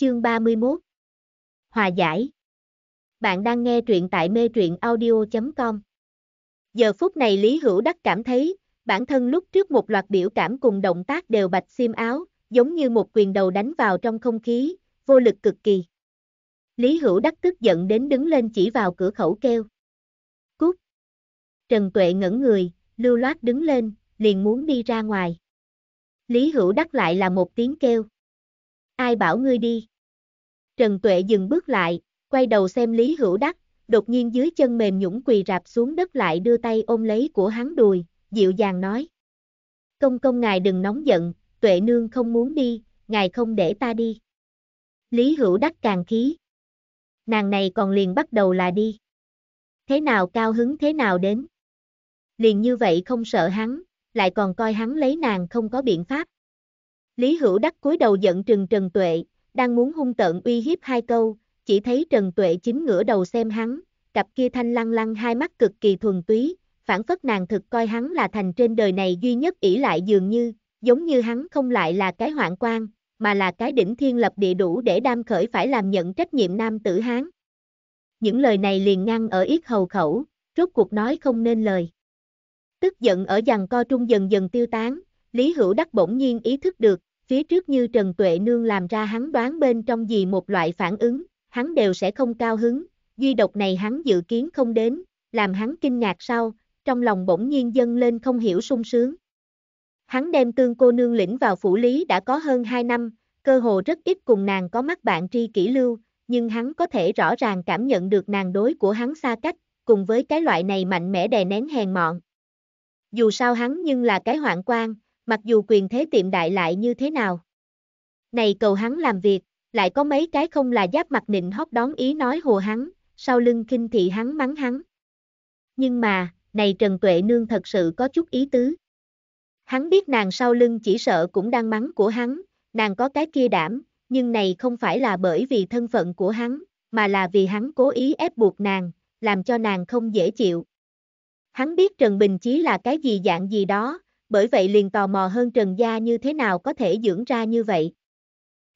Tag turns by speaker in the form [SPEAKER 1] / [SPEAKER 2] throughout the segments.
[SPEAKER 1] Chương 31 Hòa giải Bạn đang nghe truyện tại mê truyện audio.com Giờ phút này Lý Hữu Đắc cảm thấy, bản thân lúc trước một loạt biểu cảm cùng động tác đều bạch xiêm áo, giống như một quyền đầu đánh vào trong không khí, vô lực cực kỳ. Lý Hữu Đắc tức giận đến đứng lên chỉ vào cửa khẩu kêu. Cút! Trần Tuệ ngẩn người, lưu loát đứng lên, liền muốn đi ra ngoài. Lý Hữu Đắc lại là một tiếng kêu ai bảo ngươi đi. Trần Tuệ dừng bước lại, quay đầu xem Lý Hữu Đắc, đột nhiên dưới chân mềm nhũng quỳ rạp xuống đất lại đưa tay ôm lấy của hắn đùi, dịu dàng nói. Công công ngài đừng nóng giận, Tuệ Nương không muốn đi, ngài không để ta đi. Lý Hữu Đắc càng khí. Nàng này còn liền bắt đầu là đi. Thế nào cao hứng thế nào đến. Liền như vậy không sợ hắn, lại còn coi hắn lấy nàng không có biện pháp. Lý Hữu Đắc cúi đầu giận trừng Trần Tuệ, đang muốn hung tợn uy hiếp hai câu, chỉ thấy Trần Tuệ chính ngửa đầu xem hắn, cặp kia thanh lăng lăng hai mắt cực kỳ thuần túy, phản phất nàng thực coi hắn là thành trên đời này duy nhất ỷ lại dường như, giống như hắn không lại là cái hoạn quan, mà là cái đỉnh thiên lập địa đủ để đam khởi phải làm nhận trách nhiệm nam tử Hán. Những lời này liền ngăn ở ít hầu khẩu, rốt cuộc nói không nên lời. Tức giận ở giằng co trung dần dần tiêu tán, Lý Hữu Đắc bỗng nhiên ý thức được, phía trước như Trần Tuệ Nương làm ra hắn đoán bên trong gì một loại phản ứng, hắn đều sẽ không cao hứng, duy độc này hắn dự kiến không đến, làm hắn kinh ngạc sau, trong lòng bỗng nhiên dâng lên không hiểu sung sướng. Hắn đem tương cô nương lĩnh vào phủ lý đã có hơn 2 năm, cơ hồ rất ít cùng nàng có mắt bạn tri kỷ lưu, nhưng hắn có thể rõ ràng cảm nhận được nàng đối của hắn xa cách, cùng với cái loại này mạnh mẽ đè nén hèn mọn. Dù sao hắn nhưng là cái hoạn quan, mặc dù quyền thế tiệm đại lại như thế nào. Này cầu hắn làm việc, lại có mấy cái không là giáp mặt nịnh hót đón ý nói hồ hắn, sau lưng kinh thị hắn mắng hắn. Nhưng mà, này Trần Tuệ Nương thật sự có chút ý tứ. Hắn biết nàng sau lưng chỉ sợ cũng đang mắng của hắn, nàng có cái kia đảm, nhưng này không phải là bởi vì thân phận của hắn, mà là vì hắn cố ý ép buộc nàng, làm cho nàng không dễ chịu. Hắn biết Trần Bình Chí là cái gì dạng gì đó, bởi vậy liền tò mò hơn Trần Gia như thế nào có thể dưỡng ra như vậy.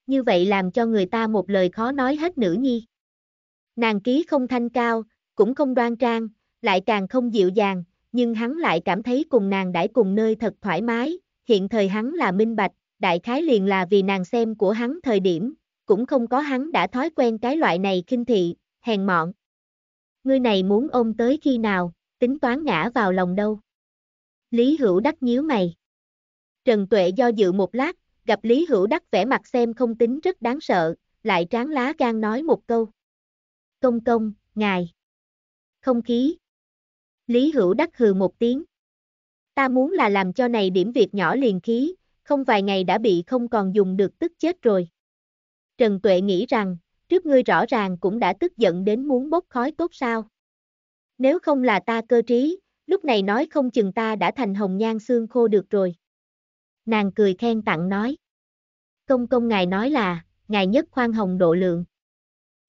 [SPEAKER 1] Như vậy làm cho người ta một lời khó nói hết nữ nhi. Nàng ký không thanh cao, cũng không đoan trang, lại càng không dịu dàng, nhưng hắn lại cảm thấy cùng nàng đãi cùng nơi thật thoải mái, hiện thời hắn là minh bạch, đại khái liền là vì nàng xem của hắn thời điểm, cũng không có hắn đã thói quen cái loại này kinh thị, hèn mọn. Ngươi này muốn ôm tới khi nào, tính toán ngã vào lòng đâu. Lý Hữu Đắc nhíu mày. Trần Tuệ do dự một lát, gặp Lý Hữu Đắc vẻ mặt xem không tính rất đáng sợ, lại tráng lá gan nói một câu. Công công, ngài. Không khí. Lý Hữu Đắc hừ một tiếng. Ta muốn là làm cho này điểm việc nhỏ liền khí, không vài ngày đã bị không còn dùng được tức chết rồi. Trần Tuệ nghĩ rằng, trước ngươi rõ ràng cũng đã tức giận đến muốn bốc khói tốt sao. Nếu không là ta cơ trí, lúc này nói không chừng ta đã thành hồng nhan xương khô được rồi. Nàng cười khen tặng nói. Công công ngài nói là, ngài nhất khoan hồng độ lượng.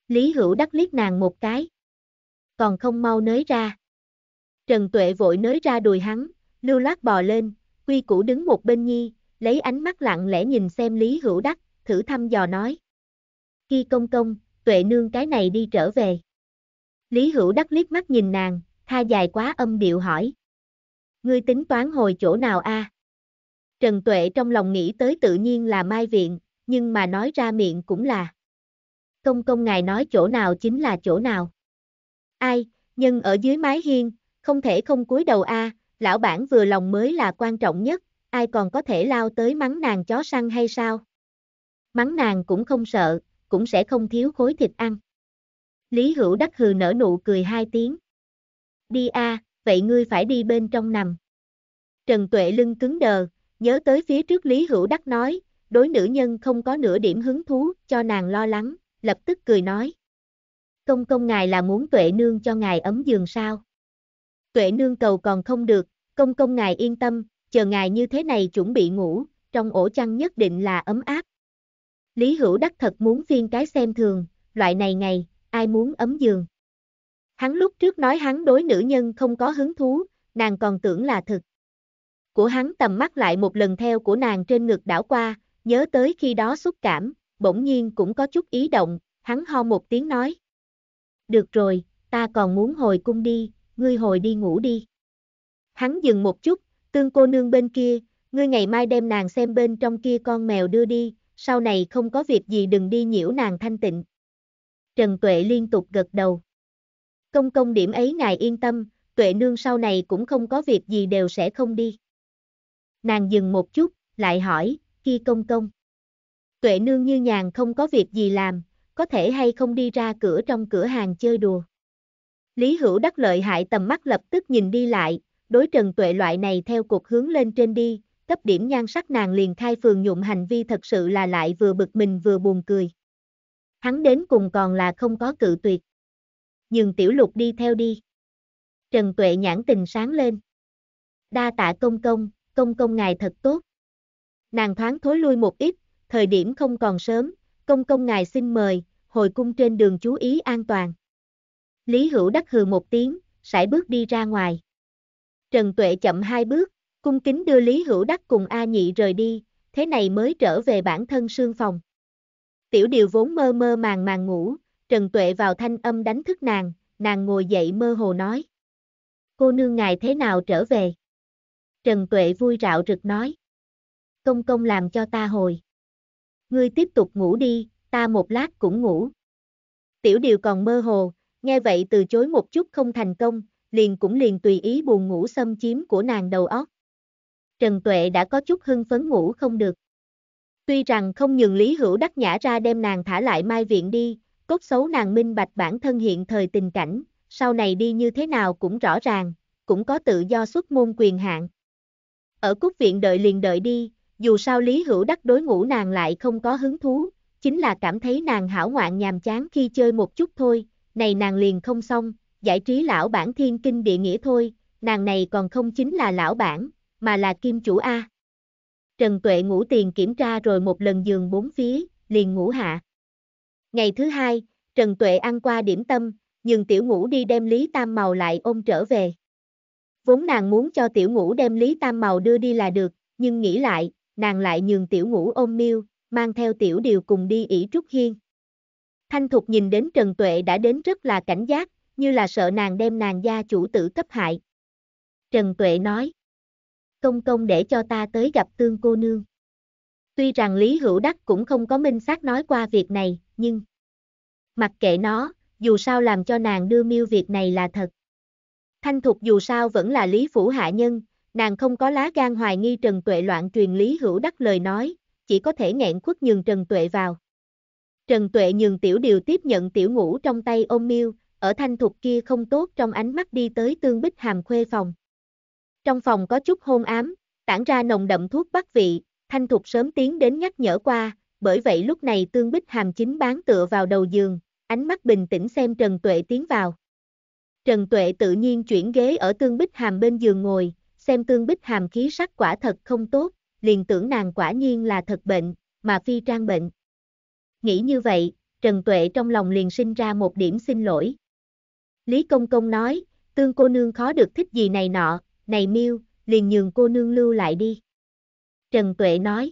[SPEAKER 1] Lý hữu đắc liếc nàng một cái. Còn không mau nới ra. Trần Tuệ vội nới ra đùi hắn, lưu loát bò lên, quy củ đứng một bên nhi, lấy ánh mắt lặng lẽ nhìn xem Lý Hữu Đắc, thử thăm dò nói. Khi công công, Tuệ nương cái này đi trở về. Lý Hữu Đắc liếc mắt nhìn nàng, tha dài quá âm điệu hỏi. Ngươi tính toán hồi chỗ nào a? À? Trần Tuệ trong lòng nghĩ tới tự nhiên là Mai Viện, nhưng mà nói ra miệng cũng là. Công công ngài nói chỗ nào chính là chỗ nào. Ai, nhưng ở dưới mái hiên, không thể không cúi đầu a, à, lão bản vừa lòng mới là quan trọng nhất, ai còn có thể lao tới mắng nàng chó săn hay sao? Mắng nàng cũng không sợ, cũng sẽ không thiếu khối thịt ăn. Lý Hữu Đắc hừ nở nụ cười hai tiếng đi a, à, vậy ngươi phải đi bên trong nằm. Trần Tuệ lưng cứng đờ, nhớ tới phía trước Lý Hữu Đắc nói, đối nữ nhân không có nửa điểm hứng thú, cho nàng lo lắng, lập tức cười nói. Công công ngài là muốn Tuệ Nương cho ngài ấm giường sao? Tuệ Nương cầu còn không được, công công ngài yên tâm, chờ ngài như thế này chuẩn bị ngủ, trong ổ chăn nhất định là ấm áp. Lý Hữu Đắc thật muốn phiên cái xem thường, loại này ngày, ai muốn ấm giường. Hắn lúc trước nói hắn đối nữ nhân không có hứng thú, nàng còn tưởng là thật. Của hắn tầm mắt lại một lần theo của nàng trên ngực đảo qua, nhớ tới khi đó xúc cảm, bỗng nhiên cũng có chút ý động, hắn ho một tiếng nói. Được rồi, ta còn muốn hồi cung đi, ngươi hồi đi ngủ đi. Hắn dừng một chút, tương cô nương bên kia, ngươi ngày mai đem nàng xem bên trong kia con mèo đưa đi, sau này không có việc gì đừng đi nhiễu nàng thanh tịnh. Trần Tuệ liên tục gật đầu. Công công điểm ấy ngài yên tâm, tuệ nương sau này cũng không có việc gì đều sẽ không đi. Nàng dừng một chút, lại hỏi, khi công công. Tuệ nương như nhàn không có việc gì làm, có thể hay không đi ra cửa trong cửa hàng chơi đùa. Lý hữu đắc lợi hại tầm mắt lập tức nhìn đi lại, đối trần tuệ loại này theo cuộc hướng lên trên đi, cấp điểm nhan sắc nàng liền khai phường nhụm hành vi thật sự là lại vừa bực mình vừa buồn cười. Hắn đến cùng còn là không có cự tuyệt nhường tiểu lục đi theo đi. Trần Tuệ nhãn tình sáng lên. Đa tạ công công, công công ngài thật tốt. Nàng thoáng thối lui một ít, thời điểm không còn sớm, công công ngài xin mời, hồi cung trên đường chú ý an toàn. Lý Hữu đắc hừ một tiếng, sải bước đi ra ngoài. Trần Tuệ chậm hai bước, cung kính đưa Lý Hữu đắc cùng A Nhị rời đi, thế này mới trở về bản thân sương phòng. Tiểu điều vốn mơ mơ màng màng ngủ, Trần Tuệ vào thanh âm đánh thức nàng, nàng ngồi dậy mơ hồ nói. Cô nương ngài thế nào trở về? Trần Tuệ vui rạo rực nói. Công công làm cho ta hồi. Ngươi tiếp tục ngủ đi, ta một lát cũng ngủ. Tiểu điều còn mơ hồ, nghe vậy từ chối một chút không thành công, liền cũng liền tùy ý buồn ngủ xâm chiếm của nàng đầu óc. Trần Tuệ đã có chút hưng phấn ngủ không được. Tuy rằng không nhường Lý Hữu đắc nhã ra đem nàng thả lại mai viện đi, cốt xấu nàng minh bạch bản thân hiện thời tình cảnh, sau này đi như thế nào cũng rõ ràng, cũng có tự do xuất môn quyền hạn. Ở cúc viện đợi liền đợi đi, dù sao Lý Hữu Đắc đối ngũ nàng lại không có hứng thú, chính là cảm thấy nàng hảo ngoạn nhàm chán khi chơi một chút thôi, này nàng liền không xong, giải trí lão bản thiên kinh địa nghĩa thôi, nàng này còn không chính là lão bản, mà là kim chủ A. Trần Tuệ ngủ tiền kiểm tra rồi một lần giường bốn phía, liền ngủ hạ. Ngày thứ hai, Trần Tuệ ăn qua điểm tâm, nhưng tiểu ngũ đi đem Lý Tam Màu lại ôm trở về. Vốn nàng muốn cho tiểu ngũ đem Lý Tam Màu đưa đi là được, nhưng nghĩ lại, nàng lại nhường tiểu ngũ ôm miêu, mang theo tiểu điều cùng đi ỷ Trúc Hiên. Thanh Thục nhìn đến Trần Tuệ đã đến rất là cảnh giác, như là sợ nàng đem nàng gia chủ tử cấp hại. Trần Tuệ nói, công công để cho ta tới gặp tương cô nương. Tuy rằng Lý Hữu Đắc cũng không có minh xác nói qua việc này, nhưng mặc kệ nó, dù sao làm cho nàng đưa miêu việc này là thật. Thanh Thục dù sao vẫn là Lý Phủ Hạ Nhân, nàng không có lá gan hoài nghi Trần Tuệ loạn truyền Lý Hữu Đắc lời nói, chỉ có thể nghẹn khuất nhường Trần Tuệ vào. Trần Tuệ nhường tiểu điều tiếp nhận tiểu ngũ trong tay ôm miêu, ở Thanh Thục kia không tốt trong ánh mắt đi tới tương bích hàm khuê phòng. Trong phòng có chút hôn ám, tản ra nồng đậm thuốc bắc vị, Thanh Thục sớm tiến đến nhắc nhở qua, bởi vậy lúc này Tương Bích Hàm chính bán tựa vào đầu giường, ánh mắt bình tĩnh xem Trần Tuệ tiến vào. Trần Tuệ tự nhiên chuyển ghế ở Tương Bích Hàm bên giường ngồi, xem Tương Bích Hàm khí sắc quả thật không tốt, liền tưởng nàng quả nhiên là thật bệnh, mà phi trang bệnh. Nghĩ như vậy, Trần Tuệ trong lòng liền sinh ra một điểm xin lỗi. Lý Công Công nói, Tương cô nương khó được thích gì này nọ, này miêu, liền nhường cô nương lưu lại đi. Trần Tuệ nói.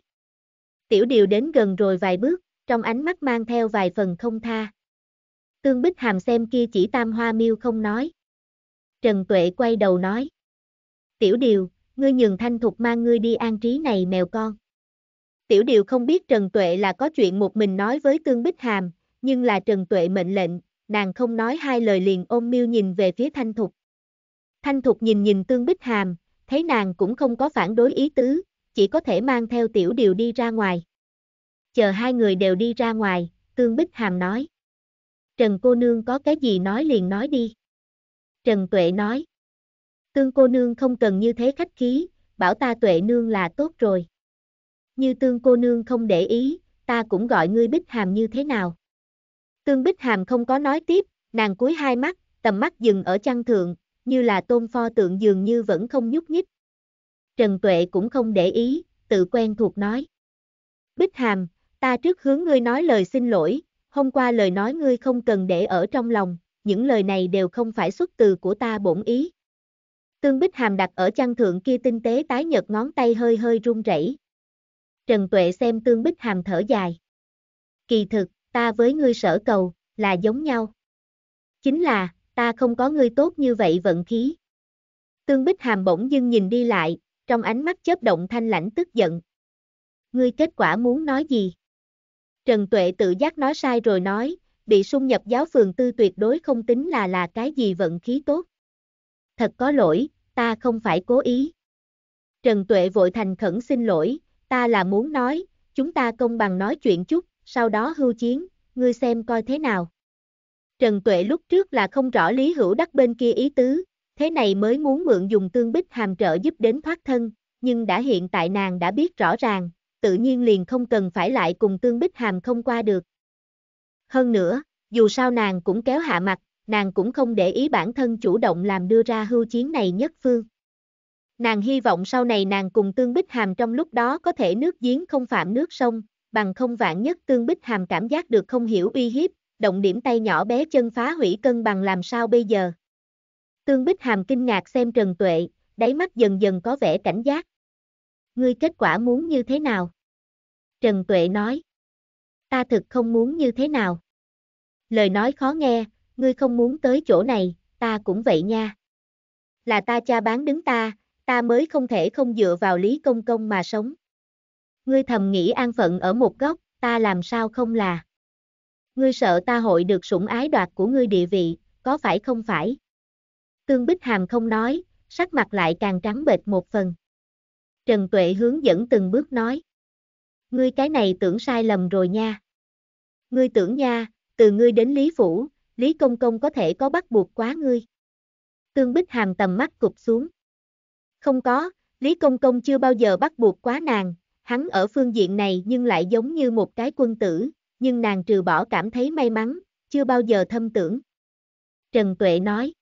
[SPEAKER 1] Tiểu điều đến gần rồi vài bước, trong ánh mắt mang theo vài phần không tha. Tương Bích Hàm xem kia chỉ tam hoa miêu không nói. Trần Tuệ quay đầu nói. Tiểu điều, ngươi nhường thanh thục mang ngươi đi an trí này mèo con. Tiểu điều không biết Trần Tuệ là có chuyện một mình nói với Tương Bích Hàm, nhưng là Trần Tuệ mệnh lệnh, nàng không nói hai lời liền ôm miêu nhìn về phía thanh thục. Thanh thục nhìn nhìn Tương Bích Hàm, thấy nàng cũng không có phản đối ý tứ, chỉ có thể mang theo tiểu điều đi ra ngoài. Chờ hai người đều đi ra ngoài, Tương Bích Hàm nói. Trần cô nương có cái gì nói liền nói đi. Trần Tuệ nói. Tương cô nương không cần như thế khách khí, bảo ta Tuệ nương là tốt rồi. Như tương cô nương không để ý, ta cũng gọi ngươi Bích Hàm như thế nào. Tương Bích Hàm không có nói tiếp, nàng cúi hai mắt, tầm mắt dừng ở chăn thượng, như là tôn pho tượng dường như vẫn không nhúc nhích, Trần Tuệ cũng không để ý, tự quen thuộc nói. Bích Hàm, ta trước hướng ngươi nói lời xin lỗi, hôm qua lời nói ngươi không cần để ở trong lòng, những lời này đều không phải xuất từ của ta bổn ý. Tương Bích Hàm đặt ở chăn thượng kia tinh tế tái nhợt ngón tay hơi hơi run rẩy. Trần Tuệ xem Tương Bích Hàm thở dài. Kỳ thực, ta với ngươi sở cầu, là giống nhau. Chính là, ta không có ngươi tốt như vậy vận khí. Tương Bích Hàm bỗng dưng nhìn đi lại, trong ánh mắt chớp động thanh lãnh tức giận. Ngươi kết quả muốn nói gì? Trần Tuệ tự giác nói sai rồi nói, bị xung nhập giáo phường tư tuyệt đối không tính là là cái gì vận khí tốt. Thật có lỗi, ta không phải cố ý. Trần Tuệ vội thành khẩn xin lỗi, ta là muốn nói, chúng ta công bằng nói chuyện chút, sau đó hưu chiến, ngươi xem coi thế nào. Trần Tuệ lúc trước là không rõ Lý Hữu Đắc bên kia ý tứ, thế này mới muốn mượn dùng tương bích hàm trợ giúp đến thoát thân, nhưng đã hiện tại nàng đã biết rõ ràng, tự nhiên liền không cần phải lại cùng tương bích hàm không qua được. Hơn nữa, dù sao nàng cũng kéo hạ mặt, nàng cũng không để ý bản thân chủ động làm đưa ra hưu chiến này nhất phương. Nàng hy vọng sau này nàng cùng Tương Bích Hàm trong lúc đó có thể nước giếng không phạm nước sông, bằng không vạn nhất Tương Bích Hàm cảm giác được không hiểu uy hiếp, động điểm tay nhỏ bé chân phá hủy cân bằng làm sao bây giờ. Tương Bích Hàm kinh ngạc xem Trần Tuệ, đáy mắt dần dần có vẻ cảnh giác. Ngươi kết quả muốn như thế nào? Trần Tuệ nói. Ta thực không muốn như thế nào. Lời nói khó nghe, ngươi không muốn tới chỗ này, ta cũng vậy nha. Là ta cha bán đứng ta, ta mới không thể không dựa vào Lý Công Công mà sống. Ngươi thầm nghĩ an phận ở một góc, ta làm sao không là. Ngươi sợ ta hội được sủng ái đoạt của ngươi địa vị, có phải không phải? Tương Bích Hàm không nói, sắc mặt lại càng trắng bệch một phần. Trần Tuệ hướng dẫn từng bước nói. Ngươi cái này tưởng sai lầm rồi nha. Ngươi tưởng nha, từ ngươi đến Lý Phủ, Lý Công Công có thể có bắt buộc quá ngươi. Tương Bích Hàm tầm mắt cụp xuống. Không có, Lý Công Công chưa bao giờ bắt buộc quá nàng, hắn ở phương diện này nhưng lại giống như một cái quân tử, nhưng nàng trừ bỏ cảm thấy may mắn, chưa bao giờ thâm tưởng. Trần Tuệ nói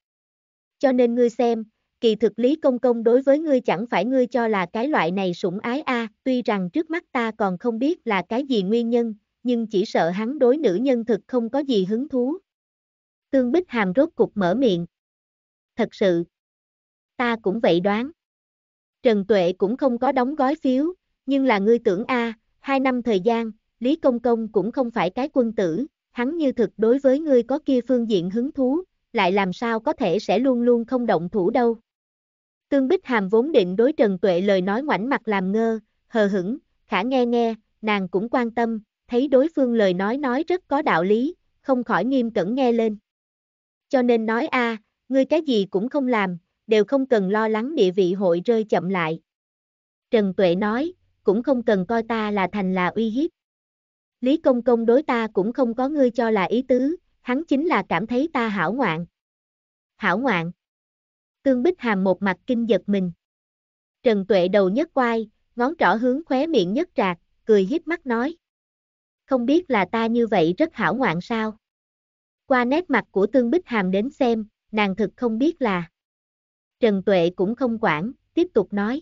[SPEAKER 1] cho nên ngươi xem, kỳ thực Lý Công Công đối với ngươi chẳng phải ngươi cho là cái loại này sủng ái a, tuy rằng trước mắt ta còn không biết là cái gì nguyên nhân, nhưng chỉ sợ hắn đối nữ nhân thực không có gì hứng thú. Tương Bích Hàm rốt cục mở miệng. Thật sự, ta cũng vậy đoán. Trần Tuệ cũng không có đóng gói phiếu, nhưng là ngươi tưởng a, hai năm thời gian, Lý Công Công cũng không phải cái quân tử, hắn như thực đối với ngươi có kia phương diện hứng thú, lại làm sao có thể sẽ luôn luôn không động thủ đâu. Tương Bích Hàm vốn định đối Trần Tuệ lời nói ngoảnh mặt làm ngơ, hờ hững, khả nghe nghe, nàng cũng quan tâm, thấy đối phương lời nói nói rất có đạo lý, không khỏi nghiêm cẩn nghe lên. Cho nên nói a, ngươi cái gì cũng không làm, đều không cần lo lắng địa vị hội rơi chậm lại. Trần Tuệ nói, cũng không cần coi ta là thành là uy hiếp. Lý Công Công đối ta cũng không có ngươi cho là ý tứ, hắn chính là cảm thấy ta hảo ngoạn. Hảo ngoạn. Tương Bích Hàm một mặt kinh giật mình. Trần Tuệ đầu nhất quai, ngón trỏ hướng khóe miệng nhất trạc, cười hiếp mắt nói. Không biết là ta như vậy rất hảo ngoạn sao? Qua nét mặt của Tương Bích Hàm đến xem, nàng thực không biết là. Trần Tuệ cũng không quản, tiếp tục nói.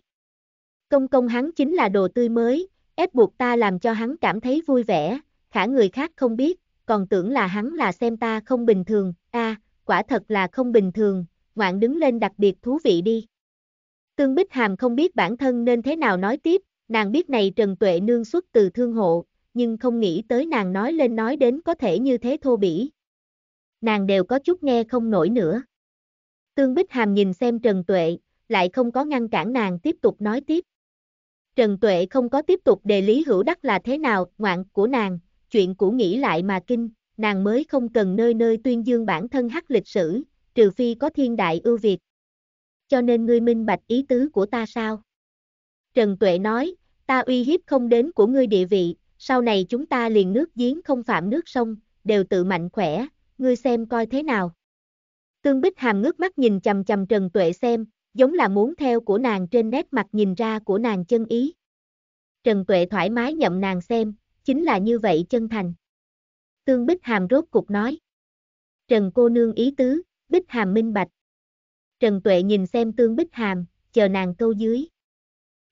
[SPEAKER 1] Công công hắn chính là đồ tươi mới, ép buộc ta làm cho hắn cảm thấy vui vẻ, khả người khác không biết, còn tưởng là hắn là xem ta không bình thường, a, à, quả thật là không bình thường, ngoạn đứng lên đặc biệt thú vị đi. Tương Bích Hàm không biết bản thân nên thế nào nói tiếp, nàng biết này Trần Tuệ Nương xuất từ thương hộ, nhưng không nghĩ tới nàng nói lên nói đến có thể như thế thô bỉ. Nàng đều có chút nghe không nổi nữa. Tương Bích Hàm nhìn xem Trần Tuệ, lại không có ngăn cản nàng tiếp tục nói tiếp. Trần Tuệ không có tiếp tục đề lý hữu đắc là thế nào, ngoạn của nàng, chuyện cũ nghĩ lại mà kinh, nàng mới không cần nơi nơi tuyên dương bản thân hắc lịch sử, trừ phi có thiên đại ưu việt. Cho nên ngươi minh bạch ý tứ của ta sao? Trần Tuệ nói, ta uy hiếp không đến của ngươi địa vị, sau này chúng ta liền nước giếng không phạm nước sông, đều tự mạnh khỏe, ngươi xem coi thế nào. Tương Bích Hàm ngước mắt nhìn chầm chầm Trần Tuệ xem, giống là muốn theo của nàng trên nét mặt nhìn ra của nàng chân ý. Trần Tuệ thoải mái nhậm nàng xem, chính là như vậy chân thành. Tương Bích Hàm rốt cục nói. Trần cô nương ý tứ, Bích Hàm minh bạch. Trần Tuệ nhìn xem Tương Bích Hàm, chờ nàng câu dưới.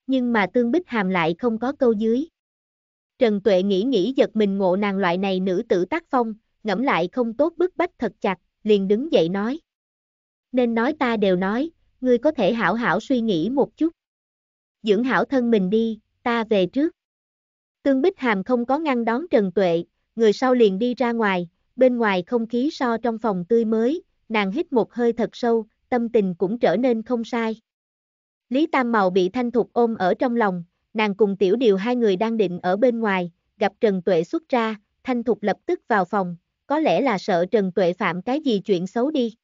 [SPEAKER 1] Nhưng mà Tương Bích Hàm lại không có câu dưới. Trần Tuệ nghĩ nghĩ giật mình ngộ nàng loại này nữ tử tác phong, ngẫm lại không tốt bức bách thật chặt, liền đứng dậy nói. Nên nói ta đều nói, ngươi có thể hảo hảo suy nghĩ một chút. Dưỡng hảo thân mình đi, ta về trước. Tương Bích Hàm không có ngăn đón Trần Tuệ, người sau liền đi ra ngoài, bên ngoài không khí so trong phòng tươi mới, nàng hít một hơi thật sâu, tâm tình cũng trở nên không sai. Lý Tam Màu bị Thanh Thục ôm ở trong lòng, nàng cùng Tiểu Điều hai người đang định ở bên ngoài, gặp Trần Tuệ xuất ra, Thanh Thục lập tức vào phòng, có lẽ là sợ Trần Tuệ phạm cái gì chuyện xấu đi.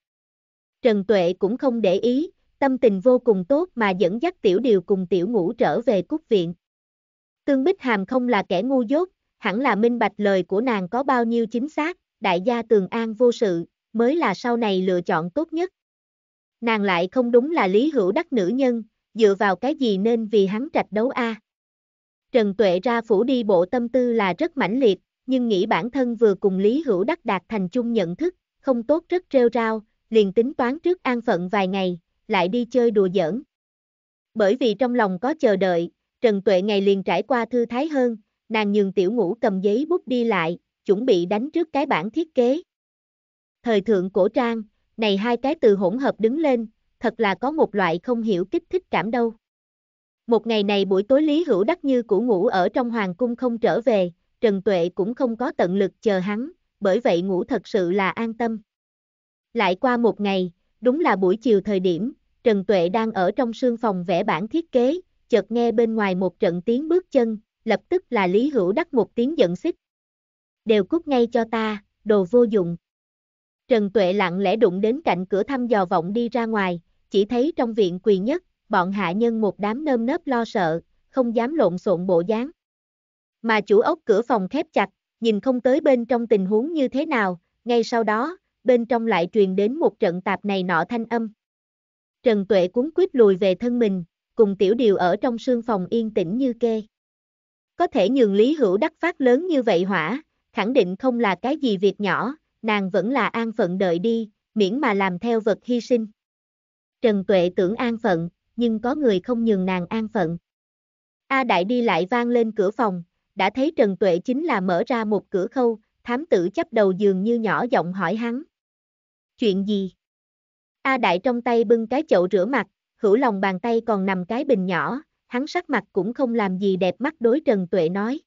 [SPEAKER 1] Trần Tuệ cũng không để ý, tâm tình vô cùng tốt mà dẫn dắt Tiểu Điều cùng Tiểu Ngũ trở về cúc viện. Tương Bích Hàm không là kẻ ngu dốt, hẳn là minh bạch lời của nàng có bao nhiêu chính xác, đại gia tường an vô sự, mới là sau này lựa chọn tốt nhất. Nàng lại không đúng là lý hữu đắc nữ nhân, dựa vào cái gì nên vì hắn trạch đấu a. Trần Tuệ ra phủ đi bộ tâm tư là rất mãnh liệt, nhưng nghĩ bản thân vừa cùng Lý Hữu Đắc đạt thành chung nhận thức, không tốt rất trêu rao, liền tính toán trước an phận vài ngày, lại đi chơi đùa giỡn. Bởi vì trong lòng có chờ đợi, Trần Tuệ ngày liền trải qua thư thái hơn, nàng nhường tiểu ngũ cầm giấy bút đi lại, chuẩn bị đánh trước cái bản thiết kế. Thời thượng cổ trang, này hai cái từ hỗn hợp đứng lên, thật là có một loại không hiểu kích thích cảm đâu. Một ngày này buổi tối Lý Hữu Đắc Như cũ ngủ ở trong hoàng cung không trở về, Trần Tuệ cũng không có tận lực chờ hắn, bởi vậy ngủ thật sự là an tâm. Lại qua một ngày, đúng là buổi chiều thời điểm, Trần Tuệ đang ở trong sương phòng vẽ bản thiết kế, chợt nghe bên ngoài một trận tiếng bước chân, lập tức là Lý Hữu đắc một tiếng giận xích. Đều cút ngay cho ta, đồ vô dụng. Trần Tuệ lặng lẽ đụng đến cạnh cửa thăm dò vọng đi ra ngoài, chỉ thấy trong viện quỳ nhất, bọn hạ nhân một đám nơm nớp lo sợ, không dám lộn xộn bộ dáng. Mà chủ ốc cửa phòng khép chặt, nhìn không tới bên trong tình huống như thế nào, ngay sau đó, bên trong lại truyền đến một trận tạp này nọ thanh âm. Trần Tuệ cuốn quyết lùi về thân mình, cùng tiểu điều ở trong sương phòng yên tĩnh như kê. Có thể nhường Lý Hữu đắc phát lớn như vậy hỏa, khẳng định không là cái gì việc nhỏ, nàng vẫn là an phận đợi đi, miễn mà làm theo vật hy sinh. Trần Tuệ tưởng an phận, nhưng có người không nhường nàng an phận. A Đại đi lại vang lên cửa phòng, đã thấy Trần Tuệ chính là mở ra một cửa khâu, thám tử chấp đầu giường như nhỏ giọng hỏi hắn. Chuyện gì? A Đại trong tay bưng cái chậu rửa mặt, hữu lòng bàn tay còn nằm cái bình nhỏ, hắn sắc mặt cũng không làm gì đẹp mắt đối Trần Tuệ nói.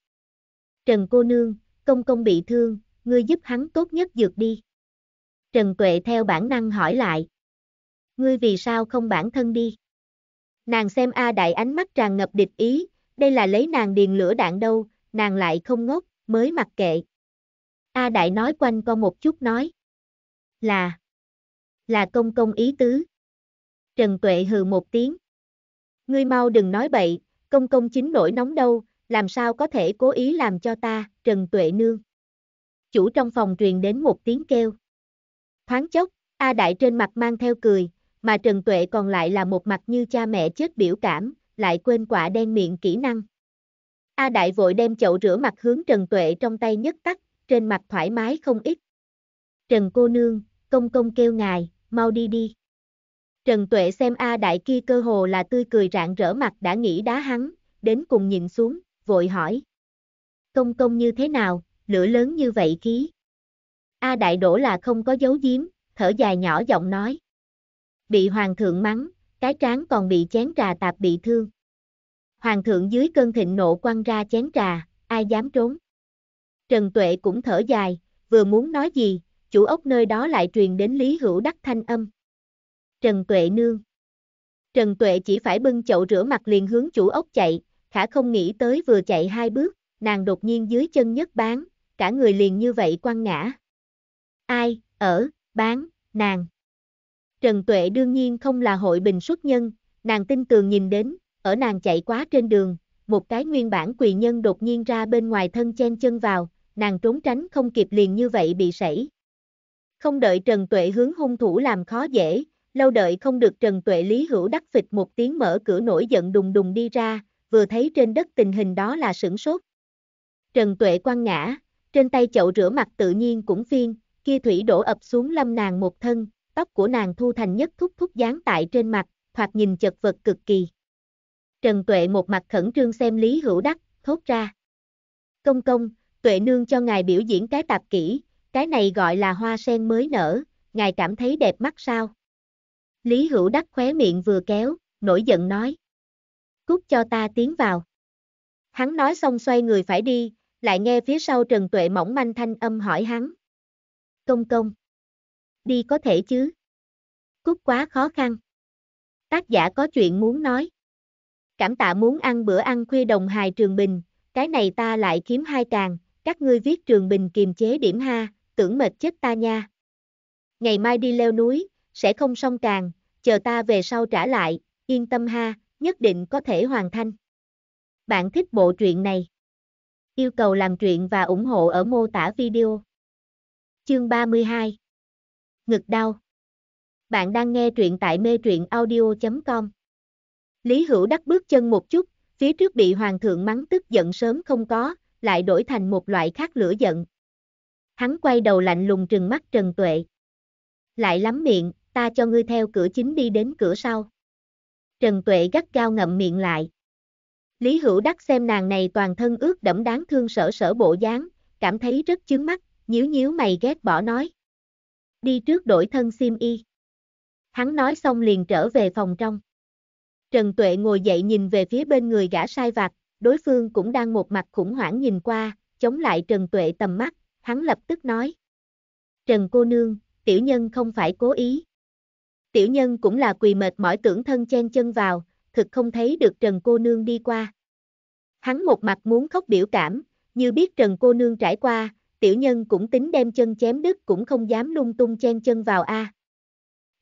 [SPEAKER 1] Trần cô nương, công công bị thương, ngươi giúp hắn tốt nhất dược đi. Trần Tuệ theo bản năng hỏi lại. Ngươi vì sao không bản thân đi? Nàng xem A Đại ánh mắt tràn ngập địch ý, đây là lấy nàng điền lửa đạn đâu, nàng lại không ngốc, mới mặc kệ. A Đại nói quanh con một chút nói. Là. Là công công ý tứ. Trần Tuệ hừ một tiếng. Ngươi mau đừng nói bậy, công công chính nổi nóng đâu, làm sao có thể cố ý làm cho ta, Trần Tuệ nương. Chủ trong phòng truyền đến một tiếng kêu. Thoáng chốc, A Đại trên mặt mang theo cười, mà Trần Tuệ còn lại là một mặt như cha mẹ chết biểu cảm, lại quên quả đen miệng kỹ năng. A Đại vội đem chậu rửa mặt hướng Trần Tuệ trong tay nhất tắt, trên mặt thoải mái không ít. Trần cô nương, công công kêu ngài, mau đi đi. Trần Tuệ xem A Đại kia cơ hồ là tươi cười rạng rỡ mặt đã nghĩ đá hắn, đến cùng nhìn xuống, vội hỏi. Công công như thế nào, lửa lớn như vậy khí. A Đại đổ là không có dấu giếm, thở dài nhỏ giọng nói. Bị hoàng thượng mắng, cái trán còn bị chén trà tạp bị thương. Hoàng thượng dưới cơn thịnh nộ quăng ra chén trà, ai dám trốn. Trần Tuệ cũng thở dài, vừa muốn nói gì, chủ ốc nơi đó lại truyền đến Lý Hữu Đắc thanh âm. Trần Tuệ Nương. Trần Tuệ chỉ phải bưng chậu rửa mặt liền hướng chủ ốc chạy, khả không nghĩ tới vừa chạy hai bước, nàng đột nhiên dưới chân nhất bán, cả người liền như vậy quăng ngã. Ai, ở, bán, nàng. Trần Tuệ đương nhiên không là hội bình xuất nhân, nàng tin tường nhìn đến, ở nàng chạy quá trên đường, một cái nguyên bản quỳ nhân đột nhiên ra bên ngoài thân chen chân vào, nàng trốn tránh không kịp liền như vậy bị sẩy. Không đợi Trần Tuệ hướng hung thủ làm khó dễ, lâu đợi không được Trần Tuệ Lý hữu đắc phịch một tiếng mở cửa nổi giận đùng đùng đi ra, vừa thấy trên đất tình hình đó là sửng sốt. Trần Tuệ quăng ngã, trên tay chậu rửa mặt tự nhiên cũng phiên, kia thủy đổ ập xuống lâm nàng một thân, tóc của nàng thu thành nhất thúc thúc dán tại trên mặt, thoạt nhìn chật vật cực kỳ. Trần Tuệ một mặt khẩn trương xem Lý Hữu Đắc, thốt ra. Công công, Tuệ nương cho ngài biểu diễn cái tạp kỹ, cái này gọi là hoa sen mới nở, ngài cảm thấy đẹp mắt sao? Lý Hữu Đắc khóe miệng vừa kéo, nổi giận nói. Cút cho ta tiến vào. Hắn nói xong xoay người phải đi, lại nghe phía sau Trần Tuệ mỏng manh thanh âm hỏi hắn. Công công. Đi có thể chứ. Cút quá khó khăn. Tác giả có chuyện muốn nói. Cảm tạ muốn ăn bữa ăn khuya đồng hài Trường Bình, cái này ta lại kiếm hai càng, các ngươi viết Trường Bình kiềm chế điểm ha, tưởng mệt chết ta nha. Ngày mai đi leo núi, sẽ không xong càng, chờ ta về sau trả lại, yên tâm ha, nhất định có thể hoàn thành. Bạn thích bộ truyện này? Yêu cầu làm truyện và ủng hộ ở mô tả video. Chương 32 Ngực đau Bạn đang nghe truyện tại mê truyện audio.com Lý Hữu đắc bước chân một chút, phía trước bị hoàng thượng mắng tức giận sớm không có, lại đổi thành một loại khác lửa giận. Hắn quay đầu lạnh lùng trừng mắt Trần Tuệ. Lại lắm miệng, ta cho ngươi theo cửa chính đi đến cửa sau. Trần Tuệ gắt gao ngậm miệng lại. Lý Hữu Đắc xem nàng này toàn thân ướt đẫm đáng thương sở sở bộ dáng, cảm thấy rất chướng mắt, nhíu nhíu mày ghét bỏ nói. Đi trước đổi thân sim y. Hắn nói xong liền trở về phòng trong. Trần Tuệ ngồi dậy nhìn về phía bên người gã sai vặt, đối phương cũng đang một mặt khủng hoảng nhìn qua, chống lại Trần Tuệ tầm mắt, hắn lập tức nói. Trần cô nương, tiểu nhân không phải cố ý, tiểu nhân cũng là quỳ mệt mỏi tưởng thân chen chân vào, thực không thấy được Trần cô nương đi qua. Hắn một mặt muốn khóc biểu cảm, như biết Trần cô nương trải qua, tiểu nhân cũng tính đem chân chém đứt cũng không dám lung tung chen chân vào a.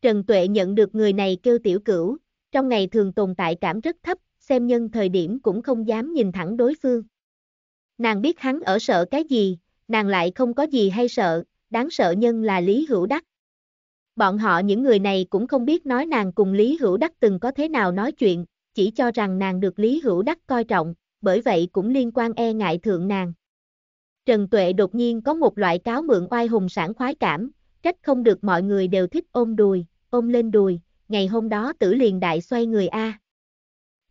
[SPEAKER 1] Trần Tuệ nhận được người này kêu tiểu cửu, trong ngày thường tồn tại cảm rất thấp, xem nhân thời điểm cũng không dám nhìn thẳng đối phương. Nàng biết hắn ở sợ cái gì, nàng lại không có gì hay sợ, đáng sợ nhân là Lý Hữu Đắc. Bọn họ những người này cũng không biết nói nàng cùng Lý Hữu Đắc từng có thế nào nói chuyện, chỉ cho rằng nàng được Lý Hữu Đắc coi trọng, bởi vậy cũng liên quan e ngại thượng nàng. Trần Tuệ đột nhiên có một loại cáo mượn oai hùng sản khoái cảm, trách không được mọi người đều thích ôm đùi, ôm lên đùi, ngày hôm đó tử liền đại xoay người A.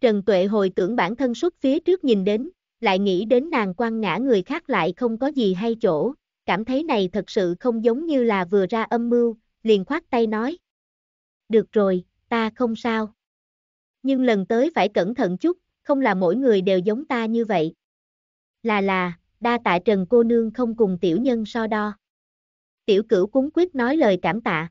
[SPEAKER 1] Trần Tuệ hồi tưởng bản thân xuất phía trước nhìn đến, lại nghĩ đến nàng quan ngã người khác lại không có gì hay chỗ, cảm thấy này thật sự không giống như là vừa ra âm mưu, liền khoát tay nói. Được rồi, ta không sao. Nhưng lần tới phải cẩn thận chút, không là mỗi người đều giống ta như vậy. Là là, đa tạ Trần cô nương không cùng tiểu nhân so đo. Tiểu cửu cúng quyết nói lời cảm tạ.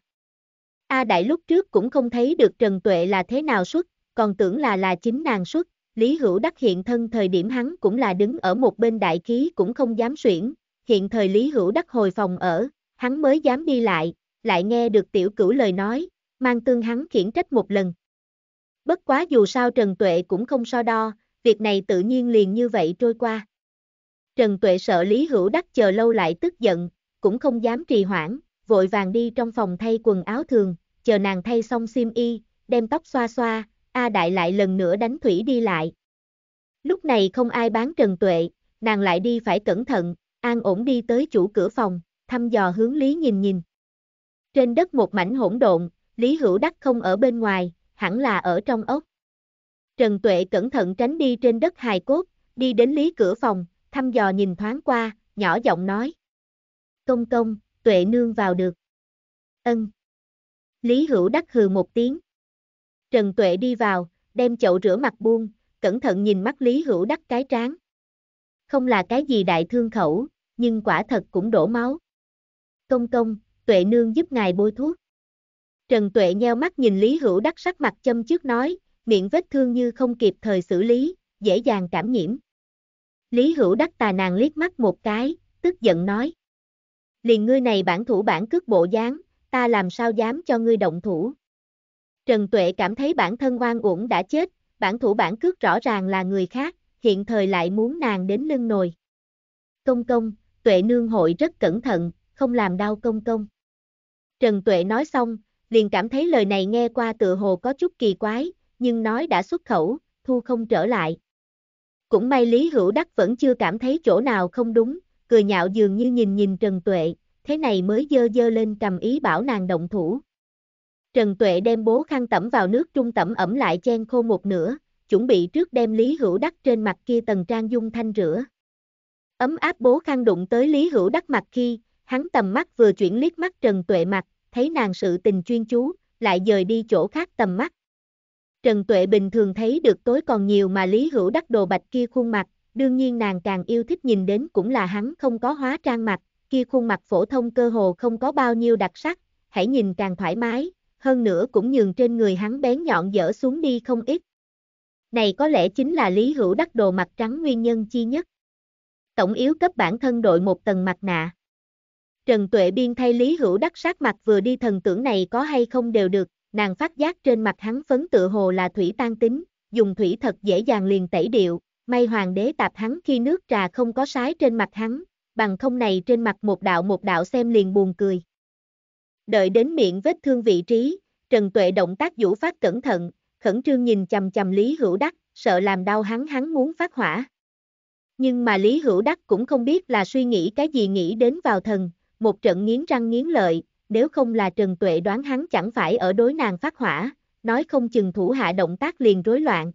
[SPEAKER 1] A đại lúc trước cũng không thấy được Trần Tuệ là thế nào xuất, còn tưởng là là chính nàng xuất, Lý Hữu Đắc hiện thân thời điểm hắn cũng là đứng ở một bên đại khí cũng không dám xuyển, hiện thời Lý Hữu Đắc hồi phòng ở, hắn mới dám đi lại, lại nghe được tiểu cửu lời nói, mang tương hắn khiển trách một lần. Bất quá dù sao Trần Tuệ cũng không so đo, việc này tự nhiên liền như vậy trôi qua. Trần Tuệ sợ Lý Hữu Đắc chờ lâu lại tức giận, cũng không dám trì hoãn, vội vàng đi trong phòng thay quần áo thường, chờ nàng thay xong sim y, đem tóc xoa xoa, A Đại lại lần nữa đánh thủy đi lại. Lúc này không ai bán Trần Tuệ, nàng lại đi phải cẩn thận, an ổn đi tới chủ cửa phòng, thăm dò hướng Lý nhìn nhìn. Trên đất một mảnh hỗn độn, Lý Hữu Đắc không ở bên ngoài, hẳn là ở trong ốc. Trần Tuệ cẩn thận tránh đi trên đất hài cốt, đi đến Lý cửa phòng, thăm dò nhìn thoáng qua, nhỏ giọng nói. Công công, Tuệ nương vào được. Ân. Lý Hữu Đắc hừ một tiếng. Trần Tuệ đi vào, đem chậu rửa mặt buông, cẩn thận nhìn mắt Lý Hữu Đắc cái tráng. Không là cái gì đại thương khẩu, nhưng quả thật cũng đổ máu. Công công, Tuệ Nương giúp ngài bôi thuốc. Trần Tuệ nheo mắt nhìn Lý Hữu Đắc sắc mặt châm trước nói, miệng vết thương như không kịp thời xử lý, dễ dàng cảm nhiễm. Lý Hữu Đắc tà nàng liếc mắt một cái, tức giận nói. Liền ngươi này bản thủ bản cước bộ dáng, ta làm sao dám cho ngươi động thủ. Trần Tuệ cảm thấy bản thân oan uổng đã chết, bản thủ bản cước rõ ràng là người khác, hiện thời lại muốn nàng đến lưng nồi. Công công, Tuệ nương hội rất cẩn thận, không làm đau công công. Trần Tuệ nói xong, liền cảm thấy lời này nghe qua tựa hồ có chút kỳ quái, nhưng nói đã xuất khẩu, thu không trở lại. Cũng may Lý Hữu Đắc vẫn chưa cảm thấy chỗ nào không đúng, cười nhạo dường như nhìn nhìn Trần Tuệ, thế này mới dơ dơ lên cầm ý bảo nàng động thủ. Trần Tuệ đem bố khăn tẩm vào nước trung tẩm ẩm lại chen khô một nửa, chuẩn bị trước đem Lý Hữu Đắc trên mặt kia tầng trang dung thanh rửa. Ấm áp bố khăn đụng tới Lý Hữu Đắc mặt khi, hắn tầm mắt vừa chuyển liếc mắt Trần Tuệ mặt, thấy nàng sự tình chuyên chú, lại dời đi chỗ khác tầm mắt. Trần Tuệ bình thường thấy được tối còn nhiều mà Lý Hữu đắc đồ bạch kia khuôn mặt, đương nhiên nàng càng yêu thích nhìn đến cũng là hắn không có hóa trang mặt, kia khuôn mặt phổ thông cơ hồ không có bao nhiêu đặc sắc, hãy nhìn càng thoải mái, hơn nữa cũng nhường trên người hắn bén nhọn dở xuống đi không ít. Này có lẽ chính là Lý Hữu đắc đồ mặt trắng nguyên nhân chi nhất. Tổng yếu cấp bản thân đội một tầng mặt nạ. Trần Tuệ Biên thay Lý Hữu Đắc sát mặt vừa đi thần tưởng này có hay không đều được, nàng phát giác trên mặt hắn phấn tựa hồ là thủy tan tính, dùng thủy thật dễ dàng liền tẩy điệu, may hoàng đế tạp hắn khi nước trà không có sái trên mặt hắn, bằng không này trên mặt một đạo một đạo xem liền buồn cười. Đợi đến miệng vết thương vị trí, Trần Tuệ động tác vũ phát cẩn thận, khẩn trương nhìn chầm chầm Lý Hữu Đắc, sợ làm đau hắn hắn muốn phát hỏa. Nhưng mà Lý Hữu Đắc cũng không biết là suy nghĩ cái gì nghĩ đến vào thần, một trận nghiến răng nghiến lợi, nếu không là Trần Tuệ đoán hắn chẳng phải ở đối nàng phát hỏa, nói không chừng thủ hạ động tác liền rối loạn.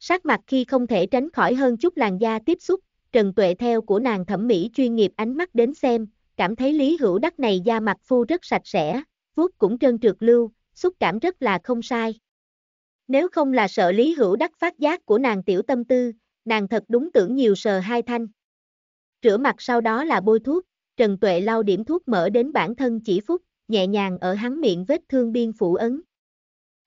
[SPEAKER 1] Sắc mặt khi không thể tránh khỏi hơn chút làn da tiếp xúc, Trần Tuệ theo của nàng thẩm mỹ chuyên nghiệp ánh mắt đến xem, cảm thấy Lý Hữu Đắc này da mặt phu rất sạch sẽ, vuốt cũng trơn trượt lưu, xúc cảm rất là không sai. Nếu không là sợ Lý Hữu Đắc phát giác của nàng tiểu tâm tư, nàng thật đúng tưởng nhiều sờ hai thanh. Rửa mặt sau đó là bôi thuốc, Trần Tuệ lau điểm thuốc mỡ đến bản thân chỉ phúc, nhẹ nhàng ở hắn miệng vết thương biên phủ ấn.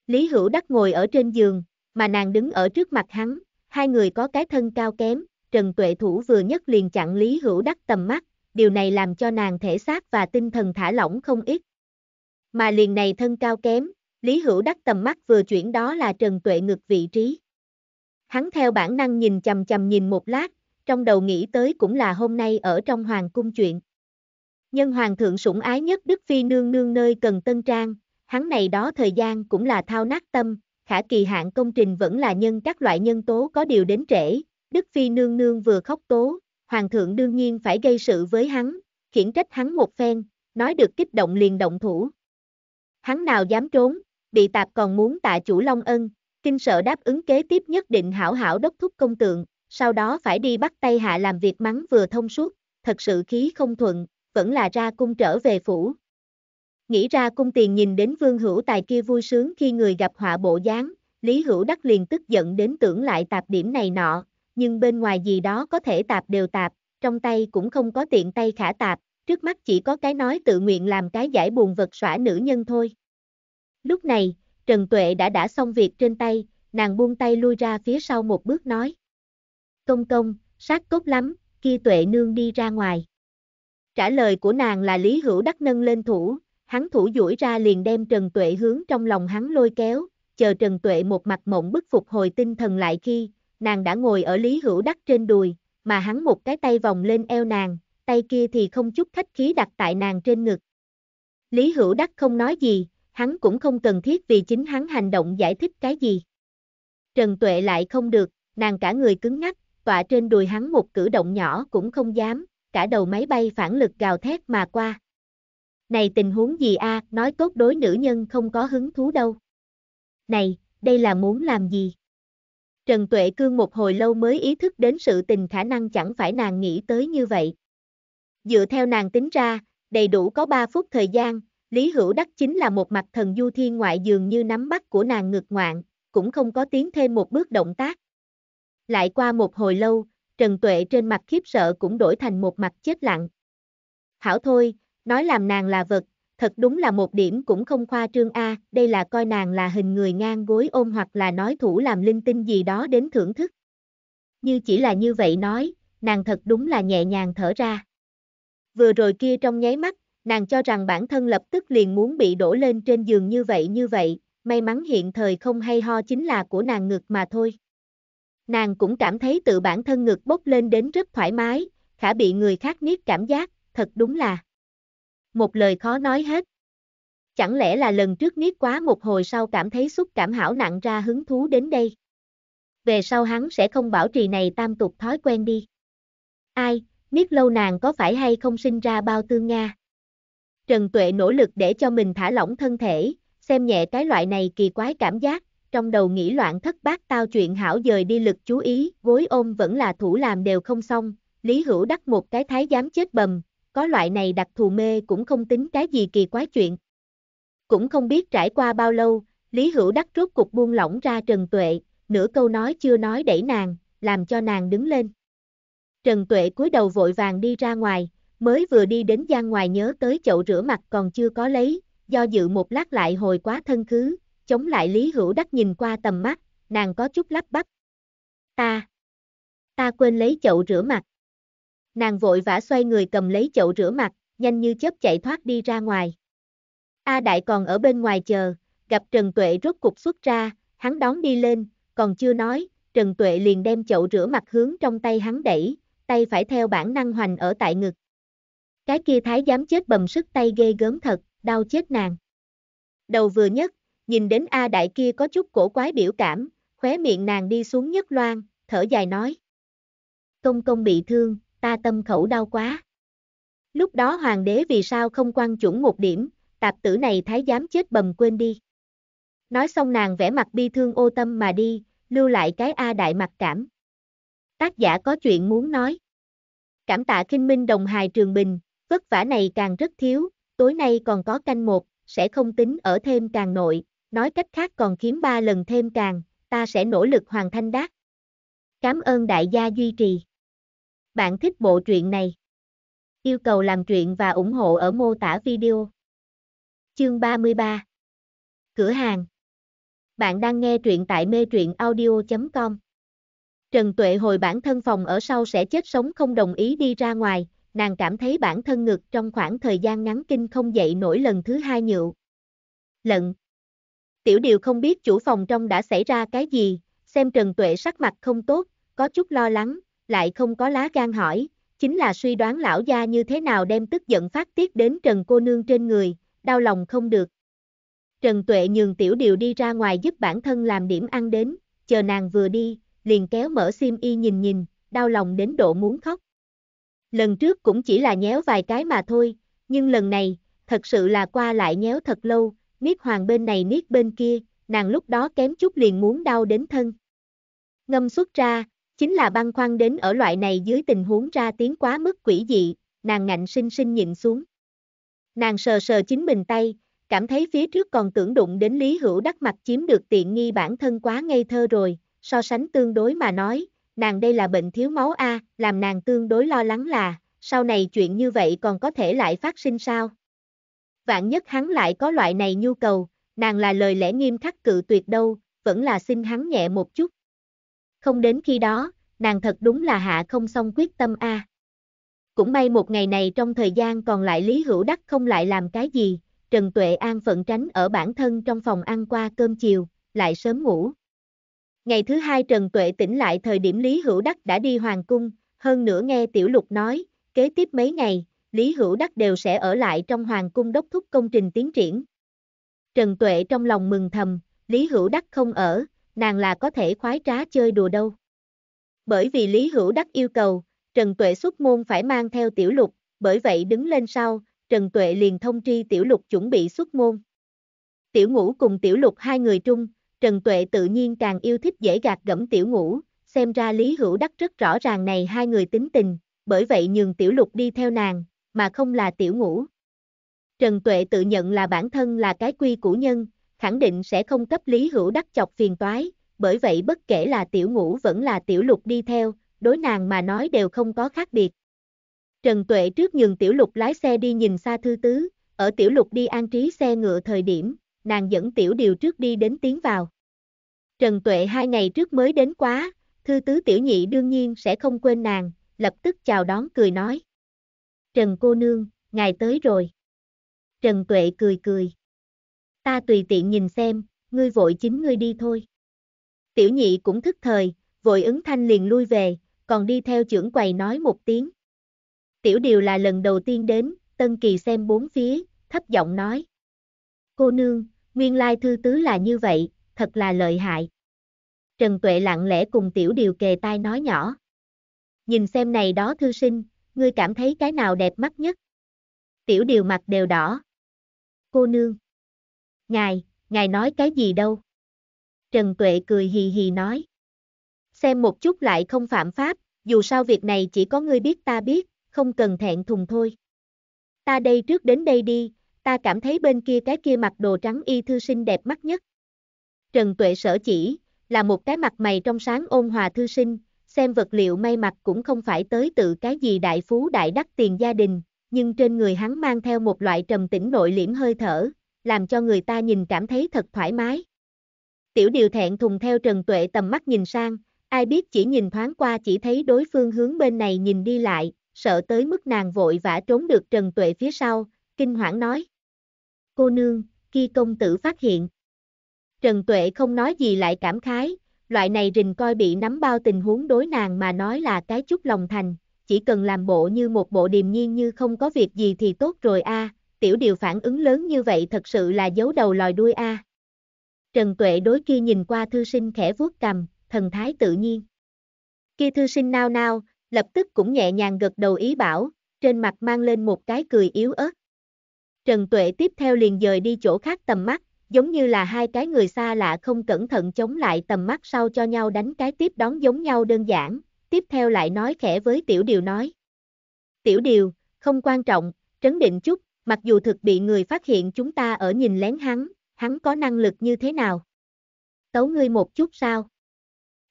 [SPEAKER 1] Lý Hữu Đắc ngồi ở trên giường, mà nàng đứng ở trước mặt hắn, hai người có cái thân cao kém, Trần Tuệ Thủ vừa nhất liền chặn Lý Hữu Đắc tầm mắt, điều này làm cho nàng thể xác và tinh thần thả lỏng không ít. Mà liền này thân cao kém, Lý Hữu Đắc tầm mắt vừa chuyển đó là Trần Tuệ ngực vị trí. Hắn theo bản năng nhìn chầm chầm nhìn một lát, trong đầu nghĩ tới cũng là hôm nay ở trong hoàng cung chuyện. Nhân hoàng thượng sủng ái nhất Đức Phi nương nương nơi cần tân trang, hắn này đó thời gian cũng là thao nát tâm, khả kỳ hạn công trình vẫn là nhân các loại nhân tố có điều đến trễ, Đức Phi nương nương vừa khóc tố, hoàng thượng đương nhiên phải gây sự với hắn, khiển trách hắn một phen, nói được kích động liền động thủ. Hắn nào dám trốn, bị tạp còn muốn tạ chủ Long Ân, kinh sợ đáp ứng kế tiếp nhất định hảo hảo đốc thúc công tượng, sau đó phải đi bắt tay hạ làm việc mắng vừa thông suốt, thật sự khí không thuận, vẫn là ra cung trở về phủ. Nghĩ ra cung tiền nhìn đến vương hữu tài kia vui sướng khi người gặp họa bộ dáng, Lý Hữu Đắc liền tức giận đến tưởng lại tạp điểm này nọ, nhưng bên ngoài gì đó có thể tạp đều tạp, trong tay cũng không có tiện tay khả tạp, trước mắt chỉ có cái nói tự nguyện làm cái giải buồn vật xỏa nữ nhân thôi. Lúc này, Trần Tuệ đã đã xong việc trên tay, nàng buông tay lui ra phía sau một bước nói. Công công, sát cốt lắm, kia Tuệ nương đi ra ngoài. Trả lời của nàng là Lý Hữu Đắc nâng lên thủ, hắn thủ duỗi ra liền đem Trần Tuệ hướng trong lòng hắn lôi kéo, chờ Trần Tuệ một mặt mộng bức phục hồi tinh thần lại khi, nàng đã ngồi ở Lý Hữu Đắc trên đùi, mà hắn một cái tay vòng lên eo nàng, tay kia thì không chút khách khí đặt tại nàng trên ngực. Lý Hữu Đắc không nói gì, hắn cũng không cần thiết vì chính hắn hành động giải thích cái gì. Trần Tuệ lại không được, nàng cả người cứng ngắc, tọa trên đùi hắn một cử động nhỏ cũng không dám, cả đầu máy bay phản lực gào thét mà qua. Này tình huống gì a, à, nói tốt đối nữ nhân không có hứng thú đâu. Này, đây là muốn làm gì? Trần Tuệ Cương một hồi lâu mới ý thức đến sự tình khả năng chẳng phải nàng nghĩ tới như vậy. Dựa theo nàng tính ra, đầy đủ có 3 phút thời gian, Lý Hữu Đắc chính là một mặt thần du thiên ngoại dường như nắm bắt của nàng ngược ngoạn, cũng không có tiến thêm một bước động tác. Lại qua một hồi lâu, Trần Tuệ trên mặt khiếp sợ cũng đổi thành một mặt chết lặng. Hảo thôi, nói làm nàng là vật, thật đúng là một điểm cũng không khoa trương A, đây là coi nàng là hình người ngang gối ôm hoặc là nói thủ làm linh tinh gì đó đến thưởng thức. Như chỉ là như vậy nói, nàng thật đúng là nhẹ nhàng thở ra. Vừa rồi kia trong nháy mắt, nàng cho rằng bản thân lập tức liền muốn bị đổ lên trên giường như vậy như vậy, may mắn hiện thời không hay ho chính là của nàng ngực mà thôi nàng cũng cảm thấy tự bản thân ngực bốc lên đến rất thoải mái, khả bị người khác niết cảm giác, thật đúng là. Một lời khó nói hết. Chẳng lẽ là lần trước niết quá một hồi sau cảm thấy xúc cảm hảo nặng ra hứng thú đến đây. Về sau hắn sẽ không bảo trì này tam tục thói quen đi. Ai, niết lâu nàng có phải hay không sinh ra bao tương Nga? Trần Tuệ nỗ lực để cho mình thả lỏng thân thể, xem nhẹ cái loại này kỳ quái cảm giác, trong đầu nghĩ loạn thất bát tao chuyện hảo dời đi lực chú ý, gối ôm vẫn là thủ làm đều không xong, Lý Hữu đắc một cái thái giám chết bầm, có loại này đặc thù mê cũng không tính cái gì kỳ quái chuyện. Cũng không biết trải qua bao lâu, Lý Hữu đắc rốt cục buông lỏng ra Trần Tuệ, nửa câu nói chưa nói đẩy nàng, làm cho nàng đứng lên. Trần Tuệ cúi đầu vội vàng đi ra ngoài, mới vừa đi đến gian ngoài nhớ tới chậu rửa mặt còn chưa có lấy, do dự một lát lại hồi quá thân khứ, chống lại Lý Hữu Đắc nhìn qua tầm mắt, nàng có chút lắp bắp. Ta, ta quên lấy chậu rửa mặt. Nàng vội vã xoay người cầm lấy chậu rửa mặt, nhanh như chớp chạy thoát đi ra ngoài. A Đại còn ở bên ngoài chờ, gặp Trần Tuệ rốt cục xuất ra, hắn đón đi lên, còn chưa nói, Trần Tuệ liền đem chậu rửa mặt hướng trong tay hắn đẩy, tay phải theo bản năng hoành ở tại ngực. Cái kia thái dám chết bầm sức tay ghê gớm thật, đau chết nàng. Đầu vừa nhất, Nhìn đến A Đại kia có chút cổ quái biểu cảm, khóe miệng nàng đi xuống nhất loan, thở dài nói. Công công bị thương, ta tâm khẩu đau quá. Lúc đó hoàng đế vì sao không quan chuẩn một điểm, tạp tử này thái giám chết bầm quên đi. Nói xong nàng vẽ mặt bi thương ô tâm mà đi, lưu lại cái A đại mặt cảm. Tác giả có chuyện muốn nói. Cảm tạ khinh minh đồng hài trường bình, vất vả này càng rất thiếu, tối nay còn có canh một, sẽ không tính ở thêm càng nội, Nói cách khác còn kiếm ba lần thêm càng, ta sẽ nỗ lực hoàn thành đát. Cảm ơn đại gia duy trì. Bạn thích bộ truyện này? Yêu cầu làm truyện và ủng hộ ở mô tả video. Chương 33 Cửa hàng Bạn đang nghe truyện tại mê truyện audio.com Trần Tuệ hồi bản thân phòng ở sau sẽ chết sống không đồng ý đi ra ngoài, nàng cảm thấy bản thân ngực trong khoảng thời gian ngắn kinh không dậy nổi lần thứ hai nhựu. Lận Tiểu điều không biết chủ phòng trong đã xảy ra cái gì, xem Trần Tuệ sắc mặt không tốt, có chút lo lắng, lại không có lá gan hỏi, chính là suy đoán lão gia như thế nào đem tức giận phát tiết đến Trần cô nương trên người, đau lòng không được. Trần Tuệ nhường tiểu điều đi ra ngoài giúp bản thân làm điểm ăn đến, chờ nàng vừa đi, liền kéo mở sim y nhìn nhìn, đau lòng đến độ muốn khóc. Lần trước cũng chỉ là nhéo vài cái mà thôi, nhưng lần này, thật sự là qua lại nhéo thật lâu, niết hoàng bên này niết bên kia, nàng lúc đó kém chút liền muốn đau đến thân. Ngâm xuất ra, chính là băng khoăn đến ở loại này dưới tình huống ra tiếng quá mức quỷ dị, nàng ngạnh sinh sinh nhịn xuống. Nàng sờ sờ chính mình tay, cảm thấy phía trước còn tưởng đụng đến Lý Hữu đắc mặt chiếm được tiện nghi bản thân quá ngây thơ rồi, so sánh tương đối mà nói, nàng đây là bệnh thiếu máu A, làm nàng tương đối lo lắng là, sau này chuyện như vậy còn có thể lại phát sinh sao? vạn nhất hắn lại có loại này nhu cầu, nàng là lời lẽ nghiêm khắc cự tuyệt đâu, vẫn là xin hắn nhẹ một chút. Không đến khi đó, nàng thật đúng là hạ không xong quyết tâm a. À. Cũng may một ngày này trong thời gian còn lại Lý Hữu Đắc không lại làm cái gì, Trần Tuệ An phận tránh ở bản thân trong phòng ăn qua cơm chiều, lại sớm ngủ. Ngày thứ hai Trần Tuệ tỉnh lại thời điểm Lý Hữu Đắc đã đi Hoàng Cung, hơn nữa nghe Tiểu Lục nói, kế tiếp mấy ngày, Lý Hữu Đắc đều sẽ ở lại trong Hoàng cung đốc thúc công trình tiến triển. Trần Tuệ trong lòng mừng thầm, Lý Hữu Đắc không ở, nàng là có thể khoái trá chơi đùa đâu. Bởi vì Lý Hữu Đắc yêu cầu, Trần Tuệ xuất môn phải mang theo tiểu lục, bởi vậy đứng lên sau, Trần Tuệ liền thông tri tiểu lục chuẩn bị xuất môn. Tiểu ngũ cùng tiểu lục hai người chung, Trần Tuệ tự nhiên càng yêu thích dễ gạt gẫm tiểu ngũ, xem ra Lý Hữu Đắc rất rõ ràng này hai người tính tình, bởi vậy nhường tiểu lục đi theo nàng, mà không là tiểu ngũ. Trần Tuệ tự nhận là bản thân là cái quy củ nhân, khẳng định sẽ không cấp Lý Hữu đắc chọc phiền toái, bởi vậy bất kể là tiểu ngũ vẫn là tiểu lục đi theo, đối nàng mà nói đều không có khác biệt. Trần Tuệ trước nhường tiểu lục lái xe đi nhìn xa thư tứ, ở tiểu lục đi an trí xe ngựa thời điểm, nàng dẫn tiểu điều trước đi đến tiến vào. Trần Tuệ hai ngày trước mới đến quá, thư tứ tiểu nhị đương nhiên sẽ không quên nàng, lập tức chào đón cười nói. Trần cô nương, ngài tới rồi. Trần Tuệ cười cười. Ta tùy tiện nhìn xem, ngươi vội chính ngươi đi thôi. Tiểu nhị cũng thức thời, vội ứng thanh liền lui về, còn đi theo trưởng quầy nói một tiếng. Tiểu điều là lần đầu tiên đến, Tân Kỳ xem bốn phía, thấp giọng nói. Cô nương, nguyên lai thư tứ là như vậy, thật là lợi hại. Trần Tuệ lặng lẽ cùng tiểu điều kề tai nói nhỏ. Nhìn xem này đó thư sinh, ngươi cảm thấy cái nào đẹp mắt nhất? Tiểu điều mặt đều đỏ. Cô nương. Ngài, ngài nói cái gì đâu? Trần Tuệ cười hì hì nói. Xem một chút lại không phạm pháp, dù sao việc này chỉ có ngươi biết ta biết, không cần thẹn thùng thôi. Ta đây trước đến đây đi, ta cảm thấy bên kia cái kia mặc đồ trắng y thư sinh đẹp mắt nhất. Trần Tuệ sở chỉ, là một cái mặt mày trong sáng ôn hòa thư sinh, xem vật liệu may mặc cũng không phải tới tự cái gì đại phú đại đắc tiền gia đình, nhưng trên người hắn mang theo một loại trầm tĩnh nội liễm hơi thở, làm cho người ta nhìn cảm thấy thật thoải mái. Tiểu điều thẹn thùng theo Trần Tuệ tầm mắt nhìn sang, ai biết chỉ nhìn thoáng qua chỉ thấy đối phương hướng bên này nhìn đi lại, sợ tới mức nàng vội vã trốn được Trần Tuệ phía sau, kinh hoảng nói. Cô nương, khi công tử phát hiện. Trần Tuệ không nói gì lại cảm khái, loại này rình coi bị nắm bao tình huống đối nàng mà nói là cái chút lòng thành, chỉ cần làm bộ như một bộ điềm nhiên như không có việc gì thì tốt rồi a, tiểu điều phản ứng lớn như vậy thật sự là giấu đầu lòi đuôi a. Trần Tuệ đối kia nhìn qua thư sinh khẽ vuốt cầm, thần thái tự nhiên. Kia thư sinh nao nao, lập tức cũng nhẹ nhàng gật đầu ý bảo, trên mặt mang lên một cái cười yếu ớt. Trần Tuệ tiếp theo liền dời đi chỗ khác tầm mắt, giống như là hai cái người xa lạ không cẩn thận chống lại tầm mắt sau cho nhau đánh cái tiếp đón giống nhau đơn giản, tiếp theo lại nói khẽ với tiểu điều nói. Tiểu điều, không quan trọng, trấn định chút, mặc dù thực bị người phát hiện chúng ta ở nhìn lén hắn, hắn có năng lực như thế nào? Tấu ngươi một chút sao?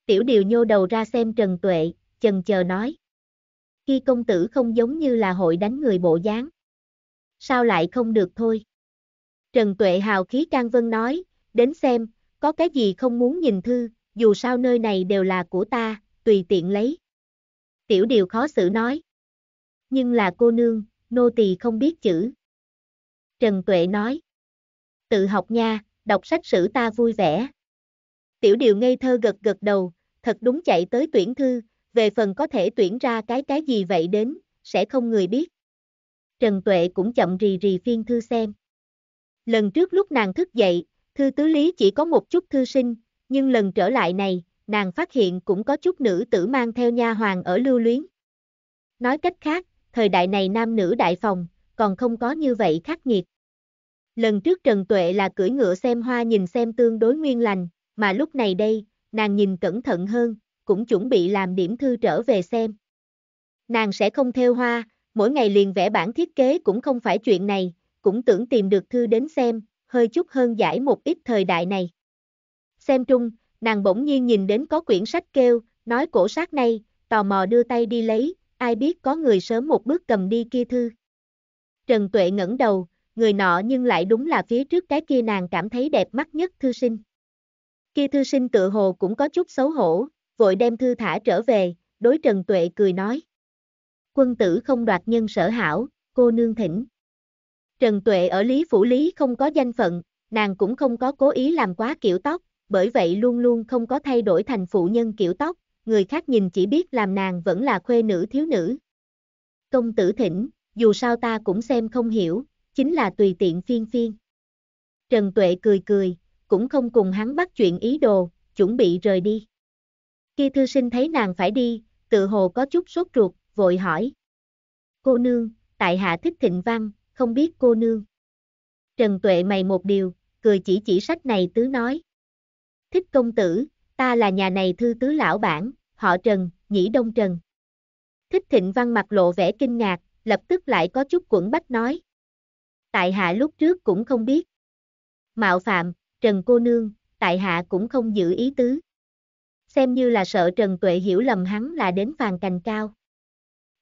[SPEAKER 1] Tiểu điều nhô đầu ra xem Trần Tuệ, chần chờ nói. Khi công tử không giống như là hội đánh người bộ dáng. Sao lại không được thôi? Trần Tuệ hào khí can vân nói, đến xem, có cái gì không muốn nhìn thư, dù sao nơi này đều là của ta, tùy tiện lấy. Tiểu điều khó xử nói. Nhưng là cô nương, nô tỳ không biết chữ. Trần Tuệ nói. Tự học nha, đọc sách sử ta vui vẻ. Tiểu điều ngây thơ gật gật đầu, thật đúng chạy tới tuyển thư, về phần có thể tuyển ra cái cái gì vậy đến, sẽ không người biết. Trần Tuệ cũng chậm rì rì phiên thư xem. Lần trước lúc nàng thức dậy, thư tứ lý chỉ có một chút thư sinh, nhưng lần trở lại này, nàng phát hiện cũng có chút nữ tử mang theo nha hoàng ở lưu luyến. Nói cách khác, thời đại này nam nữ đại phòng, còn không có như vậy khắc nghiệt. Lần trước Trần Tuệ là cưỡi ngựa xem hoa nhìn xem tương đối nguyên lành, mà lúc này đây, nàng nhìn cẩn thận hơn, cũng chuẩn bị làm điểm thư trở về xem. Nàng sẽ không theo hoa, mỗi ngày liền vẽ bản thiết kế cũng không phải chuyện này, cũng tưởng tìm được thư đến xem, hơi chút hơn giải một ít thời đại này. Xem trung, nàng bỗng nhiên nhìn đến có quyển sách kêu, nói cổ sát này, tò mò đưa tay đi lấy, ai biết có người sớm một bước cầm đi kia thư. Trần Tuệ ngẩng đầu, người nọ nhưng lại đúng là phía trước cái kia nàng cảm thấy đẹp mắt nhất thư sinh. Kia thư sinh tự hồ cũng có chút xấu hổ, vội đem thư thả trở về, đối Trần Tuệ cười nói. Quân tử không đoạt nhân sở hảo, cô nương thỉnh. Trần Tuệ ở Lý Phủ Lý không có danh phận, nàng cũng không có cố ý làm quá kiểu tóc, bởi vậy luôn luôn không có thay đổi thành phụ nhân kiểu tóc, người khác nhìn chỉ biết làm nàng vẫn là khuê nữ thiếu nữ. Công tử thỉnh, dù sao ta cũng xem không hiểu, chính là tùy tiện phiên phiên. Trần Tuệ cười cười, cũng không cùng hắn bắt chuyện ý đồ, chuẩn bị rời đi. Khi thư sinh thấy nàng phải đi, tự hồ có chút sốt ruột, vội hỏi. Cô nương, tại hạ thích thịnh văn, không biết cô nương. Trần Tuệ mày một điều, cười chỉ chỉ sách này tứ nói. Thích công tử, ta là nhà này thư tứ lão bản, họ Trần, nhĩ đông Trần. Thích thịnh văn mặt lộ vẻ kinh ngạc, lập tức lại có chút quẩn bách nói. Tại hạ lúc trước cũng không biết. Mạo phạm, Trần cô nương, tại hạ cũng không giữ ý tứ. Xem như là sợ Trần Tuệ hiểu lầm hắn là đến phàn cành cao.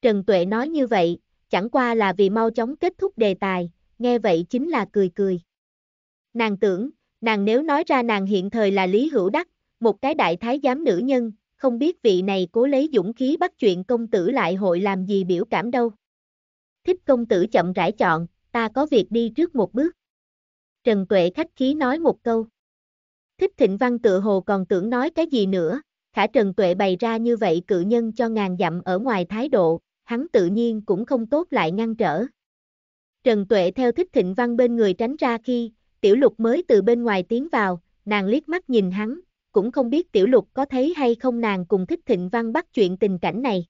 [SPEAKER 1] Trần Tuệ nói như vậy, chẳng qua là vì mau chóng kết thúc đề tài, nghe vậy chính là cười cười. Nàng tưởng, nàng nếu nói ra nàng hiện thời là Lý Hữu Đắc, một cái đại thái giám nữ nhân, không biết vị này cố lấy dũng khí bắt chuyện công tử lại hội làm gì biểu cảm đâu. Thích công tử chậm rãi chọn, ta có việc đi trước một bước. Trần Tuệ khách khí nói một câu. Thích thịnh văn tự hồ còn tưởng nói cái gì nữa, khả Trần Tuệ bày ra như vậy cự nhân cho ngàn dặm ở ngoài thái độ, hắn tự nhiên cũng không tốt lại ngăn trở. Trần Tuệ theo thích thịnh văn bên người tránh ra khi, tiểu lục mới từ bên ngoài tiến vào, nàng liếc mắt nhìn hắn, cũng không biết tiểu lục có thấy hay không nàng cùng thích thịnh văn bắt chuyện tình cảnh này.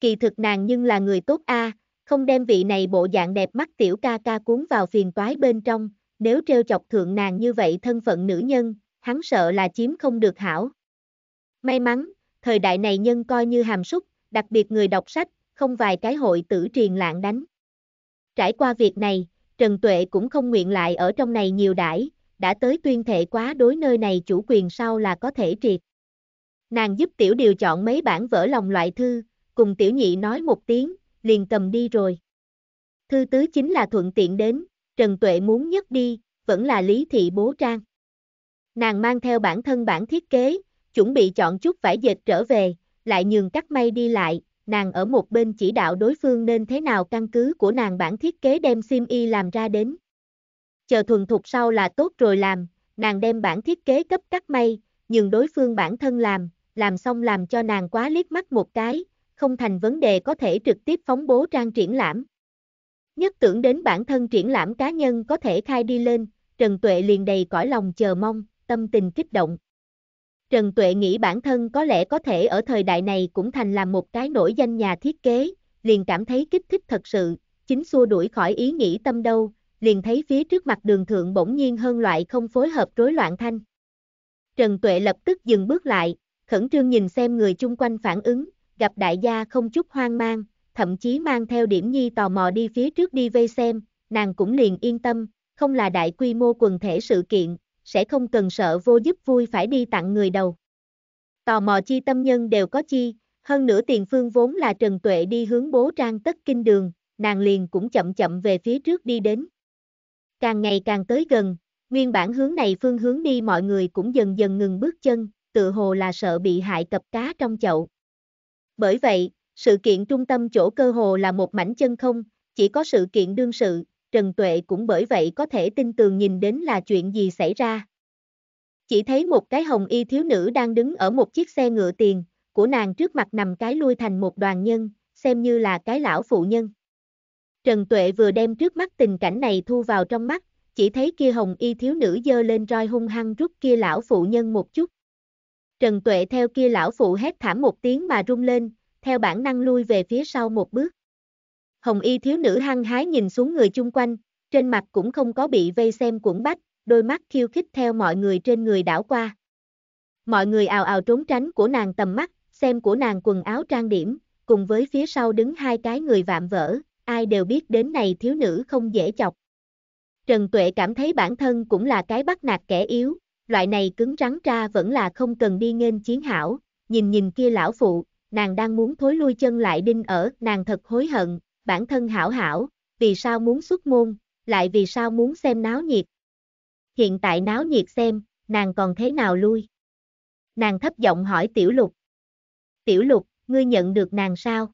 [SPEAKER 1] Kỳ thực nàng nhưng là người tốt a, không đem vị này bộ dạng đẹp mắt tiểu ca ca cuốn vào phiền toái bên trong, nếu treo chọc thượng nàng như vậy thân phận nữ nhân, hắn sợ là chiếm không được hảo. May mắn, thời đại này nhân coi như hàm súc, đặc biệt người đọc sách, không vài cái hội tử triền lạng đánh. Trải qua việc này, Trần Tuệ cũng không nguyện lại ở trong này nhiều đãi, đã tới tuyên thệ quá đối nơi này chủ quyền sau là có thể triệt. Nàng giúp tiểu điều chọn mấy bản vỡ lòng loại thư, cùng tiểu nhị nói một tiếng, liền cầm đi rồi. Thư tứ chính là thuận tiện đến, Trần Tuệ muốn nhất đi, vẫn là lý thị bố trang. Nàng mang theo bản thân bản thiết kế, chuẩn bị chọn chút vải dệt trở về, lại nhường cắt may đi lại, nàng ở một bên chỉ đạo đối phương nên thế nào căn cứ của nàng bản thiết kế đem sim y làm ra đến. Chờ thuần thục sau là tốt rồi làm, nàng đem bản thiết kế cấp cắt may, nhưng đối phương bản thân làm, làm xong làm cho nàng quá liếc mắt một cái, không thành vấn đề có thể trực tiếp phóng bố trang triển lãm. Nhất tưởng đến bản thân triển lãm cá nhân có thể khai đi lên, Trần Tuệ liền đầy cõi lòng chờ mong, tâm tình kích động. Trần Tuệ nghĩ bản thân có lẽ có thể ở thời đại này cũng thành là một cái nổi danh nhà thiết kế, liền cảm thấy kích thích thật sự, chính xua đuổi khỏi ý nghĩ tâm đâu, liền thấy phía trước mặt đường thượng bỗng nhiên hơn loại không phối hợp rối loạn thanh. Trần Tuệ lập tức dừng bước lại, khẩn trương nhìn xem người chung quanh phản ứng, gặp đại gia không chút hoang mang, thậm chí mang theo điểm nhi tò mò đi phía trước đi vây xem, nàng cũng liền yên tâm, không là đại quy mô quần thể sự kiện, sẽ không cần sợ vô giúp vui phải đi tặng người đầu. Tò mò chi tâm nhân đều có chi, hơn nữa tiền phương vốn là Trần Tuệ đi hướng bố trang tất kinh đường, nàng liền cũng chậm chậm về phía trước đi đến. Càng ngày càng tới gần, nguyên bản hướng này phương hướng đi mọi người cũng dần dần ngừng bước chân, tự hồ là sợ bị hại cập cá trong chậu. Bởi vậy, sự kiện trung tâm chỗ cơ hồ là một mảnh chân không, chỉ có sự kiện đương sự, Trần Tuệ cũng bởi vậy có thể tin tường nhìn đến là chuyện gì xảy ra. Chỉ thấy một cái hồng y thiếu nữ đang đứng ở một chiếc xe ngựa tiền, của nàng trước mặt nằm cái lui thành một đoàn nhân, xem như là cái lão phụ nhân. Trần Tuệ vừa đem trước mắt tình cảnh này thu vào trong mắt, chỉ thấy kia hồng y thiếu nữ dơ lên roi hung hăng rút kia lão phụ nhân một chút. Trần Tuệ theo kia lão phụ hét thảm một tiếng mà rung lên, theo bản năng lui về phía sau một bước. Hồng y thiếu nữ hăng hái nhìn xuống người chung quanh, trên mặt cũng không có bị vây xem cuộn bách, đôi mắt khiêu khích theo mọi người trên người đảo qua. Mọi người ào ào trốn tránh của nàng tầm mắt, xem của nàng quần áo trang điểm, cùng với phía sau đứng hai cái người vạm vỡ, ai đều biết đến này thiếu nữ không dễ chọc. Trần Tuệ cảm thấy bản thân cũng là cái bắt nạt kẻ yếu, loại này cứng rắn ra vẫn là không cần đi nghênh chiến hảo, nhìn nhìn kia lão phụ, nàng đang muốn thối lui chân lại đinh ở, nàng thật hối hận, bản thân hảo hảo, vì sao muốn xuất môn, lại vì sao muốn xem náo nhiệt. Hiện tại náo nhiệt xem, nàng còn thế nào lui? Nàng thấp giọng hỏi tiểu lục. Tiểu lục, ngươi nhận được nàng sao?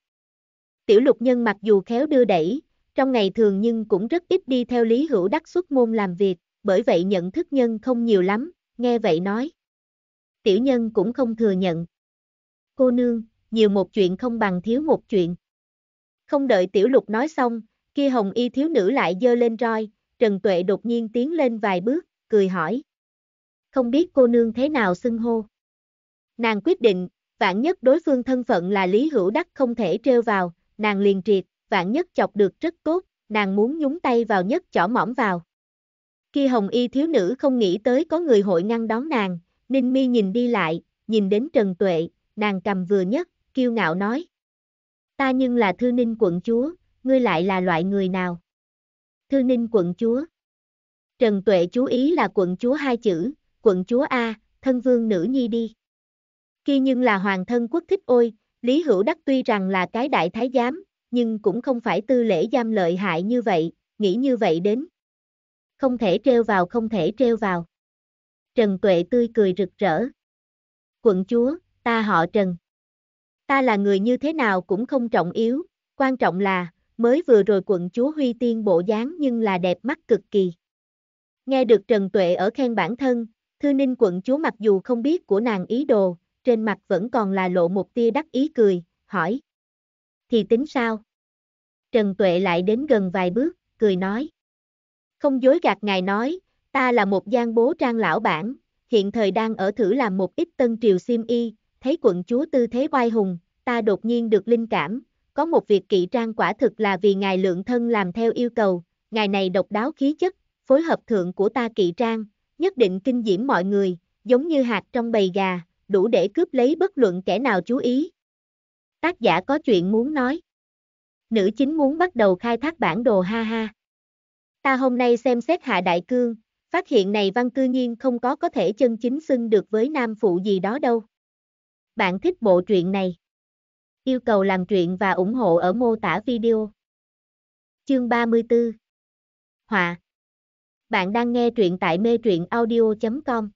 [SPEAKER 1] Tiểu lục nhân mặc dù khéo đưa đẩy, trong ngày thường nhưng cũng rất ít đi theo lý hữu đắc xuất môn làm việc, bởi vậy nhận thức nhân không nhiều lắm, nghe vậy nói. Tiểu nhân cũng không thừa nhận. Cô nương, nhiều một chuyện không bằng thiếu một chuyện. Không đợi tiểu lục nói xong, kia hồng y thiếu nữ lại dơ lên roi, Trần Tuệ đột nhiên tiến lên vài bước, cười hỏi. Không biết cô nương thế nào xưng hô. Nàng quyết định, vạn nhất đối phương thân phận là Lý Hữu Đắc không thể trêu vào, nàng liền triệt, vạn nhất chọc được rất tốt, nàng muốn nhúng tay vào nhất chỏ mỏm vào. Khi hồng y thiếu nữ không nghĩ tới có người hội ngăn đón nàng, Ninh Mi nhìn đi lại, nhìn đến Trần Tuệ, nàng cầm vừa nhất, kiêu ngạo nói. Ta nhưng là thư ninh quận chúa, ngươi lại là loại người nào? Thư ninh quận chúa. Trần Tuệ chú ý là quận chúa hai chữ, quận chúa A, thân vương nữ nhi đi. Kia nhưng là hoàng thân quốc thích ôi, Lý Hữu Đắc tuy rằng là cái đại thái giám, nhưng cũng không phải tư lễ giam lợi hại như vậy, nghĩ như vậy đến. Không thể treo vào không thể treo vào. Trần Tuệ tươi cười rực rỡ. Quận chúa, ta họ Trần. Ta là người như thế nào cũng không trọng yếu, quan trọng là, mới vừa rồi quận chúa Huy Tiên bộ dáng nhưng là đẹp mắt cực kỳ. Nghe được Trần Tuệ ở khen bản thân, Thư Ninh quận chúa mặc dù không biết của nàng ý đồ, trên mặt vẫn còn là lộ một tia đắc ý cười, hỏi. Thì tính sao? Trần Tuệ lại đến gần vài bước, cười nói. Không dối gạt ngài nói, ta là một gian bố trang lão bản, hiện thời đang ở thử làm một ít tân triều sim y, thấy quận chúa tư thế oai hùng, ta đột nhiên được linh cảm, có một việc kỵ trang quả thực là vì ngài lượng thân làm theo yêu cầu, ngài này độc đáo khí chất, phối hợp thượng của ta kỵ trang, nhất định kinh diễm mọi người, giống như hạt trong bầy gà, đủ để cướp lấy bất luận kẻ nào chú ý. Tác giả có chuyện muốn nói. Nữ chính muốn bắt đầu khai thác bản đồ ha ha. Ta hôm nay xem xét hạ đại cương, phát hiện này văn cư nhiên không có có thể chân chính xưng được với nam phụ gì đó đâu. Bạn thích bộ truyện này? Yêu cầu làm truyện và ủng hộ ở mô tả video. Chương 34 Họa Bạn đang nghe truyện tại mê truyện audio.com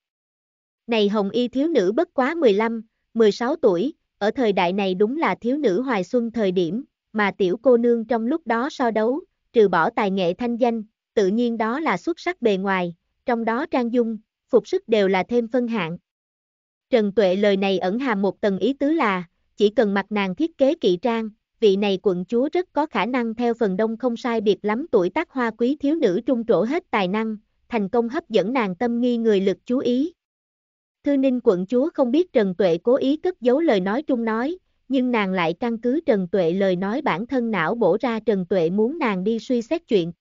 [SPEAKER 1] Này hồng y thiếu nữ bất quá 15, 16 tuổi, ở thời đại này đúng là thiếu nữ hoài xuân thời điểm, mà tiểu cô nương trong lúc đó so đấu, trừ bỏ tài nghệ thanh danh, tự nhiên đó là xuất sắc bề ngoài, trong đó trang dung, phục sức đều là thêm phân hạng. Trần Tuệ lời này ẩn hàm một tầng ý tứ là, chỉ cần mặt nàng thiết kế kỵ trang, vị này quận chúa rất có khả năng theo phần đông không sai biệt lắm tuổi tác hoa quý thiếu nữ trung trổ hết tài năng, thành công hấp dẫn nàng tâm nghi người lực chú ý. Thư ninh quận chúa không biết Trần Tuệ cố ý cất giấu lời nói trung nói, nhưng nàng lại căn cứ Trần Tuệ lời nói bản thân não bổ ra Trần Tuệ muốn nàng đi suy xét chuyện.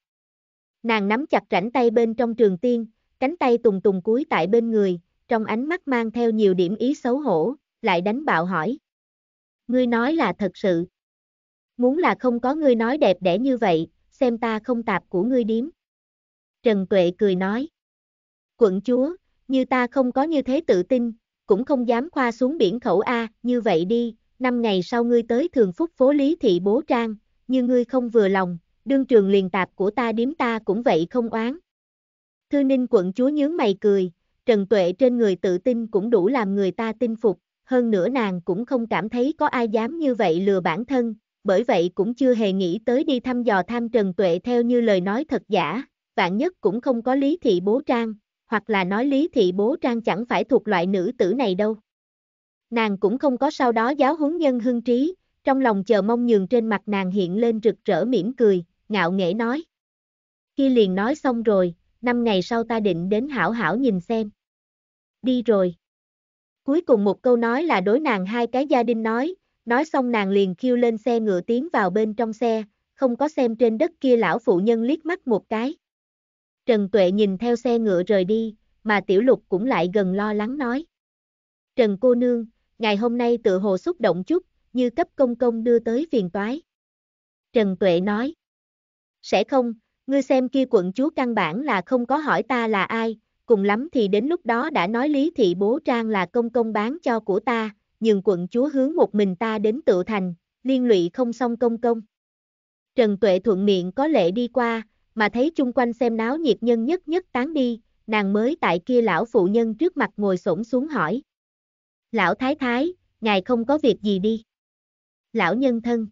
[SPEAKER 1] Nàng nắm chặt rảnh tay bên trong trường tiên, cánh tay tùng tùng cuối tại bên người, trong ánh mắt mang theo nhiều điểm ý xấu hổ, lại đánh bạo hỏi. Ngươi nói là thật sự. Muốn là không có ngươi nói đẹp đẽ như vậy, xem ta không tạp của ngươi điếm. Trần Tuệ cười nói. Quận chúa, như ta không có như thế tự tin, cũng không dám khoa xuống biển khẩu A, như vậy đi, năm ngày sau ngươi tới thường phúc phố Lý Thị Bố Trang, như ngươi không vừa lòng, đương trường liền tạp của ta điếm ta cũng vậy không oán. Thư ninh quận chúa nhướng mày cười, Trần Tuệ trên người tự tin cũng đủ làm người ta tin phục, hơn nữa nàng cũng không cảm thấy có ai dám như vậy lừa bản thân, bởi vậy cũng chưa hề nghĩ tới đi thăm dò tham Trần Tuệ theo như lời nói thật giả, vạn nhất cũng không có lý thị bố trang, hoặc là nói lý thị bố trang chẳng phải thuộc loại nữ tử này đâu. Nàng cũng không có sau đó giáo huấn nhân hưng trí, trong lòng chờ mong nhường trên mặt nàng hiện lên rực rỡ mỉm cười, ngạo nghễ nói. Khi liền nói xong rồi, năm ngày sau ta định đến hảo hảo nhìn xem đi rồi. Cuối cùng một câu nói là đối nàng hai cái gia đình nói, nói xong nàng liền khiêu lên xe ngựa tiến vào bên trong xe, không có xem trên đất kia lão phụ nhân liếc mắt một cái. Trần Tuệ nhìn theo xe ngựa rời đi, mà Tiểu Lục cũng lại gần lo lắng nói. Trần cô nương, ngày hôm nay tự hồ xúc động chút, như cấp công công đưa tới phiền toái. Trần Tuệ nói. Sẽ không, ngươi xem kia quận chúa căn bản là không có hỏi ta là ai, cùng lắm thì đến lúc đó đã nói Lý Thị Bố Trang là công công bán cho của ta, nhưng quận chúa hướng một mình ta đến tự thành, liên lụy không xong công công. Trần Tuệ thuận miệng có lệ đi qua, mà thấy chung quanh xem náo nhiệt nhân nhất nhất tán đi, nàng mới tại kia lão phụ nhân trước mặt ngồi xổm xuống hỏi. Lão thái thái, ngài không có việc gì đi. Lão nhân thân.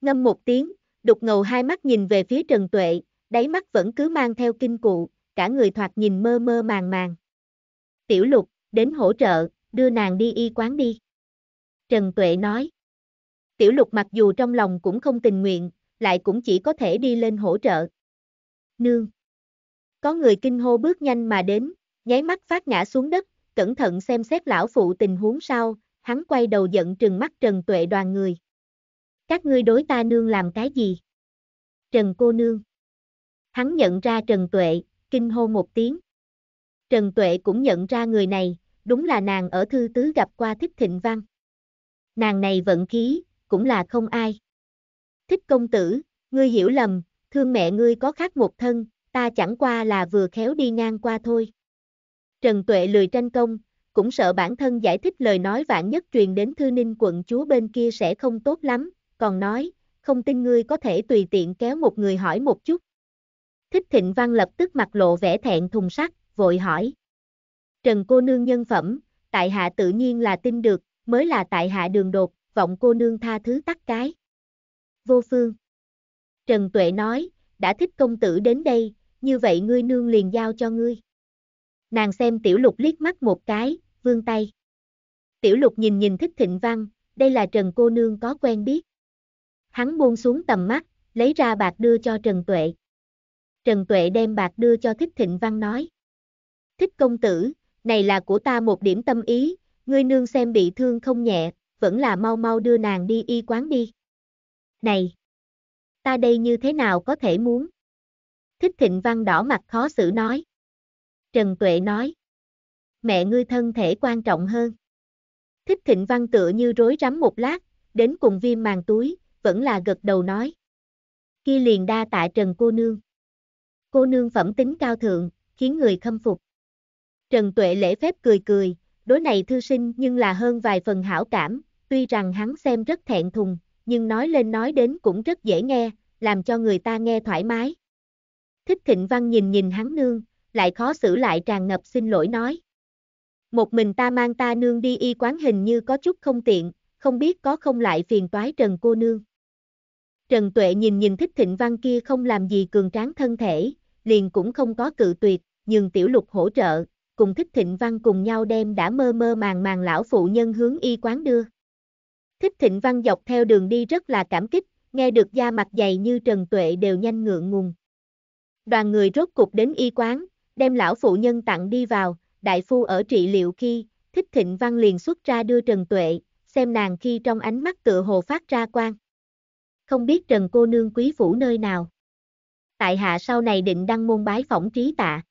[SPEAKER 1] Ngâm một tiếng, đục ngầu hai mắt nhìn về phía Trần Tuệ, đáy mắt vẫn cứ mang theo kinh cụ, cả người thoạt nhìn mơ mơ màng màng. Tiểu lục, đến hỗ trợ, đưa nàng đi y quán đi. Trần Tuệ nói. Tiểu lục mặc dù trong lòng cũng không tình nguyện, lại cũng chỉ có thể đi lên hỗ trợ. Nương. Có người kinh hô bước nhanh mà đến, nháy mắt phát ngã xuống đất, cẩn thận xem xét lão phụ tình huống sau, hắn quay đầu giận trừng mắt Trần Tuệ đoàn người. Các ngươi đối ta nương làm cái gì? Trần cô nương. Hắn nhận ra Trần Tuệ, kinh hô một tiếng. Trần Tuệ cũng nhận ra người này, đúng là nàng ở thư tứ gặp qua thích thịnh văn. Nàng này vận khí, cũng là không ai. Thích công tử, ngươi hiểu lầm, thương mẹ ngươi có khác một thân, ta chẳng qua là vừa khéo đi ngang qua thôi. Trần Tuệ lười tranh công, cũng sợ bản thân giải thích lời nói vạn nhất truyền đến thư ninh quận chúa bên kia sẽ không tốt lắm, còn nói, không tin ngươi có thể tùy tiện kéo một người hỏi một chút. Thích Thịnh Văn lập tức mặt lộ vẻ thẹn thùng sắc, vội hỏi. Trần cô nương nhân phẩm, tại hạ tự nhiên là tin được, mới là tại hạ đường đột, vọng cô nương tha thứ tắt cái. Vô phương. Trần Tuệ nói, đã thích công tử đến đây, như vậy ngươi nương liền giao cho ngươi. Nàng xem tiểu lục liếc mắt một cái, vương tay. Tiểu lục nhìn nhìn thích thịnh văn, đây là Trần cô nương có quen biết. Hắn buông xuống tầm mắt, lấy ra bạc đưa cho Trần Tuệ. Trần Tuệ đem bạc đưa cho Thích Thịnh Văn nói. Thích công tử, này là của ta một điểm tâm ý, ngươi nương xem bị thương không nhẹ, vẫn là mau mau đưa nàng đi y quán đi. Này! Ta đây như thế nào có thể muốn? Thích Thịnh Văn đỏ mặt khó xử nói. Trần Tuệ nói. Mẹ ngươi thân thể quan trọng hơn. Thích Thịnh Văn tựa như rối rắm một lát, đến cùng viêm màng túi, vẫn là gật đầu nói. Khi liền đa tại Trần cô nương cô nương phẩm tính cao thượng, khiến người khâm phục. Trần Tuệ lễ phép cười cười, đối này thư sinh nhưng là hơn vài phần hảo cảm, tuy rằng hắn xem rất thẹn thùng, nhưng nói lên nói đến cũng rất dễ nghe, làm cho người ta nghe thoải mái. Thích Thịnh Văn nhìn nhìn hắn nương, lại khó xử lại tràn ngập xin lỗi nói. Một mình ta mang ta nương đi y quán hình như có chút không tiện, không biết có không lại phiền toái Trần cô nương. Trần Tuệ nhìn nhìn Thích Thịnh Văn kia không làm gì cường tráng thân thể, liền cũng không có cự tuyệt, nhường tiểu lục hỗ trợ, cùng thích thịnh văn cùng nhau đem đã mơ mơ màng màng lão phụ nhân hướng y quán đưa. Thích thịnh văn dọc theo đường đi rất là cảm kích, nghe được da mặt dày như trần tuệ đều nhanh ngượng ngùng. Đoàn người rốt cục đến y quán, đem lão phụ nhân tặng đi vào, đại phu ở trị liệu khi, thích thịnh văn liền xuất ra đưa trần tuệ, xem nàng khi trong ánh mắt tựa hồ phát ra quang. Không biết trần cô nương quý phủ nơi nào tại hạ sau này định đăng môn bái phỏng trí tạ.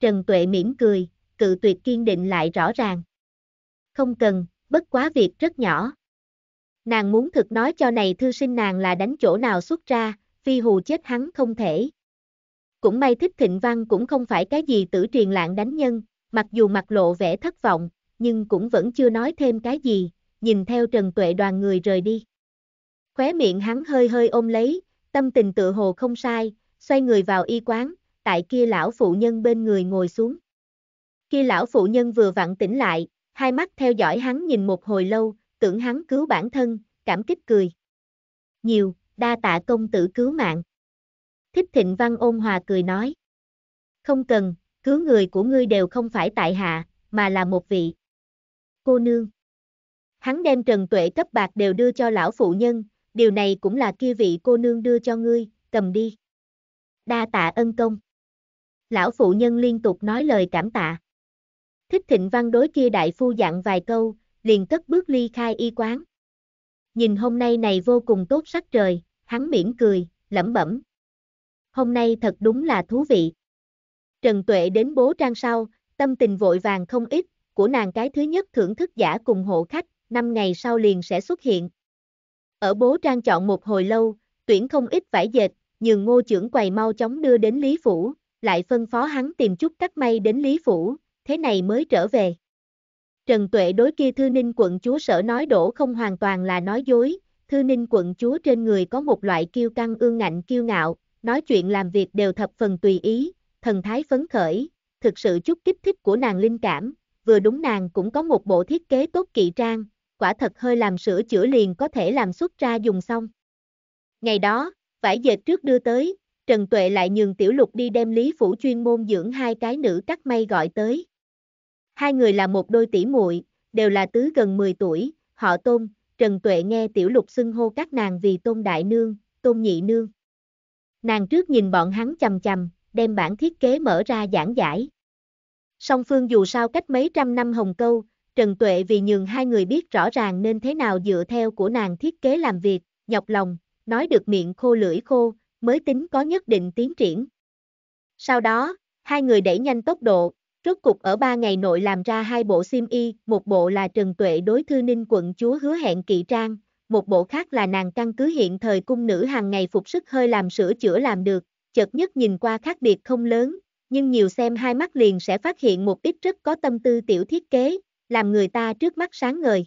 [SPEAKER 1] Trần Tuệ mỉm cười, cự tuyệt kiên định lại rõ ràng. Không cần, bất quá việc rất nhỏ. Nàng muốn thực nói cho này thư sinh nàng là đánh chỗ nào xuất ra, phi hù chết hắn không thể. Cũng may thích thịnh văn cũng không phải cái gì tử truyền lạng đánh nhân, mặc dù mặt lộ vẻ thất vọng, nhưng cũng vẫn chưa nói thêm cái gì, nhìn theo Trần Tuệ đoàn người rời đi. Khóe miệng hắn hơi hơi ôm lấy, Tâm tình tự hồ không sai, xoay người vào y quán, tại kia lão phụ nhân bên người ngồi xuống. Kia lão phụ nhân vừa vặn tỉnh lại, hai mắt theo dõi hắn nhìn một hồi lâu, tưởng hắn cứu bản thân, cảm kích cười. Nhiều, đa tạ công tử cứu mạng. Thích thịnh văn ôn hòa cười nói. Không cần, cứu người của ngươi đều không phải tại hạ, mà là một vị. Cô nương. Hắn đem trần tuệ cấp bạc đều đưa cho lão phụ nhân, điều này cũng là kia vị cô nương đưa cho ngươi, cầm đi. Đa tạ ân công. Lão phụ nhân liên tục nói lời cảm tạ. Thích thịnh văn đối kia đại phu dặn vài câu, liền cất bước ly khai y quán. Nhìn hôm nay này vô cùng tốt sắc trời, hắn mỉm cười, lẩm bẩm. Hôm nay thật đúng là thú vị. Trần Tuệ đến bố trang sau, tâm tình vội vàng không ít, của nàng cái thứ nhất thưởng thức giả cùng hộ khách, năm ngày sau liền sẽ xuất hiện. Ở bố trang chọn một hồi lâu, tuyển không ít vải dệt, nhường ngô trưởng quầy mau chóng đưa đến Lý Phủ, lại phân phó hắn tìm chút cắt may đến Lý Phủ, thế này mới trở về. Trần Tuệ đối kia Thư Ninh quận chúa sở nói đổ không hoàn toàn là nói dối, Thư Ninh quận chúa trên người có một loại kiêu căng ương ngạnh kiêu ngạo, nói chuyện làm việc đều thập phần tùy ý, thần thái phấn khởi, thực sự chút kích thích của nàng linh cảm, vừa đúng nàng cũng có một bộ thiết kế tốt kỵ trang, quả thật hơi làm sửa chữa liền có thể làm xuất ra dùng xong. Ngày đó, vải dệt trước đưa tới, Trần Tuệ lại nhường Tiểu Lục đi đem Lý Phủ chuyên môn dưỡng hai cái nữ cắt may gọi tới. Hai người là một đôi tỷ muội, đều là tứ gần 10 tuổi, họ Tôn, Trần Tuệ nghe Tiểu Lục xưng hô các nàng vì Tôn Đại Nương, Tôn Nhị Nương. Nàng trước nhìn bọn hắn chầm chầm, đem bản thiết kế mở ra giảng giải. Song phương dù sao cách mấy trăm năm hồng câu, Trần Tuệ vì nhường hai người biết rõ ràng nên thế nào dựa theo của nàng thiết kế làm việc, nhọc lòng, nói được miệng khô lưỡi khô, mới tính có nhất định tiến triển. Sau đó, hai người đẩy nhanh tốc độ, rốt cục ở ba ngày nội làm ra hai bộ sim y, một bộ là Trần Tuệ đối thư ninh quận chúa hứa hẹn kỵ trang, một bộ khác là nàng căn cứ hiện thời cung nữ hàng ngày phục sức hơi làm sửa chữa làm được, chợt nhất nhìn qua khác biệt không lớn, nhưng nhiều xem hai mắt liền sẽ phát hiện một ít rất có tâm tư tiểu thiết kế, làm người ta trước mắt sáng ngời.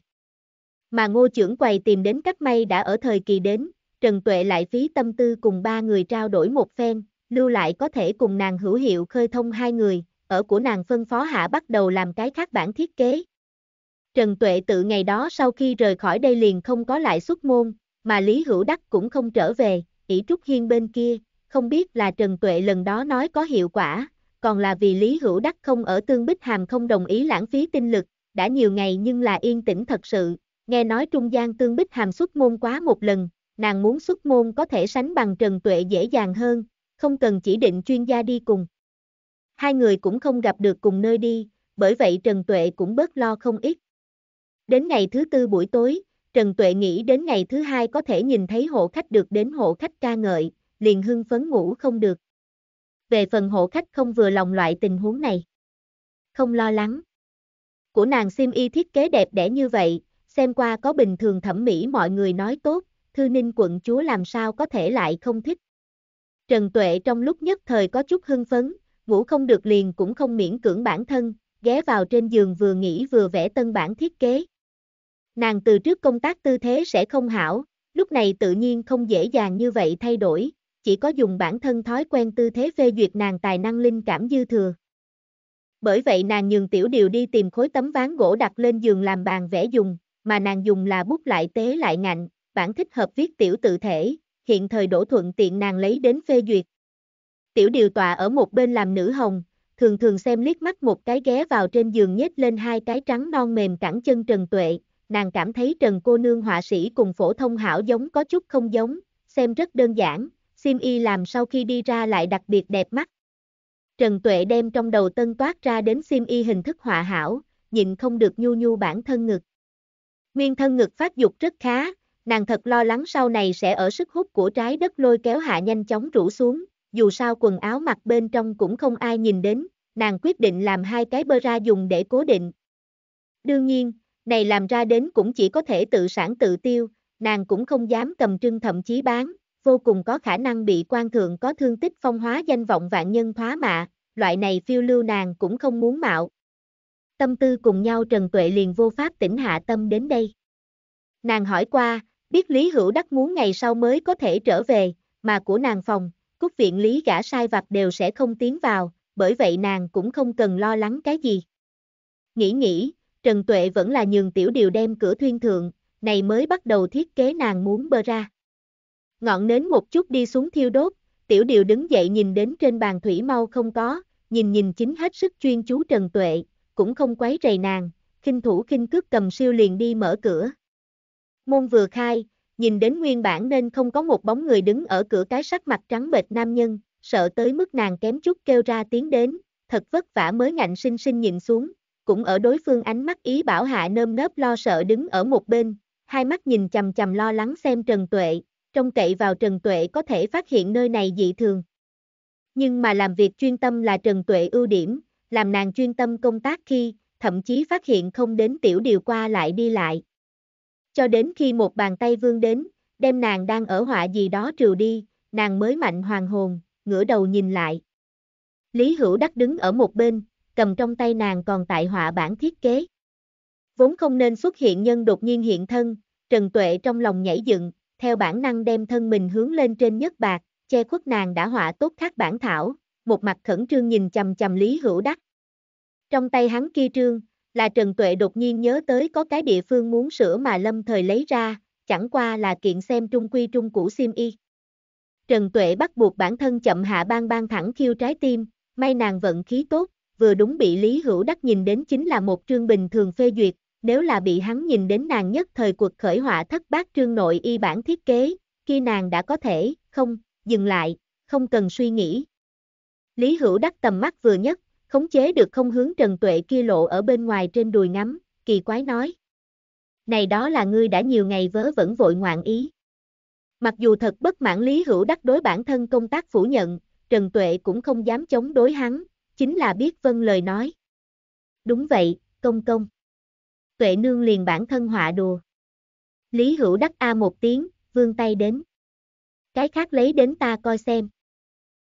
[SPEAKER 1] Mà ngô trưởng quầy tìm đến cách may đã ở thời kỳ đến, Trần Tuệ lại phí tâm tư cùng ba người trao đổi một phen, lưu lại có thể cùng nàng hữu hiệu khơi thông hai người, ở của nàng phân phó hạ bắt đầu làm cái khác bản thiết kế. Trần Tuệ tự ngày đó sau khi rời khỏi đây liền không có lại xuất môn, mà Lý Hữu Đắc cũng không trở về, ỷ Trúc Hiên bên kia, không biết là Trần Tuệ lần đó nói có hiệu quả, còn là vì Lý Hữu Đắc không ở Tương Bích Hàm không đồng ý lãng phí tinh lực, đã nhiều ngày nhưng là yên tĩnh thật sự, nghe nói trung gian tương bích hàm xuất môn quá một lần, nàng muốn xuất môn có thể sánh bằng trần tuệ dễ dàng hơn, không cần chỉ định chuyên gia đi cùng. Hai người cũng không gặp được cùng nơi đi, bởi vậy Trần Tuệ cũng bớt lo không ít. Đến ngày thứ tư buổi tối, Trần Tuệ nghĩ đến ngày thứ hai có thể nhìn thấy hộ khách được đến hộ khách ca ngợi, liền hưng phấn ngủ không được. Về phần hộ khách không vừa lòng loại tình huống này. Không lo lắng, của nàng Sim Y thiết kế đẹp đẽ như vậy, xem qua có bình thường thẩm mỹ mọi người nói tốt, thư ninh quận chúa làm sao có thể lại không thích. Trần Tuệ trong lúc nhất thời có chút hưng phấn, ngủ không được liền cũng không miễn cưỡng bản thân, ghé vào trên giường vừa nghĩ vừa vẽ tân bản thiết kế. Nàng từ trước công tác tư thế sẽ không hảo, lúc này tự nhiên không dễ dàng như vậy thay đổi, chỉ có dùng bản thân thói quen tư thế phê duyệt nàng tài năng linh cảm dư thừa bởi vậy nàng nhường tiểu điều đi tìm khối tấm ván gỗ đặt lên giường làm bàn vẽ dùng, mà nàng dùng là bút lại tế lại ngạnh, bản thích hợp viết tiểu tự thể, hiện thời đổ thuận tiện nàng lấy đến phê duyệt. Tiểu điều tọa ở một bên làm nữ hồng, thường thường xem liếc mắt một cái ghé vào trên giường nhét lên hai cái trắng non mềm cẳng chân Trần Tuệ, nàng cảm thấy Trần cô nương họa sĩ cùng phổ thông hảo giống có chút không giống, xem rất đơn giản, sim y làm sau khi đi ra lại đặc biệt đẹp mắt. Trần Tuệ đem trong đầu tân toát ra đến sim y hình thức họa hảo, nhịn không được nhu nhu bản thân ngực. Nguyên thân ngực phát dục rất khá, nàng thật lo lắng sau này sẽ ở sức hút của trái đất lôi kéo hạ nhanh chóng rủ xuống, dù sao quần áo mặc bên trong cũng không ai nhìn đến, nàng quyết định làm hai cái bơ ra dùng để cố định. Đương nhiên, này làm ra đến cũng chỉ có thể tự sản tự tiêu, nàng cũng không dám cầm trưng thậm chí bán, vô cùng có khả năng bị quan thượng có thương tích phong hóa danh vọng vạn nhân hóa mạ, loại này phiêu lưu nàng cũng không muốn mạo. Tâm tư cùng nhau Trần Tuệ liền vô pháp tỉnh hạ tâm đến đây. Nàng hỏi qua, biết Lý Hữu Đắc muốn ngày sau mới có thể trở về, mà của nàng phòng, cúc viện Lý gã sai vặt đều sẽ không tiến vào, bởi vậy nàng cũng không cần lo lắng cái gì. Nghĩ nghĩ, Trần Tuệ vẫn là nhường tiểu điều đem cửa thuyên thượng, này mới bắt đầu thiết kế nàng muốn bơ ra ngọn nến một chút đi xuống thiêu đốt, tiểu điều đứng dậy nhìn đến trên bàn thủy mau không có, nhìn nhìn chính hết sức chuyên chú Trần Tuệ, cũng không quấy rầy nàng, khinh thủ khinh cước cầm siêu liền đi mở cửa. Môn vừa khai, nhìn đến nguyên bản nên không có một bóng người đứng ở cửa cái sắc mặt trắng bệch nam nhân, sợ tới mức nàng kém chút kêu ra tiếng đến, thật vất vả mới ngạnh sinh sinh nhìn xuống, cũng ở đối phương ánh mắt ý bảo hạ nơm nớp lo sợ đứng ở một bên, hai mắt nhìn chầm chầm lo lắng xem Trần Tuệ, trông cậy vào Trần Tuệ có thể phát hiện nơi này dị thường. Nhưng mà làm việc chuyên tâm là Trần Tuệ ưu điểm, làm nàng chuyên tâm công tác khi, thậm chí phát hiện không đến tiểu điều qua lại đi lại. Cho đến khi một bàn tay vương đến, đem nàng đang ở họa gì đó trừ đi, nàng mới mạnh hoàng hồn, ngửa đầu nhìn lại. Lý Hữu Đắc đứng ở một bên, cầm trong tay nàng còn tại họa bản thiết kế. Vốn không nên xuất hiện nhân đột nhiên hiện thân, Trần Tuệ trong lòng nhảy dựng, theo bản năng đem thân mình hướng lên trên nhất bạc, che khuất nàng đã họa tốt khắc bản thảo, một mặt khẩn trương nhìn chầm chầm Lý Hữu Đắc. Trong tay hắn kia trương, là Trần Tuệ đột nhiên nhớ tới có cái địa phương muốn sửa mà lâm thời lấy ra, chẳng qua là kiện xem trung quy trung cũ sim y. Trần Tuệ bắt buộc bản thân chậm hạ ban ban thẳng khiêu trái tim, may nàng vận khí tốt, vừa đúng bị Lý Hữu Đắc nhìn đến chính là một trương bình thường phê duyệt, nếu là bị hắn nhìn đến nàng nhất thời cuộc khởi họa thất bát trương nội y bản thiết kế, khi nàng đã có thể, không, dừng lại, không cần suy nghĩ. Lý Hữu đắc tầm mắt vừa nhất, khống chế được không hướng Trần Tuệ kia lộ ở bên ngoài trên đùi ngắm, kỳ quái nói. Này đó là ngươi đã nhiều ngày vớ vẫn vội ngoạn ý. Mặc dù thật bất mãn Lý Hữu đắc đối bản thân công tác phủ nhận, Trần Tuệ cũng không dám chống đối hắn, chính là biết vâng lời nói. Đúng vậy, công công tuệ nương liền bản thân họa đùa. Lý hữu đắc a một tiếng, vương tay đến. Cái khác lấy đến ta coi xem.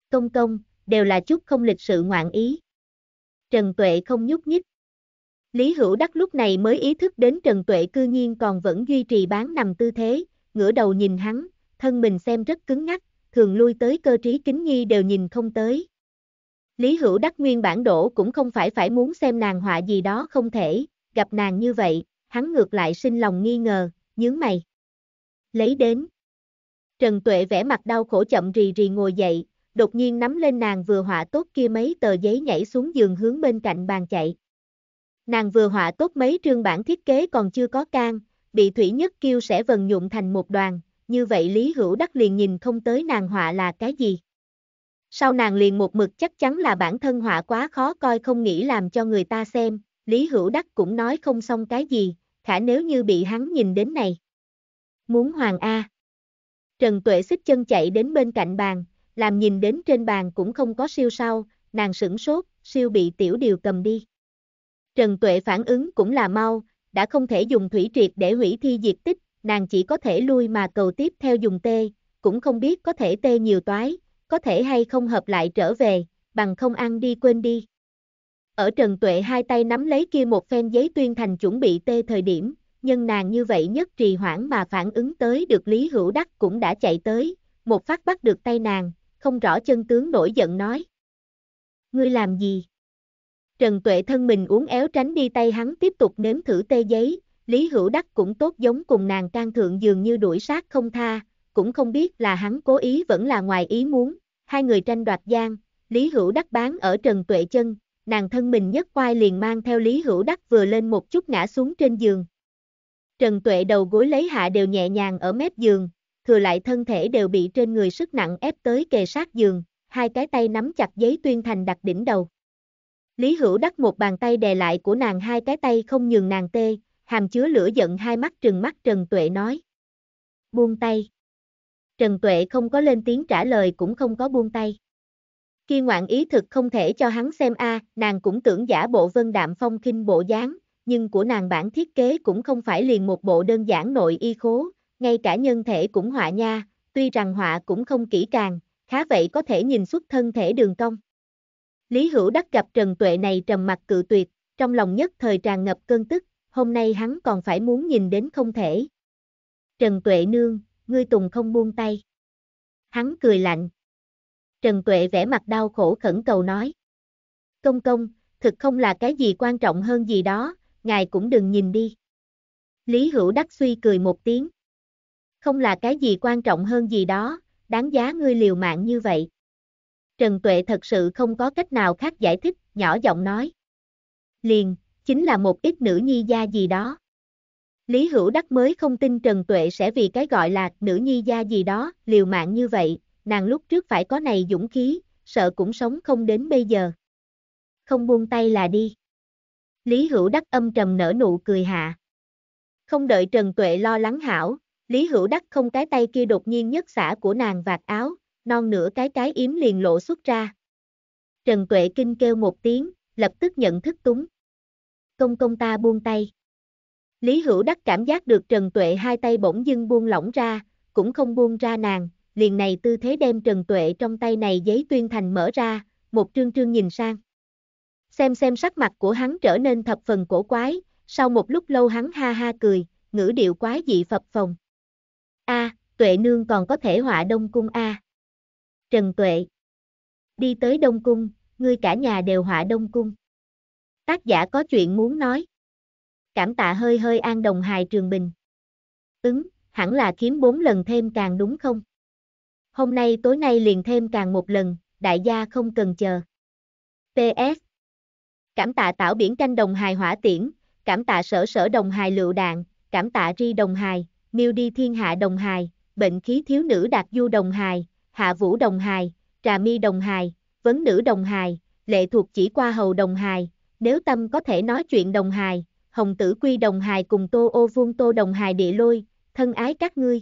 [SPEAKER 1] Công công, đều là chút không lịch sự ngoạn ý. Trần Tuệ không nhúc nhích. Lý Hữu Đắc lúc này mới ý thức đến Trần Tuệ cư nhiên còn vẫn duy trì bán nằm tư thế, ngửa đầu nhìn hắn, thân mình xem rất cứng ngắc, thường lui tới cơ trí kính nhi đều nhìn không tới. Lý Hữu Đắc nguyên bản đổ cũng không phải phải muốn xem nàng họa gì đó không thể, gặp nàng như vậy, hắn ngược lại sinh lòng nghi ngờ, nhướng mày. Lấy đến. Trần Tuệ vẽ mặt đau khổ chậm rì rì ngồi dậy, đột nhiên nắm lên nàng vừa họa tốt kia mấy tờ giấy nhảy xuống giường hướng bên cạnh bàn chạy. Nàng vừa họa tốt mấy trương bản thiết kế còn chưa có can, bị Thủy Nhất kêu sẽ vần nhụm thành một đoàn, như vậy Lý Hữu Đắc liền nhìn không tới nàng họa là cái gì. Sau nàng liền một mực chắc chắn là bản thân họa quá khó coi không nghĩ làm cho người ta xem, Lý Hữu Đắc cũng nói không xong cái gì, khả nếu như bị hắn nhìn đến này. Muốn Hoàng A. Trần Tuệ xích chân chạy đến bên cạnh bàn, làm nhìn đến trên bàn cũng không có siêu sao, nàng sửng sốt, siêu bị tiểu điều cầm đi. Trần Tuệ phản ứng cũng là mau, đã không thể dùng thủy triệt để hủy thi diệt tích, nàng chỉ có thể lui mà cầu tiếp theo dùng tê, cũng không biết có thể tê nhiều toái, có thể hay không hợp lại trở về, bằng không ăn đi quên đi. Ở Trần Tuệ hai tay nắm lấy kia một phen giấy tuyên thành chuẩn bị tê thời điểm, nhưng nàng như vậy nhất trì hoãn mà phản ứng tới được Lý Hữu Đắc cũng đã chạy tới, một phát bắt được tay nàng, không rõ chân tướng nổi giận nói. Ngươi làm gì? Trần Tuệ thân mình uốn éo tránh đi tay hắn tiếp tục nếm thử tê giấy, Lý Hữu Đắc cũng tốt giống cùng nàng can thượng dường như đuổi sát không tha, cũng không biết là hắn cố ý vẫn là ngoài ý muốn, hai người tranh đoạt gian, Lý Hữu Đắc bán ở Trần Tuệ chân, nàng thân mình nhất quai liền mang theo Lý Hữu Đắc vừa lên một chút ngã xuống trên giường. Trần Tuệ đầu gối lấy hạ đều nhẹ nhàng ở mép giường, thừa lại thân thể đều bị trên người sức nặng ép tới kề sát giường, hai cái tay nắm chặt giấy tuyên thành đặt đỉnh đầu. Lý Hữu Đắc một bàn tay đè lại của nàng hai cái tay không nhường nàng tê, hàm chứa lửa giận hai mắt trừng mắt Trần Tuệ nói. Buông tay. Trần Tuệ không có lên tiếng trả lời cũng không có buông tay. Kia ngoạn ý thực không thể cho hắn xem a, nàng cũng tưởng giả bộ vân đạm phong khinh bộ dáng, nhưng của nàng bản thiết kế cũng không phải liền một bộ đơn giản nội y khố, ngay cả nhân thể cũng họa nha, tuy rằng họa cũng không kỹ càng, khá vậy có thể nhìn xuất thân thể đường cong. Lý Hữu Đắc gặp Trần Tuệ này trầm mặt cự tuyệt, trong lòng nhất thời tràn ngập cơn tức, hôm nay hắn còn phải muốn nhìn đến không thể. Trần Tuệ Nương, ngươi tùng không buông tay. Hắn cười lạnh, Trần Tuệ vẻ mặt đau khổ khẩn cầu nói. Công công, thực không là cái gì quan trọng hơn gì đó, ngài cũng đừng nhìn đi. Lý Hữu Đắc suy cười một tiếng. Không là cái gì quan trọng hơn gì đó, đáng giá ngươi liều mạng như vậy. Trần Tuệ thật sự không có cách nào khác giải thích, nhỏ giọng nói. Liền, chính là một ít nữ nhi gia gì đó. Lý Hữu Đắc mới không tin Trần Tuệ sẽ vì cái gọi là nữ nhi gia gì đó, liều mạng như vậy, nàng lúc trước phải có này dũng khí, sợ cũng sống không đến bây giờ. Không buông tay là đi. Lý Hữu Đắc âm trầm nở nụ cười hạ. Không đợi Trần Tuệ lo lắng hảo, Lý Hữu Đắc không cái tay kia đột nhiên nhất xả của nàng vạt áo, non nửa cái cái yếm liền lộ xuất ra. Trần Tuệ kinh kêu một tiếng, lập tức nhận thức túng. Công công ta buông tay. Lý Hữu Đắc cảm giác được Trần Tuệ hai tay bỗng dưng buông lỏng ra, cũng không buông ra nàng, liền này tư thế đem Trần Tuệ trong tay này giấy tuyên thành mở ra, một trương trương nhìn sang. Xem xem sắc mặt của hắn trở nên thập phần cổ quái, sau một lúc lâu hắn ha ha cười, ngữ điệu quái dị phập phồng. A, Tuệ nương còn có thể họa Đông Cung A. Trần Tuệ. Đi tới Đông Cung, ngươi cả nhà đều họa Đông Cung. Tác giả có chuyện muốn nói. Cảm tạ hơi hơi an đồng hài trường bình. Ứng, hẳn là kiếm bốn lần thêm càng đúng không? hôm nay tối nay liền thêm càng một lần, đại gia không cần chờ. PS Cảm tạ tảo biển canh đồng hài hỏa tiễn, cảm tạ sở sở đồng hài lựu đạn, cảm tạ ri đồng hài, miêu đi thiên hạ đồng hài, bệnh khí thiếu nữ đạt du đồng hài, hạ vũ đồng hài, trà mi đồng hài, vấn nữ đồng hài, lệ thuộc chỉ qua hầu đồng hài, nếu tâm có thể nói chuyện đồng hài, hồng tử quy đồng hài cùng tô ô vuông tô đồng hài địa lôi, thân ái các ngươi.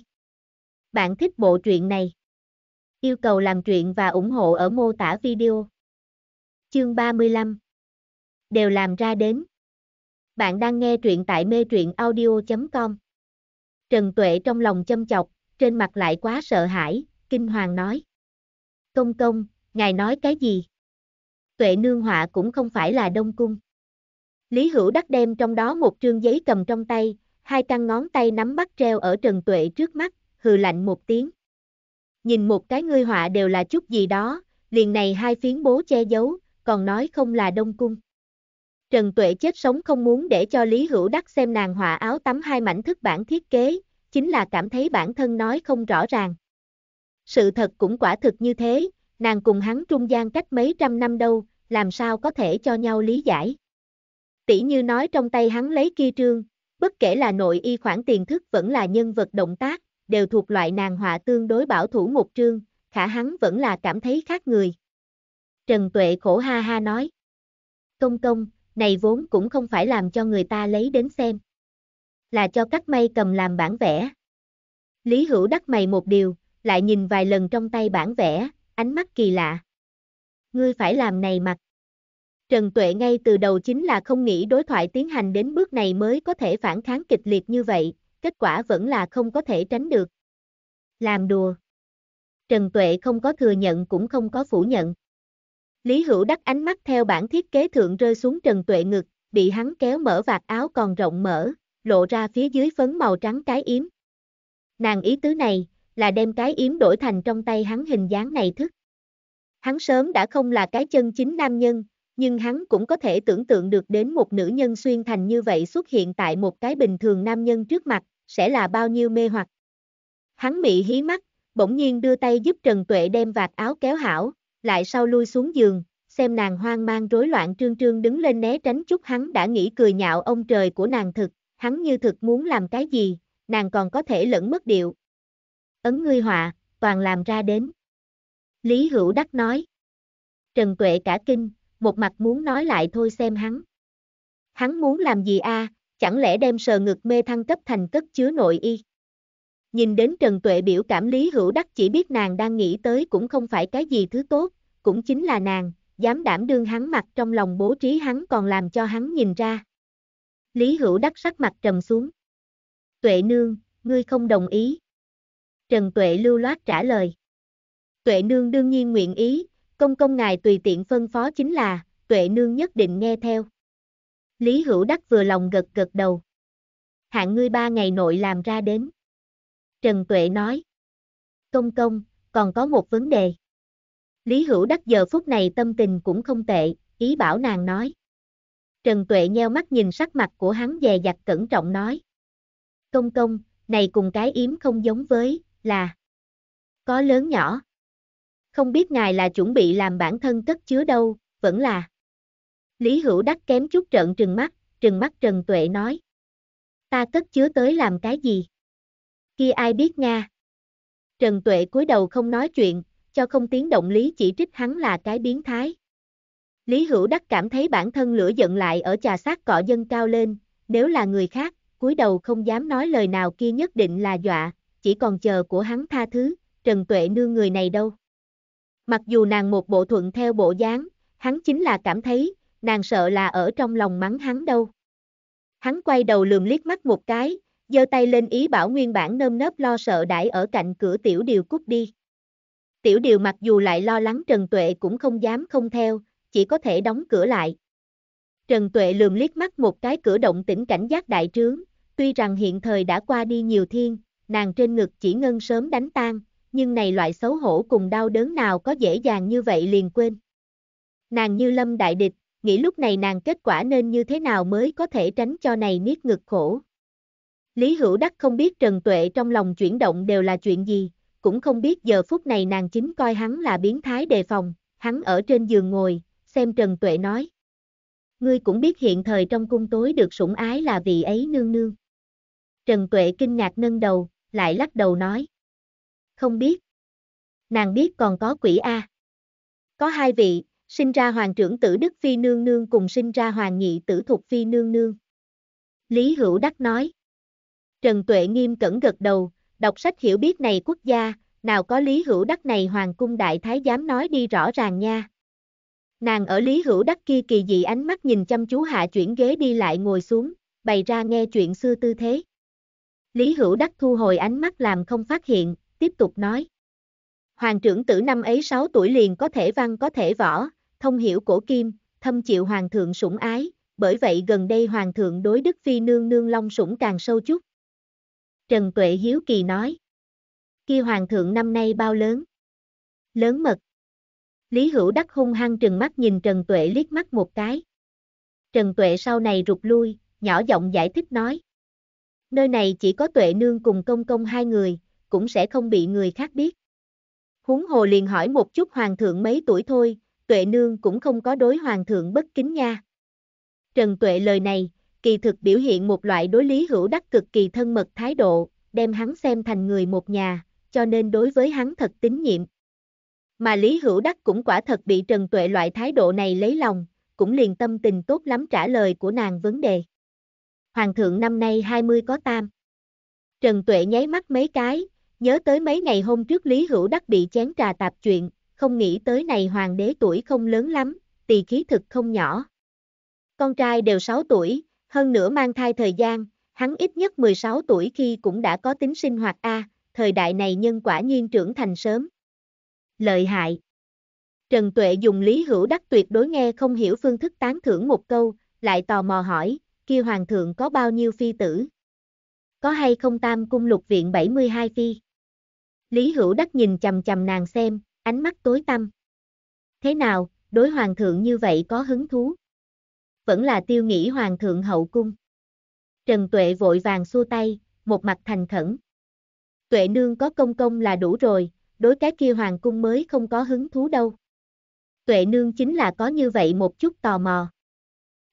[SPEAKER 1] Bạn thích bộ truyện này? Yêu cầu làm chuyện và ủng hộ ở mô tả video. Chương 35 Đều làm ra đến. Bạn đang nghe truyện tại mê truyện audio.com Trần Tuệ trong lòng châm chọc, trên mặt lại quá sợ hãi, kinh hoàng nói. Công công, ngài nói cái gì? Tuệ nương họa cũng không phải là đông cung. Lý Hữu Đắc đem trong đó một trương giấy cầm trong tay, hai căn ngón tay nắm bắt treo ở Trần Tuệ trước mắt, hừ lạnh một tiếng nhìn một cái ngươi họa đều là chút gì đó, liền này hai phiến bố che giấu, còn nói không là đông cung. Trần Tuệ chết sống không muốn để cho Lý Hữu Đắc xem nàng họa áo tắm hai mảnh thức bản thiết kế, chính là cảm thấy bản thân nói không rõ ràng. Sự thật cũng quả thực như thế, nàng cùng hắn trung gian cách mấy trăm năm đâu, làm sao có thể cho nhau lý giải. Tỷ như nói trong tay hắn lấy kia trương, bất kể là nội y khoản tiền thức vẫn là nhân vật động tác, đều thuộc loại nàng họa tương đối bảo thủ một trương, khả hắn vẫn là cảm thấy khác người. Trần Tuệ khổ ha ha nói. Công công, này vốn cũng không phải làm cho người ta lấy đến xem. Là cho cắt may cầm làm bản vẽ. Lý Hữu đắc mày một điều, lại nhìn vài lần trong tay bản vẽ, ánh mắt kỳ lạ. Ngươi phải làm này mặt. Trần Tuệ ngay từ đầu chính là không nghĩ đối thoại tiến hành đến bước này mới có thể phản kháng kịch liệt như vậy, kết quả vẫn là không có thể tránh được. Làm đùa. Trần Tuệ không có thừa nhận cũng không có phủ nhận. Lý Hữu đắc ánh mắt theo bản thiết kế thượng rơi xuống Trần Tuệ ngực, bị hắn kéo mở vạt áo còn rộng mở, lộ ra phía dưới phấn màu trắng cái yếm. Nàng ý tứ này, là đem cái yếm đổi thành trong tay hắn hình dáng này thức. Hắn sớm đã không là cái chân chính nam nhân, nhưng hắn cũng có thể tưởng tượng được đến một nữ nhân xuyên thành như vậy xuất hiện tại một cái bình thường nam nhân trước mặt, sẽ là bao nhiêu mê hoặc. Hắn mị hí mắt, bỗng nhiên đưa tay giúp Trần Tuệ đem vạt áo kéo hảo, lại sau lui xuống giường, xem nàng hoang mang rối loạn trương trương đứng lên né tránh chút hắn đã nghĩ cười nhạo ông trời của nàng thực, hắn như thực muốn làm cái gì, nàng còn có thể lẫn mất điệu. Ấn ngươi họa, toàn làm ra đến. Lý Hữu Đắc nói. Trần Tuệ cả kinh, một mặt muốn nói lại thôi xem hắn. Hắn muốn làm gì a? À, chẳng lẽ đem sờ ngực mê thăng cấp thành cất chứa nội y. Nhìn đến Trần Tuệ biểu cảm Lý Hữu Đắc chỉ biết nàng đang nghĩ tới cũng không phải cái gì thứ tốt, cũng chính là nàng, dám đảm đương hắn mặt trong lòng bố trí hắn còn làm cho hắn nhìn ra. Lý Hữu Đắc sắc mặt trầm xuống. Tuệ nương, ngươi không đồng ý. Trần Tuệ lưu loát trả lời. Tuệ nương đương nhiên nguyện ý, công công ngài tùy tiện phân phó chính là, Tuệ nương nhất định nghe theo. Lý Hữu Đắc vừa lòng gật gật đầu. Hạng ngươi ba ngày nội làm ra đến. Trần Tuệ nói. Công công, còn có một vấn đề. Lý Hữu Đắc giờ phút này tâm tình cũng không tệ, ý bảo nàng nói. Trần Tuệ nheo mắt nhìn sắc mặt của hắn dè dặt cẩn trọng nói. Công công, này cùng cái yếm không giống với, là có lớn nhỏ. Không biết ngài là chuẩn bị làm bản thân cất chứa đâu, vẫn là Lý Hữu Đắc kém chút trợn trừng mắt, trừng mắt Trần Tuệ nói. Ta cất chứa tới làm cái gì? Kia ai biết nha? Trần Tuệ cúi đầu không nói chuyện, cho không tiếng động lý chỉ trích hắn là cái biến thái. Lý Hữu Đắc cảm thấy bản thân lửa giận lại ở trà sát cọ dân cao lên, nếu là người khác, cúi đầu không dám nói lời nào kia nhất định là dọa, chỉ còn chờ của hắn tha thứ, Trần Tuệ nương người này đâu. Mặc dù nàng một bộ thuận theo bộ dáng, hắn chính là cảm thấy, nàng sợ là ở trong lòng mắng hắn đâu. Hắn quay đầu lườm liếc mắt một cái, giơ tay lên ý bảo nguyên bản nơm nớp lo sợ đãi ở cạnh cửa tiểu điều cút đi. Tiểu điều mặc dù lại lo lắng Trần Tuệ cũng không dám không theo, chỉ có thể đóng cửa lại. Trần Tuệ lườm liếc mắt một cái cửa động tỉnh cảnh giác đại trướng, tuy rằng hiện thời đã qua đi nhiều thiên, nàng trên ngực chỉ ngân sớm đánh tan, nhưng này loại xấu hổ cùng đau đớn nào có dễ dàng như vậy liền quên. Nàng như lâm đại địch, nghĩ lúc này nàng kết quả nên như thế nào mới có thể tránh cho này niết ngực khổ. Lý Hữu Đắc không biết Trần Tuệ trong lòng chuyển động đều là chuyện gì, cũng không biết giờ phút này nàng chính coi hắn là biến thái đề phòng, hắn ở trên giường ngồi, xem Trần Tuệ nói. Ngươi cũng biết hiện thời trong cung tối được sủng ái là vị ấy nương nương. Trần Tuệ kinh ngạc nâng đầu, lại lắc đầu nói. Không biết. Nàng biết còn có quỷ A. Có hai vị, sinh ra hoàng trưởng tử Đức Phi Nương Nương cùng sinh ra hoàng nhị tử Thục Phi Nương Nương. Lý Hữu Đắc nói. Trần Tuệ nghiêm cẩn gật đầu, đọc sách hiểu biết này quốc gia, nào có Lý Hữu Đắc này hoàng cung đại thái dám nói đi rõ ràng nha. Nàng ở Lý Hữu Đắc kia kỳ dị ánh mắt nhìn chăm chú hạ chuyển ghế đi lại ngồi xuống, bày ra nghe chuyện xưa tư thế. Lý Hữu Đắc thu hồi ánh mắt làm không phát hiện, tiếp tục nói. Hoàng trưởng tử năm ấy 6 tuổi liền có thể văn có thể võ, thông hiểu cổ kim, thâm chịu hoàng thượng sủng ái, bởi vậy gần đây hoàng thượng đối đức phi nương nương long sủng càng sâu chút. Trần Tuệ Hiếu Kỳ nói. Kia hoàng thượng năm nay bao lớn? Lớn mật. Lý Hữu Đắc hung hăng trừng mắt nhìn Trần Tuệ liếc mắt một cái. Trần Tuệ sau này rụt lui, nhỏ giọng giải thích nói. Nơi này chỉ có Tuệ Nương cùng công công hai người, cũng sẽ không bị người khác biết. Huống hồ liền hỏi một chút hoàng thượng mấy tuổi thôi, tuệ nương cũng không có đối hoàng thượng bất kính nha. Trần tuệ lời này, kỳ thực biểu hiện một loại đối lý hữu đắc cực kỳ thân mật thái độ, đem hắn xem thành người một nhà, cho nên đối với hắn thật tín nhiệm. Mà Lý Hữu Đắc cũng quả thật bị Trần Tuệ loại thái độ này lấy lòng, cũng liền tâm tình tốt lắm trả lời của nàng vấn đề. Hoàng thượng năm nay 20 có tam. Trần Tuệ nháy mắt mấy cái, nhớ tới mấy ngày hôm trước Lý Hữu Đắc bị chén trà tạp chuyện, không nghĩ tới này hoàng đế tuổi không lớn lắm, tỳ khí thực không nhỏ. Con trai đều 6 tuổi, hơn nữa mang thai thời gian, hắn ít nhất 16 tuổi khi cũng đã có tính sinh hoạt A, thời đại này nhân quả nhiên trưởng thành sớm. Lợi hại Trần Tuệ dùng lý hữu đắc tuyệt đối nghe không hiểu phương thức tán thưởng một câu, lại tò mò hỏi, kia hoàng thượng có bao nhiêu phi tử? Có hay không tam cung lục viện 72 phi? Lý hữu đắc nhìn chầm chầm nàng xem, ánh mắt tối tăm. Thế nào, đối hoàng thượng như vậy có hứng thú? Vẫn là tiêu nghĩ hoàng thượng hậu cung. Trần Tuệ vội vàng xua tay, một mặt thành khẩn. Tuệ nương có công công là đủ rồi, đối cái kia hoàng cung mới không có hứng thú đâu. Tuệ nương chính là có như vậy một chút tò mò.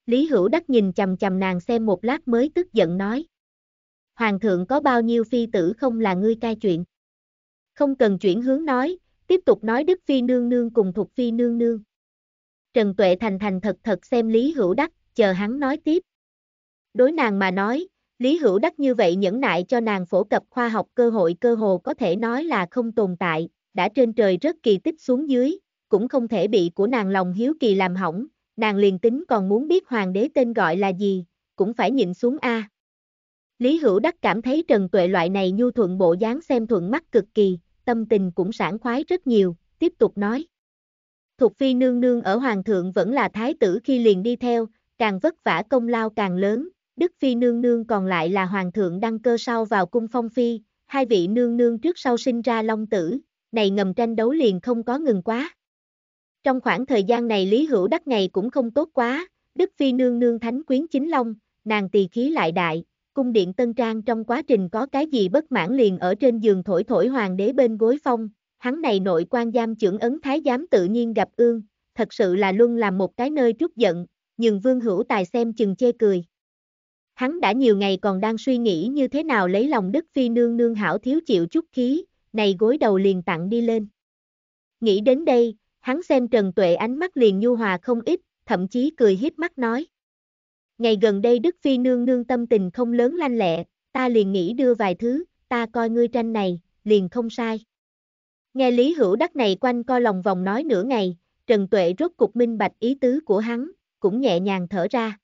[SPEAKER 1] Lý Hữu Đắc nhìn chầm chầm nàng xem một lát mới tức giận nói. Hoàng thượng có bao nhiêu phi tử không là ngươi cai chuyện. Không cần chuyển hướng nói, tiếp tục nói Đức Phi Nương Nương cùng Thục Phi Nương Nương. Trần Tuệ thành thành thật thật xem Lý Hữu Đắc, chờ hắn nói tiếp. Đối nàng mà nói, Lý Hữu Đắc như vậy nhẫn nại cho nàng phổ cập khoa học cơ hội cơ hồ có thể nói là không tồn tại, đã trên trời rất kỳ tích xuống dưới, cũng không thể bị của nàng lòng hiếu kỳ làm hỏng, nàng liền tính còn muốn biết hoàng đế tên gọi là gì, cũng phải nhịn xuống A. Lý Hữu Đắc cảm thấy Trần Tuệ loại này nhu thuận bộ dáng xem thuận mắt cực kỳ, tâm tình cũng sảng khoái rất nhiều, tiếp tục nói. Thục phi nương nương ở hoàng thượng vẫn là thái tử khi liền đi theo, càng vất vả công lao càng lớn, đức phi nương nương còn lại là hoàng thượng đăng cơ sau vào cung phong phi, hai vị nương nương trước sau sinh ra long tử, này ngầm tranh đấu liền không có ngừng quá. Trong khoảng thời gian này Lý Hữu Đắc này cũng không tốt quá, Đức Phi nương nương thánh quyến chính long, nàng tỳ khí lại đại, cung điện Tân Trang trong quá trình có cái gì bất mãn liền ở trên giường thổi thổi hoàng đế bên gối phong, hắn này nội quan giam trưởng ấn thái giám tự nhiên gặp ương, thật sự là luôn làm một cái nơi trút giận, nhưng vương hữu tài xem chừng chê cười. Hắn đã nhiều ngày còn đang suy nghĩ như thế nào lấy lòng đức phi nương nương hảo thiếu chịu chút khí, này gối đầu liền tặng đi lên. Nghĩ đến đây, hắn xem Trần Tuệ ánh mắt liền nhu hòa không ít, thậm chí cười hiếp mắt nói. Ngày gần đây Đức Phi nương nương tâm tình không lớn lanh lẹ, ta liền nghĩ đưa vài thứ, ta coi ngươi tranh này, liền không sai. Nghe Lý Hữu Đắc này quanh co lòng vòng nói nửa ngày, Trần Tuệ rốt cục minh bạch ý tứ của hắn, cũng nhẹ nhàng thở ra.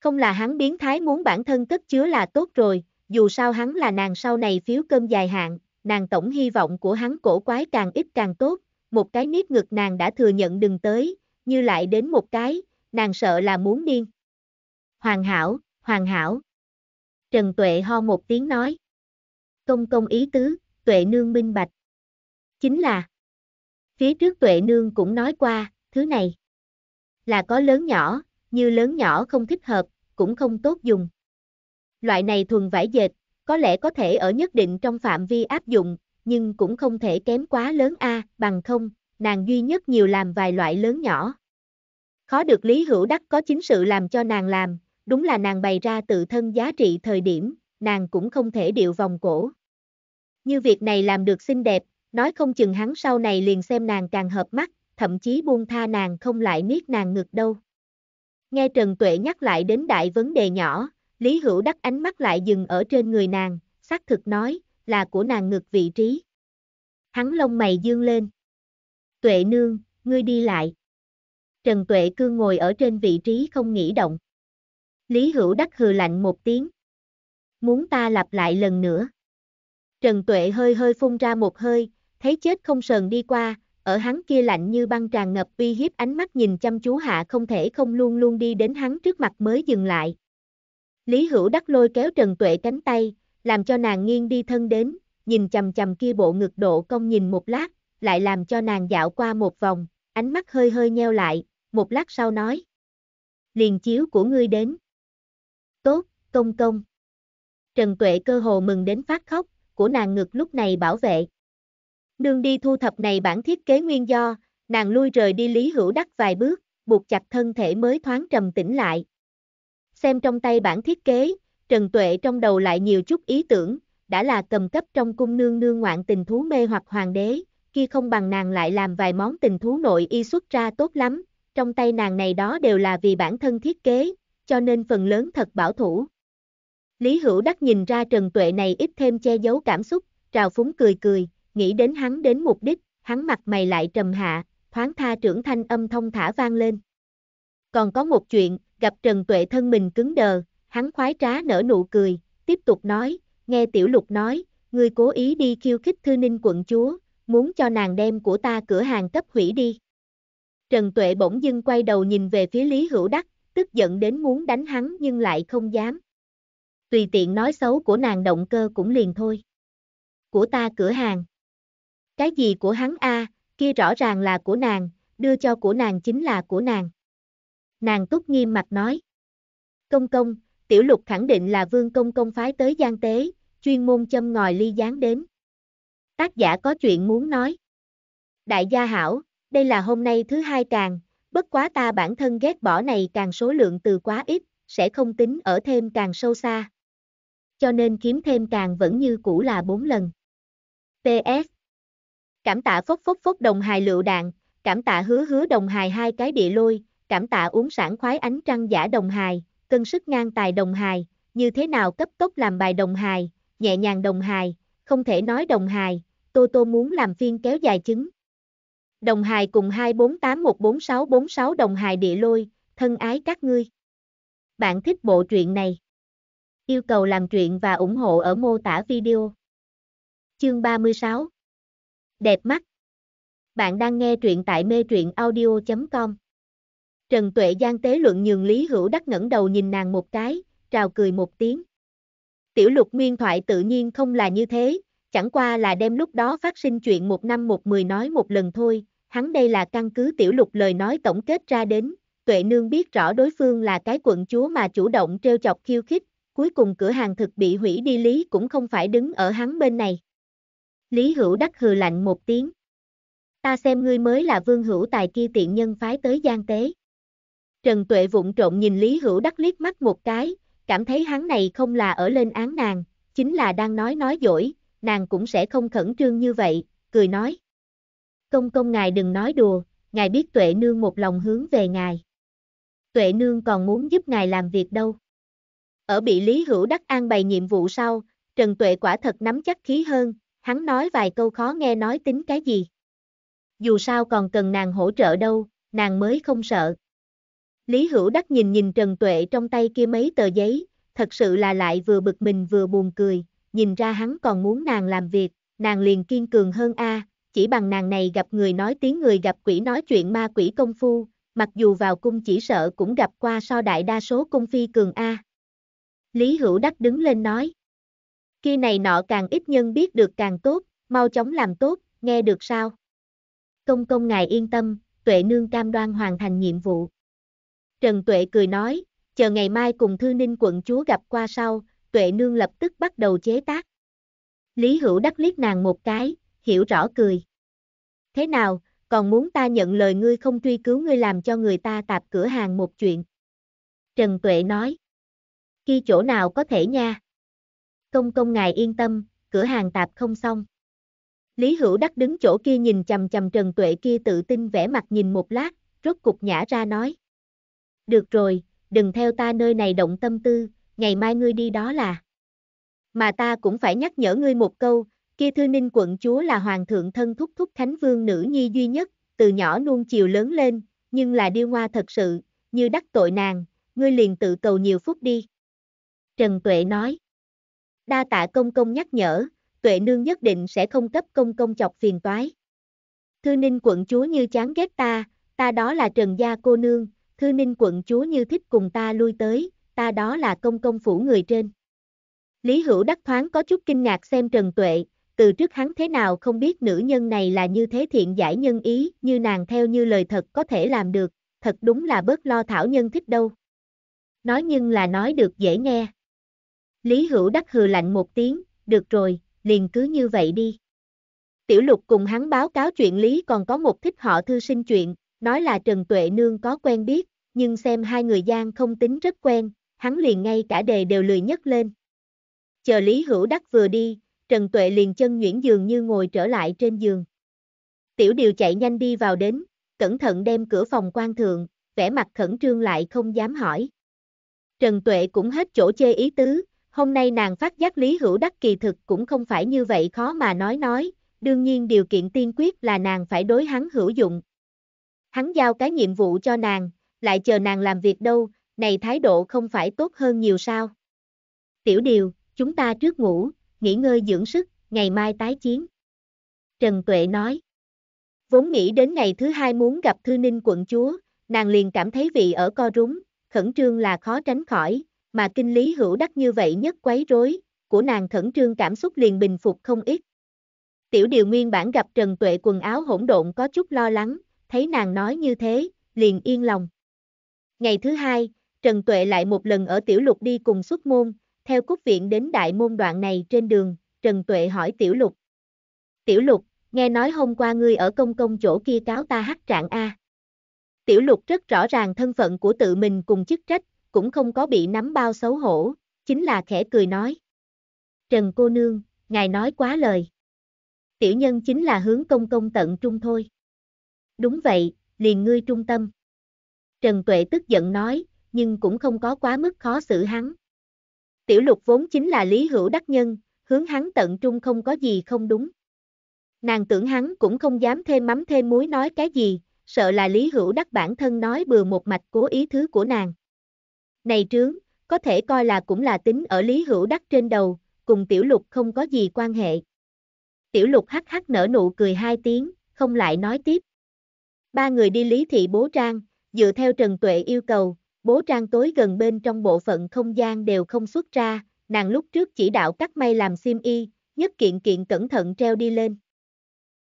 [SPEAKER 1] Không là hắn biến thái muốn bản thân cất chứa là tốt rồi, dù sao hắn là nàng sau này phiếu cơm dài hạn, nàng tổng hy vọng của hắn cổ quái càng ít càng tốt, một cái niết ngực nàng đã thừa nhận đừng tới, như lại đến một cái, nàng sợ là muốn điên. Hoàn hảo, hoàn hảo. Trần Tuệ ho một tiếng nói. Công công ý tứ, Tuệ Nương minh bạch. Chính là, phía trước Tuệ Nương cũng nói qua, thứ này là có lớn nhỏ, như lớn nhỏ không thích hợp, cũng không tốt dùng. Loại này thuần vải dệt, có lẽ có thể ở nhất định trong phạm vi áp dụng, nhưng cũng không thể kém quá lớn A, bằng không, nàng duy nhất nhiều làm vài loại lớn nhỏ. Khó được Lý Hữu Đắc có chính sự làm cho nàng làm, đúng là nàng bày ra tự thân giá trị thời điểm, nàng cũng không thể điệu vòng cổ. Như việc này làm được xinh đẹp, nói không chừng hắn sau này liền xem nàng càng hợp mắt, thậm chí buông tha nàng không lại niết nàng ngực đâu. Nghe Trần Tuệ nhắc lại đến đại vấn đề nhỏ, Lý Hữu đắc ánh mắt lại dừng ở trên người nàng, xác thực nói, là của nàng ngực vị trí. Hắn lông mày dương lên. Tuệ nương, ngươi đi lại. Trần Tuệ cương ngồi ở trên vị trí không nghĩ động. Lý Hữu Đắc hừ lạnh một tiếng. Muốn ta lặp lại lần nữa. Trần Tuệ hơi hơi phun ra một hơi, thấy chết không sờn đi qua, ở hắn kia lạnh như băng tràn ngập uy hiếp ánh mắt nhìn chăm chú hạ không thể không luôn luôn đi đến hắn trước mặt mới dừng lại. Lý Hữu Đắc lôi kéo Trần Tuệ cánh tay, làm cho nàng nghiêng đi thân đến, nhìn chầm chầm kia bộ ngực độ công nhìn một lát, lại làm cho nàng dạo qua một vòng, ánh mắt hơi hơi nheo lại, một lát sau nói. Liền chiếu của ngươi đến công công. Trần Tuệ cơ hồ mừng đến phát khóc, của nàng ngực lúc này bảo vệ. Nương đi thu thập này bản thiết kế nguyên do, nàng lui rời đi Lý Hữu Đắc vài bước, buộc chặt thân thể mới thoáng trầm tĩnh lại. Xem trong tay bản thiết kế, Trần Tuệ trong đầu lại nhiều chút ý tưởng, đã là cầm cấp trong cung nương nương ngoạn tình thú mê hoặc hoàng đế, kia không bằng nàng lại làm vài món tình thú nội y xuất ra tốt lắm, trong tay nàng này đó đều là vì bản thân thiết kế, cho nên phần lớn thật bảo thủ. Lý Hữu Đắc nhìn ra Trần Tuệ này ít thêm che giấu cảm xúc, trào phúng cười cười, nghĩ đến hắn đến mục đích, hắn mặt mày lại trầm hạ, thoáng tha trưởng thanh âm thông thả vang lên. Còn có một chuyện, gặp Trần Tuệ thân mình cứng đờ, hắn khoái trá nở nụ cười, tiếp tục nói, nghe Tiểu Lục nói, ngươi cố ý đi khiêu khích thư ninh quận chúa, muốn cho nàng đem của ta cửa hàng cấp hủy đi. Trần Tuệ bỗng dưng quay đầu nhìn về phía Lý Hữu Đắc, tức giận đến muốn đánh hắn nhưng lại không dám. Tùy tiện nói xấu của nàng động cơ cũng liền thôi. Của ta cửa hàng. Cái gì của hắn a, kia rõ ràng là của nàng, đưa cho của nàng chính là của nàng. Nàng túc nghiêm mặt nói. Công công, tiểu lục khẳng định là vương công công phái tới gian tế, chuyên môn châm ngòi ly gián đến. Tác giả có chuyện muốn nói. Đại gia hảo, đây là hôm nay thứ hai càng, bất quá ta bản thân ghét bỏ này càng số lượng từ quá ít, sẽ không tính ở thêm càng sâu xa cho nên kiếm thêm càng vẫn như cũ là 4 lần. PS Cảm tạ phốc phốc phốc đồng hài lựu đạn, cảm tạ hứa hứa đồng hài hai cái địa lôi, cảm tạ uống sản khoái ánh trăng giả đồng hài, cân sức ngang tài đồng hài, như thế nào cấp tốc làm bài đồng hài, nhẹ nhàng đồng hài, không thể nói đồng hài, Tô Tô muốn làm phiên kéo dài chứng. Đồng hài cùng 248144646 đồng hài địa lôi, thân ái các ngươi. Bạn thích bộ truyện này? Yêu cầu làm truyện và ủng hộ ở mô tả video. Chương 36 Đẹp mắt Bạn đang nghe truyện tại mê truyện audio.com Trần Tuệ Giang tế luận nhường Lý Hữu Đắc ngẩng đầu nhìn nàng một cái, trào cười một tiếng. Tiểu lục nguyên thoại tự nhiên không là như thế, chẳng qua là đem lúc đó phát sinh chuyện một năm một mười nói một lần thôi, hắn đây là căn cứ tiểu lục lời nói tổng kết ra đến, Tuệ Nương biết rõ đối phương là cái quận chúa mà chủ động trêu chọc khiêu khích, cuối cùng cửa hàng thực bị hủy đi Lý cũng không phải đứng ở hắn bên này. Lý Hữu Đắc hừ lạnh một tiếng. Ta xem ngươi mới là vương hữu tài kia tiện nhân phái tới gian tế. Trần Tuệ vụng trộn nhìn Lý Hữu Đắc liếc mắt một cái, cảm thấy hắn này không là ở lên án nàng, chính là đang nói nói dỗi, nàng cũng sẽ không khẩn trương như vậy, cười nói. Công công ngài đừng nói đùa, ngài biết tuệ nương một lòng hướng về ngài. Tuệ nương còn muốn giúp ngài làm việc đâu. Ở bị Lý Hữu Đắc An bày nhiệm vụ sau, Trần Tuệ quả thật nắm chắc khí hơn, hắn nói vài câu khó nghe nói tính cái gì. Dù sao còn cần nàng hỗ trợ đâu, nàng mới không sợ. Lý Hữu Đắc nhìn nhìn Trần Tuệ trong tay kia mấy tờ giấy, thật sự là lại vừa bực mình vừa buồn cười, nhìn ra hắn còn muốn nàng làm việc, nàng liền kiên cường hơn a, chỉ bằng nàng này gặp người nói tiếng người gặp quỷ nói chuyện ma quỷ công phu, mặc dù vào cung chỉ sợ cũng gặp qua so đại đa số cung phi cường a. Lý Hữu Đắc đứng lên nói. Khi này nọ càng ít nhân biết được càng tốt, mau chóng làm tốt, nghe được sao? Công công ngài yên tâm, tuệ nương cam đoan hoàn thành nhiệm vụ. Trần Tuệ cười nói, chờ ngày mai cùng thư ninh quận chúa gặp qua sau, tuệ nương lập tức bắt đầu chế tác. Lý Hữu Đắc liếc nàng một cái, hiểu rõ cười. Thế nào, còn muốn ta nhận lời ngươi không truy cứu ngươi làm cho người ta tạp cửa hàng một chuyện. Trần Tuệ nói khi chỗ nào có thể nha. Công công ngài yên tâm, cửa hàng tạp không xong. Lý Hữu Đắc đứng chỗ kia nhìn chầm chầm Trần Tuệ kia tự tin vẻ mặt nhìn một lát, rốt cục nhả ra nói. Được rồi, đừng theo ta nơi này động tâm tư, ngày mai ngươi đi đó là. Mà ta cũng phải nhắc nhở ngươi một câu, kia thư ninh quận chúa là hoàng thượng thân thúc thúc thánh vương nữ nhi duy nhất, từ nhỏ nuông chiều lớn lên, nhưng là điêu ngoa thật sự, như đắc tội nàng, ngươi liền tự cầu nhiều phút đi. Trần Tuệ nói. Đa tạ công công nhắc nhở, Tuệ Nương nhất định sẽ không cấp công công chọc phiền toái. Thư ninh quận chúa như chán ghét ta, ta đó là Trần Gia cô nương, thư ninh quận chúa như thích cùng ta lui tới, ta đó là công công phủ người trên. Lý Hữu Đắc thoáng có chút kinh ngạc xem Trần Tuệ, từ trước hắn thế nào không biết nữ nhân này là như thế thiện giải nhân ý, như nàng theo như lời thật có thể làm được, thật đúng là bớt lo thảo nhân thích đâu. Nói nhưng là nói được dễ nghe. Lý Hữu Đắc hừ lạnh một tiếng, được rồi, liền cứ như vậy đi. Tiểu lục cùng hắn báo cáo chuyện Lý còn có một thích họ thư sinh chuyện, nói là Trần Tuệ Nương có quen biết, nhưng xem hai người gian không tính rất quen, hắn liền ngay cả đề đều lười nhấc lên. Chờ Lý Hữu Đắc vừa đi, Trần Tuệ liền chân nhuyễn giường như ngồi trở lại trên giường. Tiểu điều chạy nhanh đi vào đến, cẩn thận đem cửa phòng quan thượng, vẻ mặt khẩn trương lại không dám hỏi. Trần Tuệ cũng hết chỗ chê ý tứ, Hôm nay nàng phát giác Lý Hữu Đắc kỳ thực cũng không phải như vậy khó mà nói nói, đương nhiên điều kiện tiên quyết là nàng phải đối hắn hữu dụng. Hắn giao cái nhiệm vụ cho nàng, lại chờ nàng làm việc đâu, này thái độ không phải tốt hơn nhiều sao. Tiểu điều, chúng ta trước ngủ, nghỉ ngơi dưỡng sức, ngày mai tái chiến. Trần Tuệ nói. Vốn nghĩ đến ngày thứ hai muốn gặp Thư Ninh quận chúa, nàng liền cảm thấy vị ở co rúng, khẩn trương là khó tránh khỏi, mà kinh lý hữu đắc như vậy nhất quấy rối, của nàng khẩn trương cảm xúc liền bình phục không ít. Tiểu điều nguyên bản gặp Trần Tuệ quần áo hỗn độn có chút lo lắng, thấy nàng nói như thế, liền yên lòng. Ngày thứ hai, Trần Tuệ lại một lần ở Tiểu Lục đi cùng xuất môn, theo cúc viện đến đại môn đoạn này trên đường, Trần Tuệ hỏi Tiểu Lục. Tiểu Lục, nghe nói hôm qua ngươi ở công công chỗ kia cáo ta hắc trạng A. Tiểu Lục rất rõ ràng thân phận của tự mình cùng chức trách, cũng không có bị nắm bao xấu hổ, chính là khẽ cười nói. Trần cô nương, ngài nói quá lời. Tiểu nhân chính là hướng công công tận trung thôi. Đúng vậy, liền ngươi trung tâm. Trần Tuệ tức giận nói, nhưng cũng không có quá mức khó xử hắn. Tiểu lục vốn chính là lý hữu đắc nhân, hướng hắn tận trung không có gì không đúng. Nàng tưởng hắn cũng không dám thêm mắm thêm muối nói cái gì, sợ là lý hữu đắc bản thân nói bừa một mạch cố ý thứ của nàng. Này trướng, có thể coi là cũng là tính ở Lý Hữu Đắc trên đầu, cùng tiểu lục không có gì quan hệ. Tiểu lục hắc hắc nở nụ cười hai tiếng, không lại nói tiếp. Ba người đi lý thị bố trang, dựa theo Trần Tuệ yêu cầu, bố trang tối gần bên trong bộ phận không gian đều không xuất ra, nàng lúc trước chỉ đạo cắt may làm sim y, nhất kiện kiện cẩn thận treo đi lên.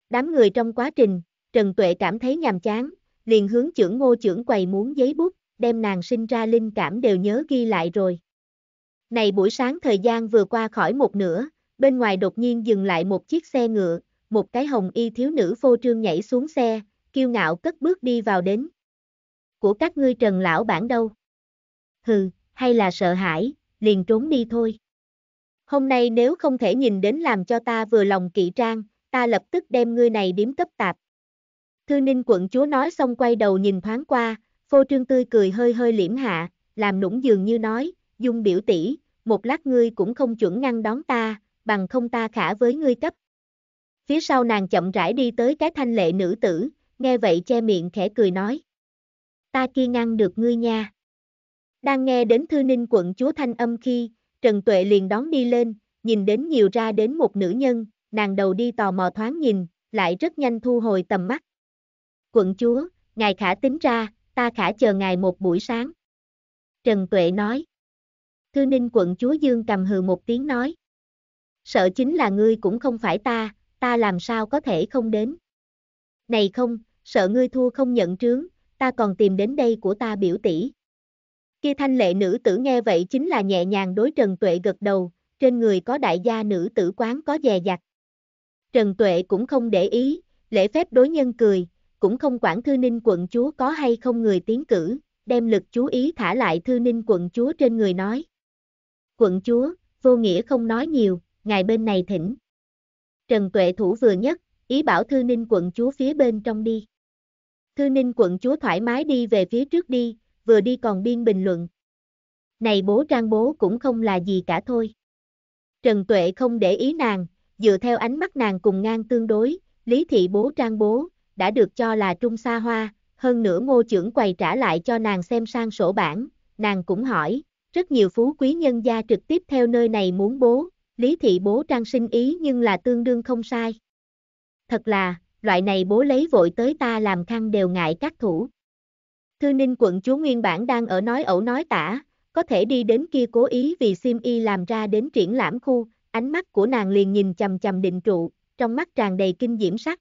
[SPEAKER 1] Đám người trong quá trình, Trần Tuệ cảm thấy nhàm chán, liền hướng trưởng ngô trưởng quầy muốn giấy bút, đem nàng sinh ra linh cảm đều nhớ ghi lại rồi. Này buổi sáng thời gian vừa qua khỏi một nửa, bên ngoài đột nhiên dừng lại một chiếc xe ngựa, một cái hồng y thiếu nữ phô trương nhảy xuống xe, kiêu ngạo cất bước đi vào đến. Của các ngươi trần lão bản đâu? Hừ, hay là sợ hãi, liền trốn đi thôi. Hôm nay nếu không thể nhìn đến làm cho ta vừa lòng kỵ trang, ta lập tức đem ngươi này điếm cấp tạp. Thư ninh quận chúa nói xong quay đầu nhìn thoáng qua, Phô trương tươi cười hơi hơi liễm hạ, làm nũng dường như nói, dung biểu tỷ, một lát ngươi cũng không chuẩn ngăn đón ta, bằng không ta khả với ngươi cấp. Phía sau nàng chậm rãi đi tới cái thanh lệ nữ tử, nghe vậy che miệng khẽ cười nói. Ta kia ngăn được ngươi nha. Đang nghe đến thư ninh quận chúa thanh âm khi, Trần Tuệ liền đón đi lên, nhìn đến nhiều ra đến một nữ nhân, nàng đầu đi tò mò thoáng nhìn, lại rất nhanh thu hồi tầm mắt. Quận chúa, ngài khả tính ra, ta khả chờ ngài một buổi sáng. Trần Tuệ nói. Thư ninh quận chúa Dương cầm hừ một tiếng nói. Sợ chính là ngươi cũng không phải ta, ta làm sao có thể không đến. Này không, sợ ngươi thua không nhận trướng, ta còn tìm đến đây của ta biểu tỷ. Kia thanh lệ nữ tử nghe vậy chính là nhẹ nhàng đối Trần Tuệ gật đầu, trên người có đại gia nữ tử quán có dè dặt. Trần Tuệ cũng không để ý, lễ phép đối nhân cười, cũng không quản thư ninh quận chúa có hay không người tiến cử, đem lực chú ý thả lại thư ninh quận chúa trên người nói. Quận chúa, vô nghĩa không nói nhiều, ngài bên này thỉnh. Trần Tuệ Thủ vừa nhất, ý bảo thư ninh quận chúa phía bên trong đi. Thư ninh quận chúa thoải mái đi về phía trước đi, vừa đi còn biên bình luận. Này bố trang bố cũng không là gì cả thôi. Trần Tuệ không để ý nàng, dựa theo ánh mắt nàng cùng ngang tương đối, lý thị bố trang bố, đã được cho là trung xa hoa, hơn nữa ngô trưởng quầy trả lại cho nàng xem sang sổ bản, nàng cũng hỏi, rất nhiều phú quý nhân gia trực tiếp theo nơi này muốn bố, lý thị bố trang sinh ý nhưng là tương đương không sai. Thật là, loại này bố lấy vội tới ta làm khăn đều ngại các thủ. Thư ninh quận chúa nguyên bản đang ở nói ẩu nói tả, có thể đi đến kia cố ý vì sim y làm ra đến triển lãm khu, ánh mắt của nàng liền nhìn chầm chầm định trụ, trong mắt tràn đầy kinh diễm sắc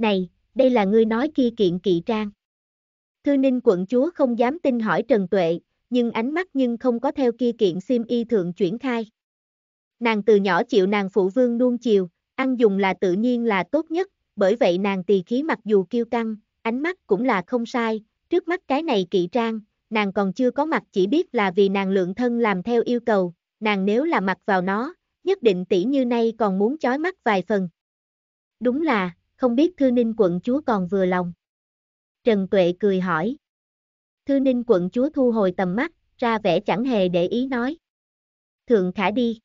[SPEAKER 1] này, đây là ngươi nói kia kiện kỵ trang. Thư ninh quận chúa không dám tin hỏi Trần Tuệ, nhưng ánh mắt nhưng không có theo kia kiện sim y thượng chuyển khai. Nàng từ nhỏ chịu nàng phụ vương nuông chiều, ăn dùng là tự nhiên là tốt nhất, bởi vậy nàng tỳ khí mặc dù kiêu căng, ánh mắt cũng là không sai, trước mắt cái này kỵ trang, nàng còn chưa có mặt chỉ biết là vì nàng lượng thân làm theo yêu cầu, nàng nếu là mặc vào nó, nhất định tỷ như nay còn muốn chói mắt vài phần. Đúng là, không biết Thư Ninh quận chúa còn vừa lòng. Trần Tuệ cười hỏi. Thư Ninh quận chúa thu hồi tầm mắt, ra vẻ chẳng hề để ý nói. Thường khả đi.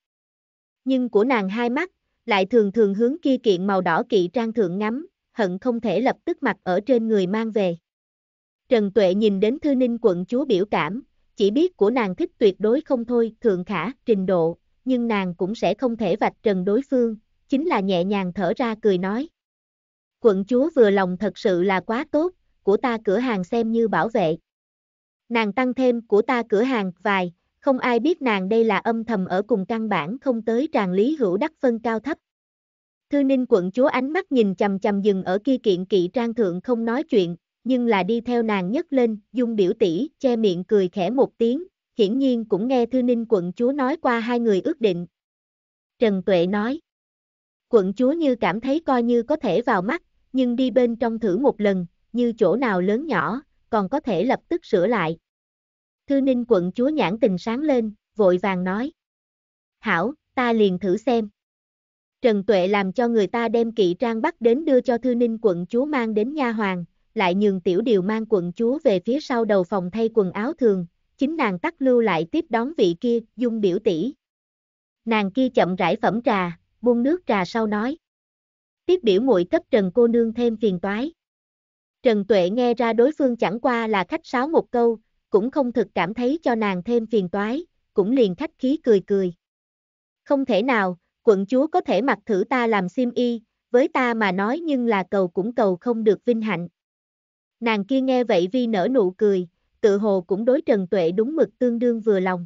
[SPEAKER 1] Nhưng của nàng hai mắt, lại thường thường hướng kia kiện màu đỏ kỵ trang thượng ngắm, hận không thể lập tức mặc ở trên người mang về. Trần Tuệ nhìn đến Thư Ninh quận chúa biểu cảm, chỉ biết của nàng thích tuyệt đối không thôi, thường khả, trình độ, nhưng nàng cũng sẽ không thể vạch trần đối phương, chính là nhẹ nhàng thở ra cười nói. Quận chúa vừa lòng thật sự là quá tốt, của ta cửa hàng xem như bảo vệ. Nàng tăng thêm của ta cửa hàng vài, không ai biết nàng đây là âm thầm ở cùng căn bản không tới tràng lý hữu đắc phân cao thấp. Thư ninh quận chúa ánh mắt nhìn chầm chầm dừng ở kia kiện kỵ trang thượng không nói chuyện, nhưng là đi theo nàng nhấc lên, dung biểu tỷ che miệng cười khẽ một tiếng, hiển nhiên cũng nghe thư ninh quận chúa nói qua hai người ước định. Trần Tuệ nói, quận chúa như cảm thấy coi như có thể vào mắt, nhưng đi bên trong thử một lần, như chỗ nào lớn nhỏ, còn có thể lập tức sửa lại. Thư ninh quận chúa nhãn tình sáng lên, vội vàng nói. Hảo, ta liền thử xem. Trần Tuệ làm cho người ta đem kỵ trang bắt đến đưa cho thư ninh quận chúa mang đến nha hoàng, lại nhường tiểu điều mang quận chúa về phía sau đầu phòng thay quần áo thường, chính nàng tắt lưu lại tiếp đón vị kia, dung biểu tỷ. Nàng kia chậm rãi phẩm trà, buông nước trà sau nói tiếp biểu muội cấp Trần cô nương thêm phiền toái. Trần Tuệ nghe ra đối phương chẳng qua là khách sáo một câu, cũng không thực cảm thấy cho nàng thêm phiền toái, cũng liền khách khí cười cười. Không thể nào, quận chúa có thể mặc thử ta làm sim y, với ta mà nói nhưng là cầu cũng cầu không được vinh hạnh. Nàng kia nghe vậy vi nở nụ cười, tự hồ cũng đối Trần Tuệ đúng mực tương đương vừa lòng.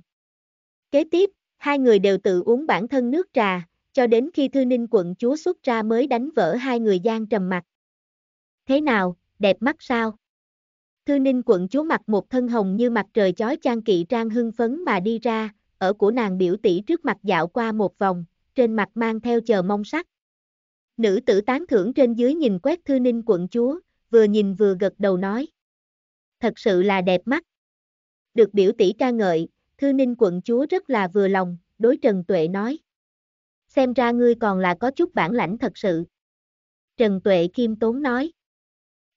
[SPEAKER 1] Kế tiếp, hai người đều tự uống bản thân nước trà, cho đến khi thư ninh quận chúa xuất ra mới đánh vỡ hai người gian trầm mặt. Thế nào, đẹp mắt sao? Thư ninh quận chúa mặc một thân hồng như mặt trời chói chang kỵ trang hưng phấn mà đi ra, ở của nàng biểu tỷ trước mặt dạo qua một vòng, trên mặt mang theo chờ mong sắc. Nữ tử tán thưởng trên dưới nhìn quét thư ninh quận chúa, vừa nhìn vừa gật đầu nói. Thật sự là đẹp mắt. Được biểu tỷ ca ngợi, thư ninh quận chúa rất là vừa lòng, đối Trần Tuệ nói xem ra ngươi còn là có chút bản lãnh thật sự. Trần Tuệ Kim Tốn nói,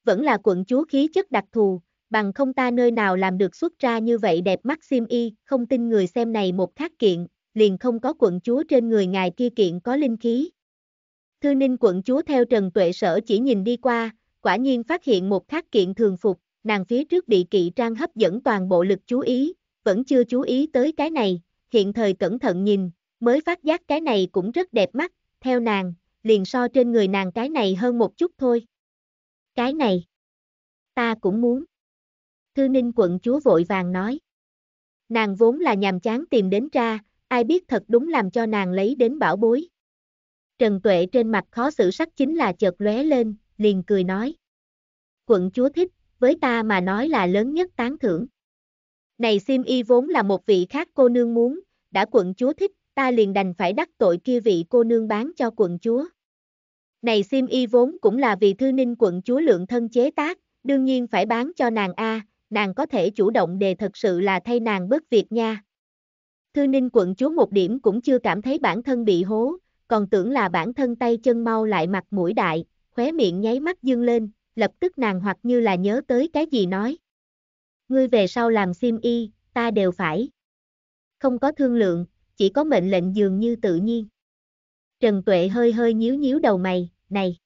[SPEAKER 1] vẫn là quận chúa khí chất đặc thù, bằng không ta nơi nào làm được xuất ra như vậy đẹp mắt xiêm y, không tin người xem này một thác kiện, liền không có quận chúa trên người ngài kia kiện có linh khí. Thư ninh quận chúa theo Trần Tuệ Sở chỉ nhìn đi qua, quả nhiên phát hiện một thác kiện thường phục, nàng phía trước bị kỵ trang hấp dẫn toàn bộ lực chú ý, vẫn chưa chú ý tới cái này, hiện thời cẩn thận nhìn, mới phát giác cái này cũng rất đẹp mắt, theo nàng, liền so trên người nàng cái này hơn một chút thôi. Cái này, ta cũng muốn. Thư ninh quận chúa vội vàng nói. Nàng vốn là nhàm chán tìm đến ra, ai biết thật đúng làm cho nàng lấy đến bảo bối. Trần Tuệ trên mặt khó xử sắc chính là chợt lóe lên, liền cười nói. Quận chúa thích, với ta mà nói là lớn nhất tán thưởng. Này Sim Y vốn là một vị khác cô nương muốn, đã quận chúa thích, ta liền đành phải đắc tội kia vị cô nương bán cho quận chúa. Này sim y vốn cũng là vì thư ninh quận chúa lượng thân chế tác, đương nhiên phải bán cho nàng A, nàng có thể chủ động đề thật sự là thay nàng bớt việc nha. Thư ninh quận chúa một điểm cũng chưa cảm thấy bản thân bị hố, còn tưởng là bản thân tay chân mau lại mặt mũi đại, khóe miệng nháy mắt dương lên, lập tức nàng hoặc như là nhớ tới cái gì nói. Ngươi về sau làm sim y, ta đều phải. Không có thương lượng, chỉ có mệnh lệnh dường như tự nhiên. Trần Tuệ hơi hơi nhíu nhíu đầu mày, này.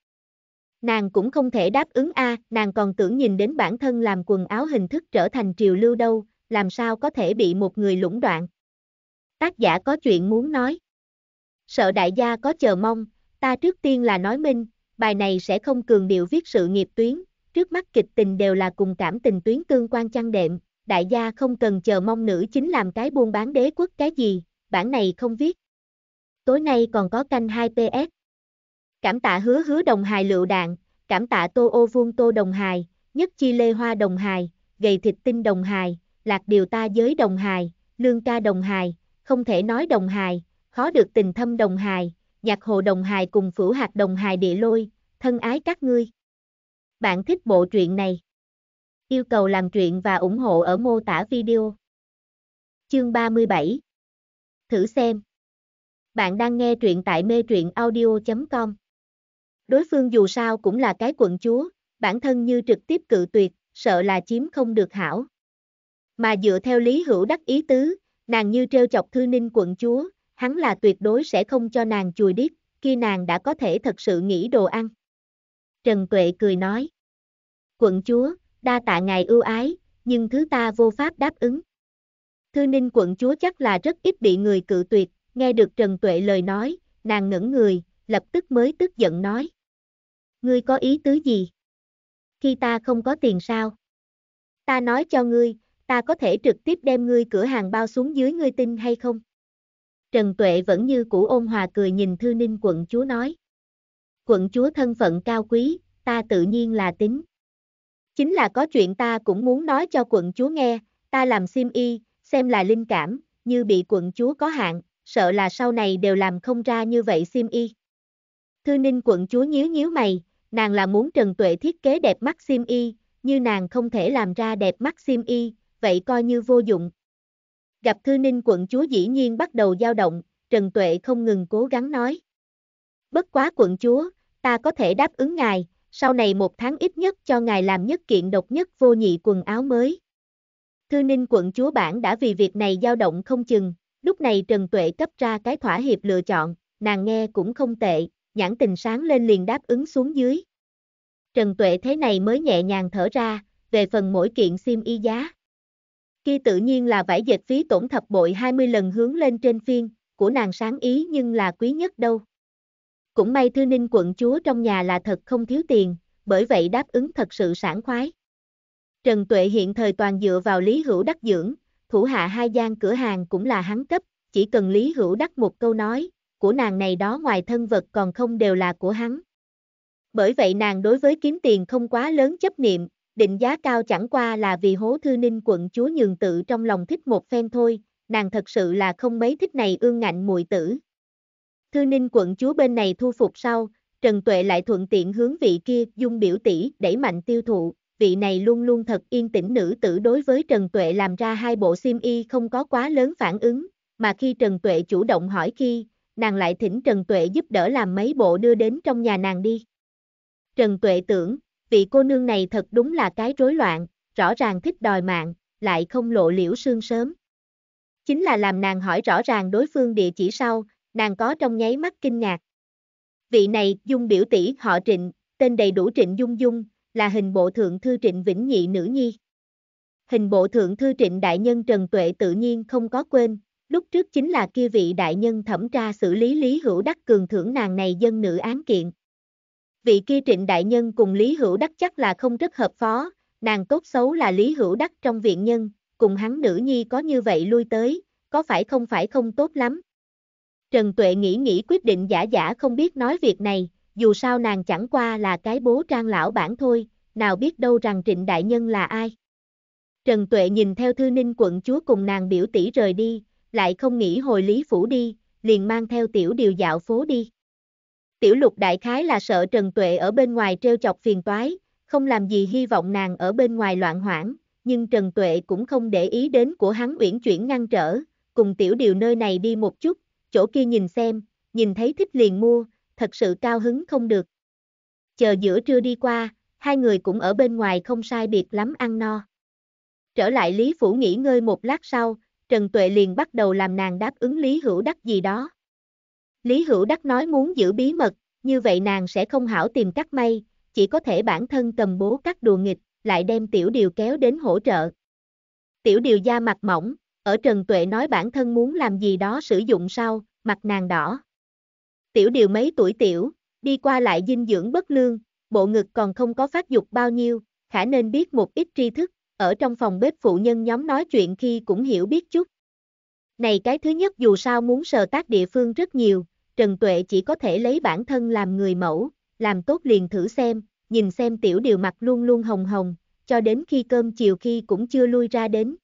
[SPEAKER 1] Nàng cũng không thể đáp ứng a, à, nàng còn tưởng nhìn đến bản thân làm quần áo hình thức trở thành triều lưu đâu, làm sao có thể bị một người lũng đoạn. Tác giả có chuyện muốn nói. Sợ đại gia có chờ mong, ta trước tiên là nói minh, bài này sẽ không cường điệu viết sự nghiệp tuyến, trước mắt kịch tình đều là cùng cảm tình tuyến tương quan chăn đệm, đại gia không cần chờ mong nữ chính làm cái buôn bán đế quốc cái gì, bản này không viết. Tối nay còn có canh 2 PS. Cảm tạ hứa hứa đồng hài lựu đạn, cảm tạ tô ô vuông tô đồng hài, nhất chi lê hoa đồng hài, gầy thịt tinh đồng hài, lạc điều ta giới đồng hài, lương ca đồng hài, không thể nói đồng hài, khó được tình thâm đồng hài, nhạc hồ đồng hài cùng phủ hạt đồng hài địa lôi, thân ái các ngươi. Bạn thích bộ truyện này? Yêu cầu làm truyện và ủng hộ ở mô tả video. Chương 37 Thử xem. Bạn đang nghe truyện tại mê truyện audio.com. Đối phương dù sao cũng là cái quận chúa, bản thân như trực tiếp cự tuyệt, sợ là chiếm không được hảo. Mà dựa theo lý hữu đắc ý tứ, nàng như treo chọc thư ninh quận chúa, hắn là tuyệt đối sẽ không cho nàng chùi đít, khi nàng đã có thể thật sự nghĩ đồ ăn. Trần Tuệ cười nói. Quận chúa, đa tạ ngài ưu ái, nhưng thứ ta vô pháp đáp ứng. Thư Ninh quận chúa chắc là rất ít bị người cự tuyệt, nghe được Trần Tuệ lời nói, nàng ngẩn người, lập tức mới tức giận nói. Ngươi có ý tứ gì? Khi ta không có tiền sao? Ta nói cho ngươi, ta có thể trực tiếp đem ngươi cửa hàng bao xuống dưới ngươi tin hay không? Trần Tuệ vẫn như cũ ôn hòa cười nhìn Thư Ninh quận chúa nói. Quận chúa thân phận cao quý, ta tự nhiên là tính. Chính là có chuyện ta cũng muốn nói cho quận chúa nghe, ta làm sim y, xem là linh cảm, như bị quận chúa có hạn, sợ là sau này đều làm không ra như vậy sim y. Thư ninh quận chúa nhíu nhíu mày, nàng là muốn Trần Tuệ thiết kế đẹp mắt sim y, như nàng không thể làm ra đẹp mắt sim y, vậy coi như vô dụng. Gặp Thư ninh quận chúa dĩ nhiên bắt đầu dao động, Trần Tuệ không ngừng cố gắng nói. Bất quá quận chúa, ta có thể đáp ứng ngài, sau này một tháng ít nhất cho ngài làm nhất kiện độc nhất vô nhị quần áo mới. Thư Ninh quận chúa bản đã vì việc này dao động không chừng, lúc này Trần Tuệ cấp ra cái thỏa hiệp lựa chọn, nàng nghe cũng không tệ, nhãn tình sáng lên liền đáp ứng xuống dưới. Trần Tuệ thế này mới nhẹ nhàng thở ra, về phần mỗi kiện sim y giá. Kia tự nhiên là vải dệt phí tổn thập bội 20 lần hướng lên trên phiên, của nàng sáng ý nhưng là quý nhất đâu. Cũng may Thư Ninh quận chúa trong nhà là thật không thiếu tiền, bởi vậy đáp ứng thật sự sảng khoái. Trần Tuệ hiện thời toàn dựa vào Lý Hữu Đắc dưỡng, thủ hạ hai gian cửa hàng cũng là hắn cấp, chỉ cần Lý Hữu Đắc một câu nói, của nàng này đó ngoài thân vật còn không đều là của hắn. Bởi vậy nàng đối với kiếm tiền không quá lớn chấp niệm, định giá cao chẳng qua là vì hố thư ninh quận chúa nhường tự trong lòng thích một phen thôi, nàng thật sự là không mấy thích này ương ngạnh mùi tử. Thư ninh quận chúa bên này thu phục sau, Trần Tuệ lại thuận tiện hướng vị kia dung biểu tỷ đẩy mạnh tiêu thụ, vị này luôn luôn thật yên tĩnh nữ tử đối với Trần Tuệ làm ra hai bộ sim y không có quá lớn phản ứng, mà khi Trần Tuệ chủ động hỏi khi, nàng lại thỉnh Trần Tuệ giúp đỡ làm mấy bộ đưa đến trong nhà nàng đi. Trần Tuệ tưởng, vị cô nương này thật đúng là cái rối loạn, rõ ràng thích đòi mạng, lại không lộ liễu sương sớm. Chính là làm nàng hỏi rõ ràng đối phương địa chỉ sau, nàng có trong nháy mắt kinh ngạc. Vị này, Dung biểu tỷ họ Trịnh, tên đầy đủ Trịnh Dung Dung, là hình bộ thượng thư trịnh Vĩnh Nhị Nữ Nhi. Hình bộ thượng thư trịnh đại nhân Trần Tuệ tự nhiên không có quên, lúc trước chính là kia vị đại nhân thẩm tra xử lý Lý Hữu Đắc cường thưởng nàng này dân nữ án kiện. Vị kia trịnh đại nhân cùng Lý Hữu Đắc chắc là không rất hợp phó, nàng tốt xấu là Lý Hữu Đắc trong viện nhân, cùng hắn nữ nhi có như vậy lui tới, có phải không phải không tốt lắm. Trần Tuệ nghĩ nghĩ quyết định giả giả không biết nói việc này, dù sao nàng chẳng qua là cái bố trang lão bản thôi, nào biết đâu rằng trịnh đại nhân là ai. Trần Tuệ nhìn theo thư ninh quận chúa cùng nàng biểu tỷ rời đi, lại không nghĩ hồi lý phủ đi, liền mang theo tiểu điều dạo phố đi. Tiểu lục đại khái là sợ Trần Tuệ ở bên ngoài treo chọc phiền toái, không làm gì hy vọng nàng ở bên ngoài loạn hoảng, nhưng Trần Tuệ cũng không để ý đến của hắn uyển chuyển ngăn trở, cùng tiểu điều nơi này đi một chút, chỗ kia nhìn xem, nhìn thấy thích liền mua, thật sự cao hứng không được. Chờ giữa trưa đi qua, hai người cũng ở bên ngoài không sai biệt lắm ăn no. Trở lại Lý Phủ nghỉ ngơi một lát sau, Trần Tuệ liền bắt đầu làm nàng đáp ứng Lý Hữu Đắc gì đó. Lý Hữu Đắc nói muốn giữ bí mật, như vậy nàng sẽ không hảo tìm cắt may, chỉ có thể bản thân cầm bố cắt đùa nghịch, lại đem tiểu điều kéo đến hỗ trợ. Tiểu điều da mặt mỏng, ở Trần Tuệ nói bản thân muốn làm gì đó sử dụng sau, mặt nàng đỏ. Tiểu điều mấy tuổi tiểu, đi qua lại dinh dưỡng bất lương, bộ ngực còn không có phát dục bao nhiêu, khả nên biết một ít tri thức, ở trong phòng bếp phụ nhân nhóm nói chuyện khi cũng hiểu biết chút. Này cái thứ nhất dù sao muốn sờ tác địa phương rất nhiều, Trần Tuệ chỉ có thể lấy bản thân làm người mẫu, làm tốt liền thử xem, nhìn xem tiểu điều mặt luôn luôn hồng hồng, cho đến khi cơm chiều khi cũng chưa lui ra đến.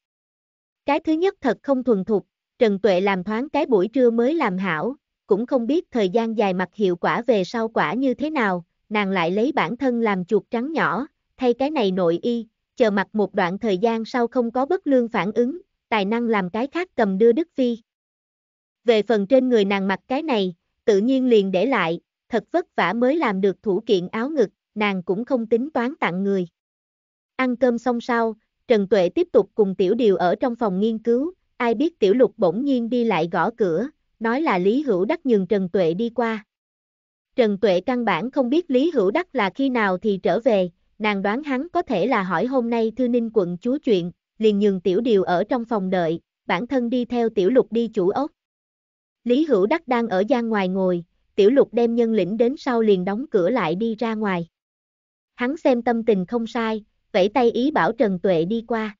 [SPEAKER 1] Cái thứ nhất thật không thuần thục, Trần Tuệ làm thoáng cái buổi trưa mới làm hảo, cũng không biết thời gian dài mặt hiệu quả về sau quả như thế nào, nàng lại lấy bản thân làm chuột trắng nhỏ, thay cái này nội y, chờ mặt một đoạn thời gian sau không có bất lương phản ứng, tài năng làm cái khác cầm đưa Đức Phi. Về phần trên người nàng mặc cái này, tự nhiên liền để lại, thật vất vả mới làm được thủ kiện áo ngực, nàng cũng không tính toán tặng người. Ăn cơm xong sau, Trần Tuệ tiếp tục cùng Tiểu Điều ở trong phòng nghiên cứu, ai biết Tiểu Lục bỗng nhiên đi lại gõ cửa, nói là Lý Hữu Đắc nhường Trần Tuệ đi qua. Trần Tuệ căn bản không biết Lý Hữu Đắc là khi nào thì trở về, nàng đoán hắn có thể là hỏi hôm nay Thư Ninh quận chúa chuyện, liền nhường Tiểu Điều ở trong phòng đợi, bản thân đi theo Tiểu Lục đi chủ ốc. Lý Hữu Đắc đang ở gian ngoài ngồi, Tiểu Lục đem nhân lĩnh đến sau liền đóng cửa lại đi ra ngoài. Hắn xem tâm tình không sai, vẫy tay ý bảo Trần Tuệ đi qua.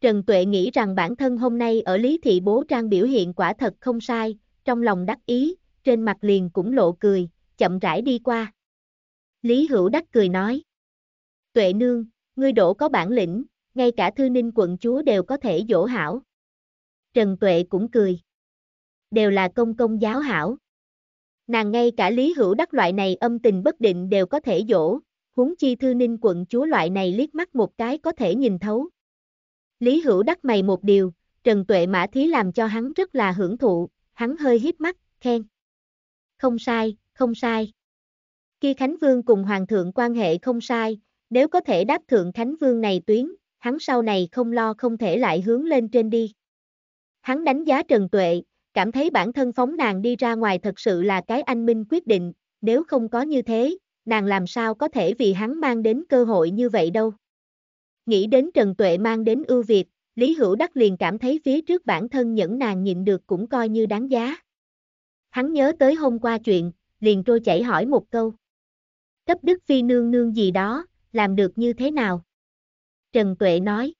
[SPEAKER 1] Trần Tuệ nghĩ rằng bản thân hôm nay ở Lý Thị Bố Trang biểu hiện quả thật không sai, trong lòng đắc ý, trên mặt liền cũng lộ cười, chậm rãi đi qua. Lý Hữu Đắc cười nói. Tuệ nương, ngươi đổ có bản lĩnh, ngay cả thư ninh quận chúa đều có thể dỗ hảo. Trần Tuệ cũng cười. Đều là công công giáo hảo. Nàng ngay cả Lý Hữu Đắc loại này âm tình bất định đều có thể dỗ, huống chi thư ninh quận chúa loại này liếc mắt một cái có thể nhìn thấu. Lý Hữu đắc mày một điều, Trần Tuệ Mã Thí làm cho hắn rất là hưởng thụ, hắn hơi hiếp mắt, khen. Không sai, không sai. Khi Khánh Vương cùng Hoàng thượng quan hệ không sai, nếu có thể đáp thượng Khánh Vương này tuyến, hắn sau này không lo không thể lại hướng lên trên đi. Hắn đánh giá Trần Tuệ, cảm thấy bản thân phóng nàng đi ra ngoài thật sự là cái anh minh quyết định, nếu không có như thế, nàng làm sao có thể vì hắn mang đến cơ hội như vậy đâu. Nghĩ đến Trần Tuệ mang đến ưu việt, Lý Hữu Đắc liền cảm thấy phía trước bản thân nhẫn nàng nhịn được cũng coi như đáng giá. Hắn nhớ tới hôm qua chuyện, liền trôi chảy hỏi một câu. Cấp Đức Phi nương nương gì đó, làm được như thế nào? Trần Tuệ nói.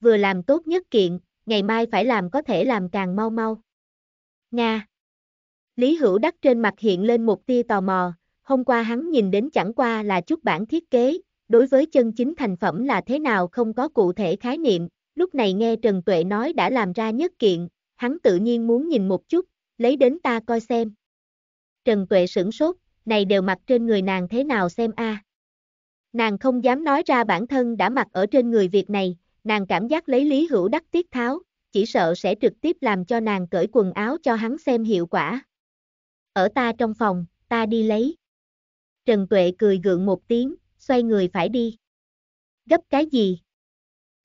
[SPEAKER 1] Vừa làm tốt nhất kiện, ngày mai phải làm có thể làm càng mau mau. Nga. Lý Hữu Đắc trên mặt hiện lên một tia tò mò, hôm qua hắn nhìn đến chẳng qua là chút bản thiết kế, đối với chân chính thành phẩm là thế nào không có cụ thể khái niệm, lúc này nghe Trần Tuệ nói đã làm ra nhất kiện, hắn tự nhiên muốn nhìn một chút, lấy đến ta coi xem. Trần Tuệ sửng sốt, này đều mặc trên người nàng thế nào xem a? À? Nàng không dám nói ra bản thân đã mặc ở trên người việc này, nàng cảm giác lấy lý hữu đắc tiết tháo, chỉ sợ sẽ trực tiếp làm cho nàng cởi quần áo cho hắn xem hiệu quả. Ở ta trong phòng, ta đi lấy. Trần Tuệ cười gượng một tiếng, xoay người phải đi. Gấp cái gì?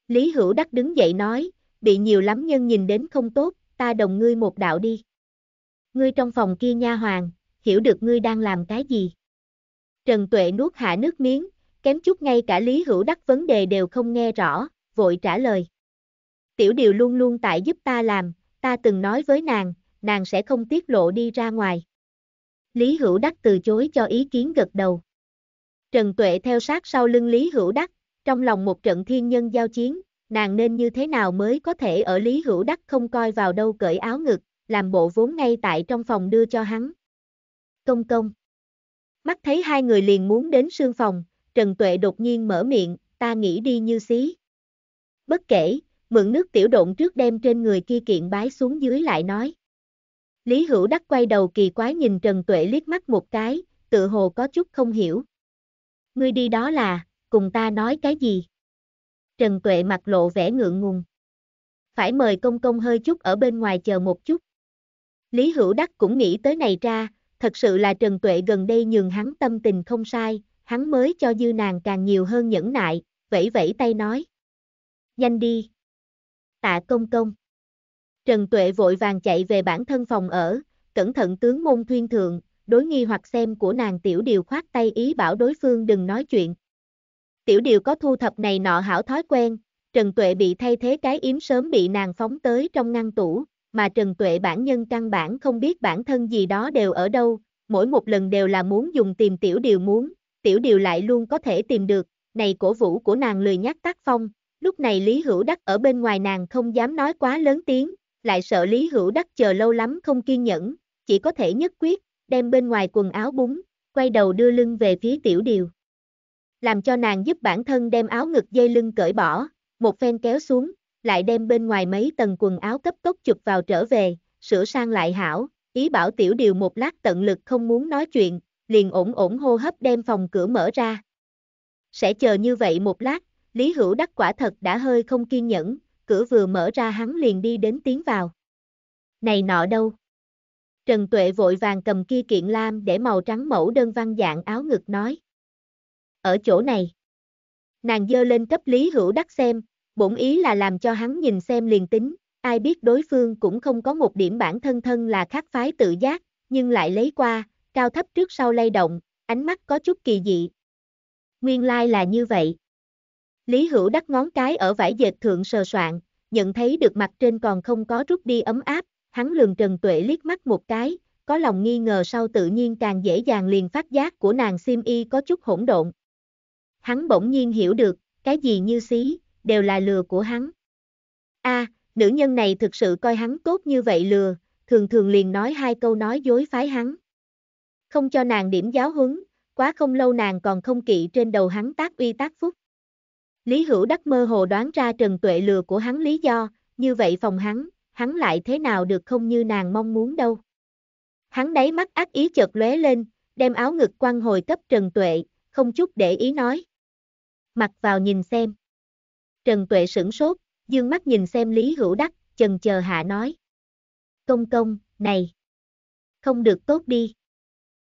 [SPEAKER 1] Lý Hữu Đắc đứng dậy nói, bị nhiều lắm nhân nhìn đến không tốt, ta đồng ngươi một đạo đi. Ngươi trong phòng kia nha hoàng, hiểu được ngươi đang làm cái gì. Trần Tuệ nuốt hạ nước miếng, kém chút ngay cả Lý Hữu Đắc vấn đề đều không nghe rõ, vội trả lời. Tiểu điều luôn luôn tại giúp ta làm, ta từng nói với nàng, nàng sẽ không tiết lộ đi ra ngoài. Lý Hữu Đắc từ chối cho ý kiến gật đầu. Trần Tuệ theo sát sau lưng Lý Hữu Đắc, trong lòng một trận thiên nhân giao chiến, nàng nên như thế nào mới có thể ở Lý Hữu Đắc không coi vào đâu cởi áo ngực, làm bộ vốn ngay tại trong phòng đưa cho hắn. Công công. Mắt thấy hai người liền muốn đến sương phòng, Trần Tuệ đột nhiên mở miệng, ta nghĩ đi như xí. Bất kể, mượn nước tiểu độn trước đem trên người kia kiện bái xuống dưới lại nói. Lý Hữu Đắc quay đầu kỳ quái nhìn Trần Tuệ liếc mắt một cái, tự hồ có chút không hiểu. Ngươi đi đó là, cùng ta nói cái gì? Trần Tuệ mặt lộ vẻ ngượng ngùng. Phải mời công công hơi chút ở bên ngoài chờ một chút. Lý Hữu Đắc cũng nghĩ tới này ra, thật sự là Trần Tuệ gần đây nhường hắn tâm tình không sai, hắn mới cho dư nàng càng nhiều hơn nhẫn nại, vẫy vẫy tay nói. Nhanh đi. Tạ công công. Trần Tuệ vội vàng chạy về bản thân phòng ở, cẩn thận tướng môn thuyên thượng, đối nghi hoặc xem của nàng tiểu điều khoát tay ý bảo đối phương đừng nói chuyện. Tiểu điều có thu thập này nọ hảo thói quen, Trần Tuệ bị thay thế cái yếm sớm bị nàng phóng tới trong ngăn tủ, mà Trần Tuệ bản nhân căn bản không biết bản thân gì đó đều ở đâu, mỗi một lần đều là muốn dùng tìm tiểu điều muốn, tiểu điều lại luôn có thể tìm được, này cổ vũ của nàng lười nhắc tác phong, lúc này Lý Hữu Đắc ở bên ngoài nàng không dám nói quá lớn tiếng, lại sợ Lý Hữu Đắc chờ lâu lắm không kiên nhẫn, chỉ có thể nhất quyết, đem bên ngoài quần áo búng, quay đầu đưa lưng về phía tiểu điều. Làm cho nàng giúp bản thân đem áo ngực dây lưng cởi bỏ, một phen kéo xuống, lại đem bên ngoài mấy tầng quần áo cấp tốc chụp vào trở về, sửa sang lại hảo, ý bảo tiểu điều một lát tận lực không muốn nói chuyện, liền ổn ổn hô hấp đem phòng cửa mở ra. Sẽ chờ như vậy một lát, Lý Hữu Đắc quả thật đã hơi không kiên nhẫn, cửa vừa mở ra hắn liền đi đến tiến vào. Này nọ đâu? Trần Tuệ vội vàng cầm kia kiện lam để màu trắng mẫu đơn văn dạng áo ngực nói. Ở chỗ này. Nàng dơ lên cấp Lý Hữu Đắc xem, bổn ý là làm cho hắn nhìn xem liền tính, ai biết đối phương cũng không có một điểm bản thân thân là khác phái tự giác, nhưng lại lấy qua, cao thấp trước sau lay động, ánh mắt có chút kỳ dị. Nguyên lai like là như vậy. Lý Hữu Đắc ngón cái ở vải dệt thượng sờ soạn, nhận thấy được mặt trên còn không có rút đi ấm áp, hắn lường Trần Tuệ liếc mắt một cái, có lòng nghi ngờ sau tự nhiên càng dễ dàng liền phát giác của nàng Sim Y có chút hỗn độn. Hắn bỗng nhiên hiểu được, cái gì như xí, đều là lừa của hắn. A, nữ nhân này thực sự coi hắn tốt như vậy lừa, thường thường liền nói hai câu nói dối phái hắn. Không cho nàng điểm giáo huấn, quá không lâu nàng còn không kỵ trên đầu hắn tác uy tác phúc. Lý Hữu Đắc mơ hồ đoán ra Trần Tuệ lừa của hắn lý do, như vậy phòng hắn, hắn lại thế nào được không như nàng mong muốn đâu. Hắn đáy mắt ác ý chợt lóe lên, đem áo ngực quăng hồi cấp Trần Tuệ, không chút để ý nói. Mặc vào nhìn xem. Trần Tuệ sửng sốt, dương mắt nhìn xem Lý Hữu Đắc, chần chờ hạ nói. Công công, này. Không được tốt đi.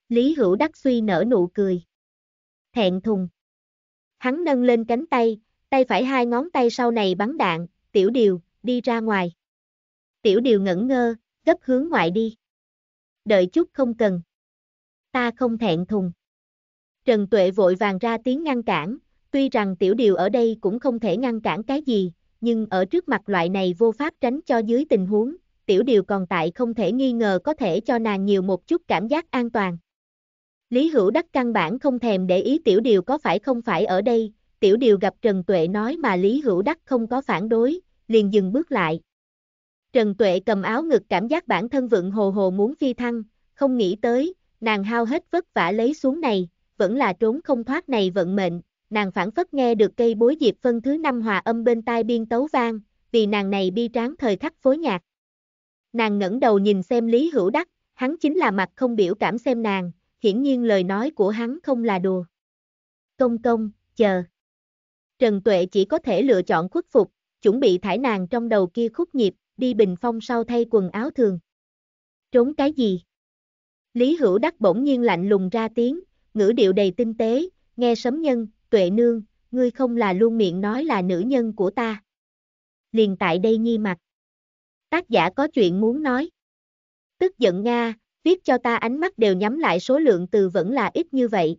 [SPEAKER 1] Lý Hữu Đắc suy nở nụ cười. Thẹn thùng. Hắn nâng lên cánh tay, tay phải hai ngón tay sau này bắn đạn, tiểu điều, đi ra ngoài. Tiểu điều ngẩn ngơ, gấp hướng ngoại đi. Đợi chút không cần. Ta không thẹn thùng. Trần Tuệ vội vàng ra tiếng ngăn cản, tuy rằng tiểu điều ở đây cũng không thể ngăn cản cái gì, nhưng ở trước mặt loại này vô pháp tránh cho dưới tình huống, tiểu điều còn tại không thể nghi ngờ có thể cho nàng nhiều một chút cảm giác an toàn. Lý Hữu Đắc căn bản không thèm để ý tiểu điều có phải không phải ở đây, tiểu điều gặp Trần Tuệ nói mà Lý Hữu Đắc không có phản đối, liền dừng bước lại, Trần Tuệ cầm áo ngực cảm giác bản thân vượng hồ hồ muốn phi thăng, không nghĩ tới, nàng hao hết vất vả lấy xuống này, vẫn là trốn không thoát này vận mệnh, nàng phản phất nghe được cây bối diệp phân thứ năm hòa âm bên tai biên tấu vang, vì nàng này bi tráng thời khắc phối nhạc. Nàng ngẩng đầu nhìn xem Lý Hữu Đắc, hắn chính là mặt không biểu cảm xem nàng, hiển nhiên lời nói của hắn không là đùa. Công công, chờ. Trần Tuệ chỉ có thể lựa chọn khuất phục, chuẩn bị thải nàng trong đầu kia khúc nhịp, đi bình phong sau thay quần áo thường. Trốn cái gì? Lý Hữu Đắc bỗng nhiên lạnh lùng ra tiếng, ngữ điệu đầy tinh tế, nghe sấm nhân, tuệ nương, ngươi không là luôn miệng nói là nữ nhân của ta. Liền tại đây nhi mặt. Tác giả có chuyện muốn nói. Tức giận Nga, viết cho ta ánh mắt đều nhắm lại số lượng từ vẫn là ít như vậy.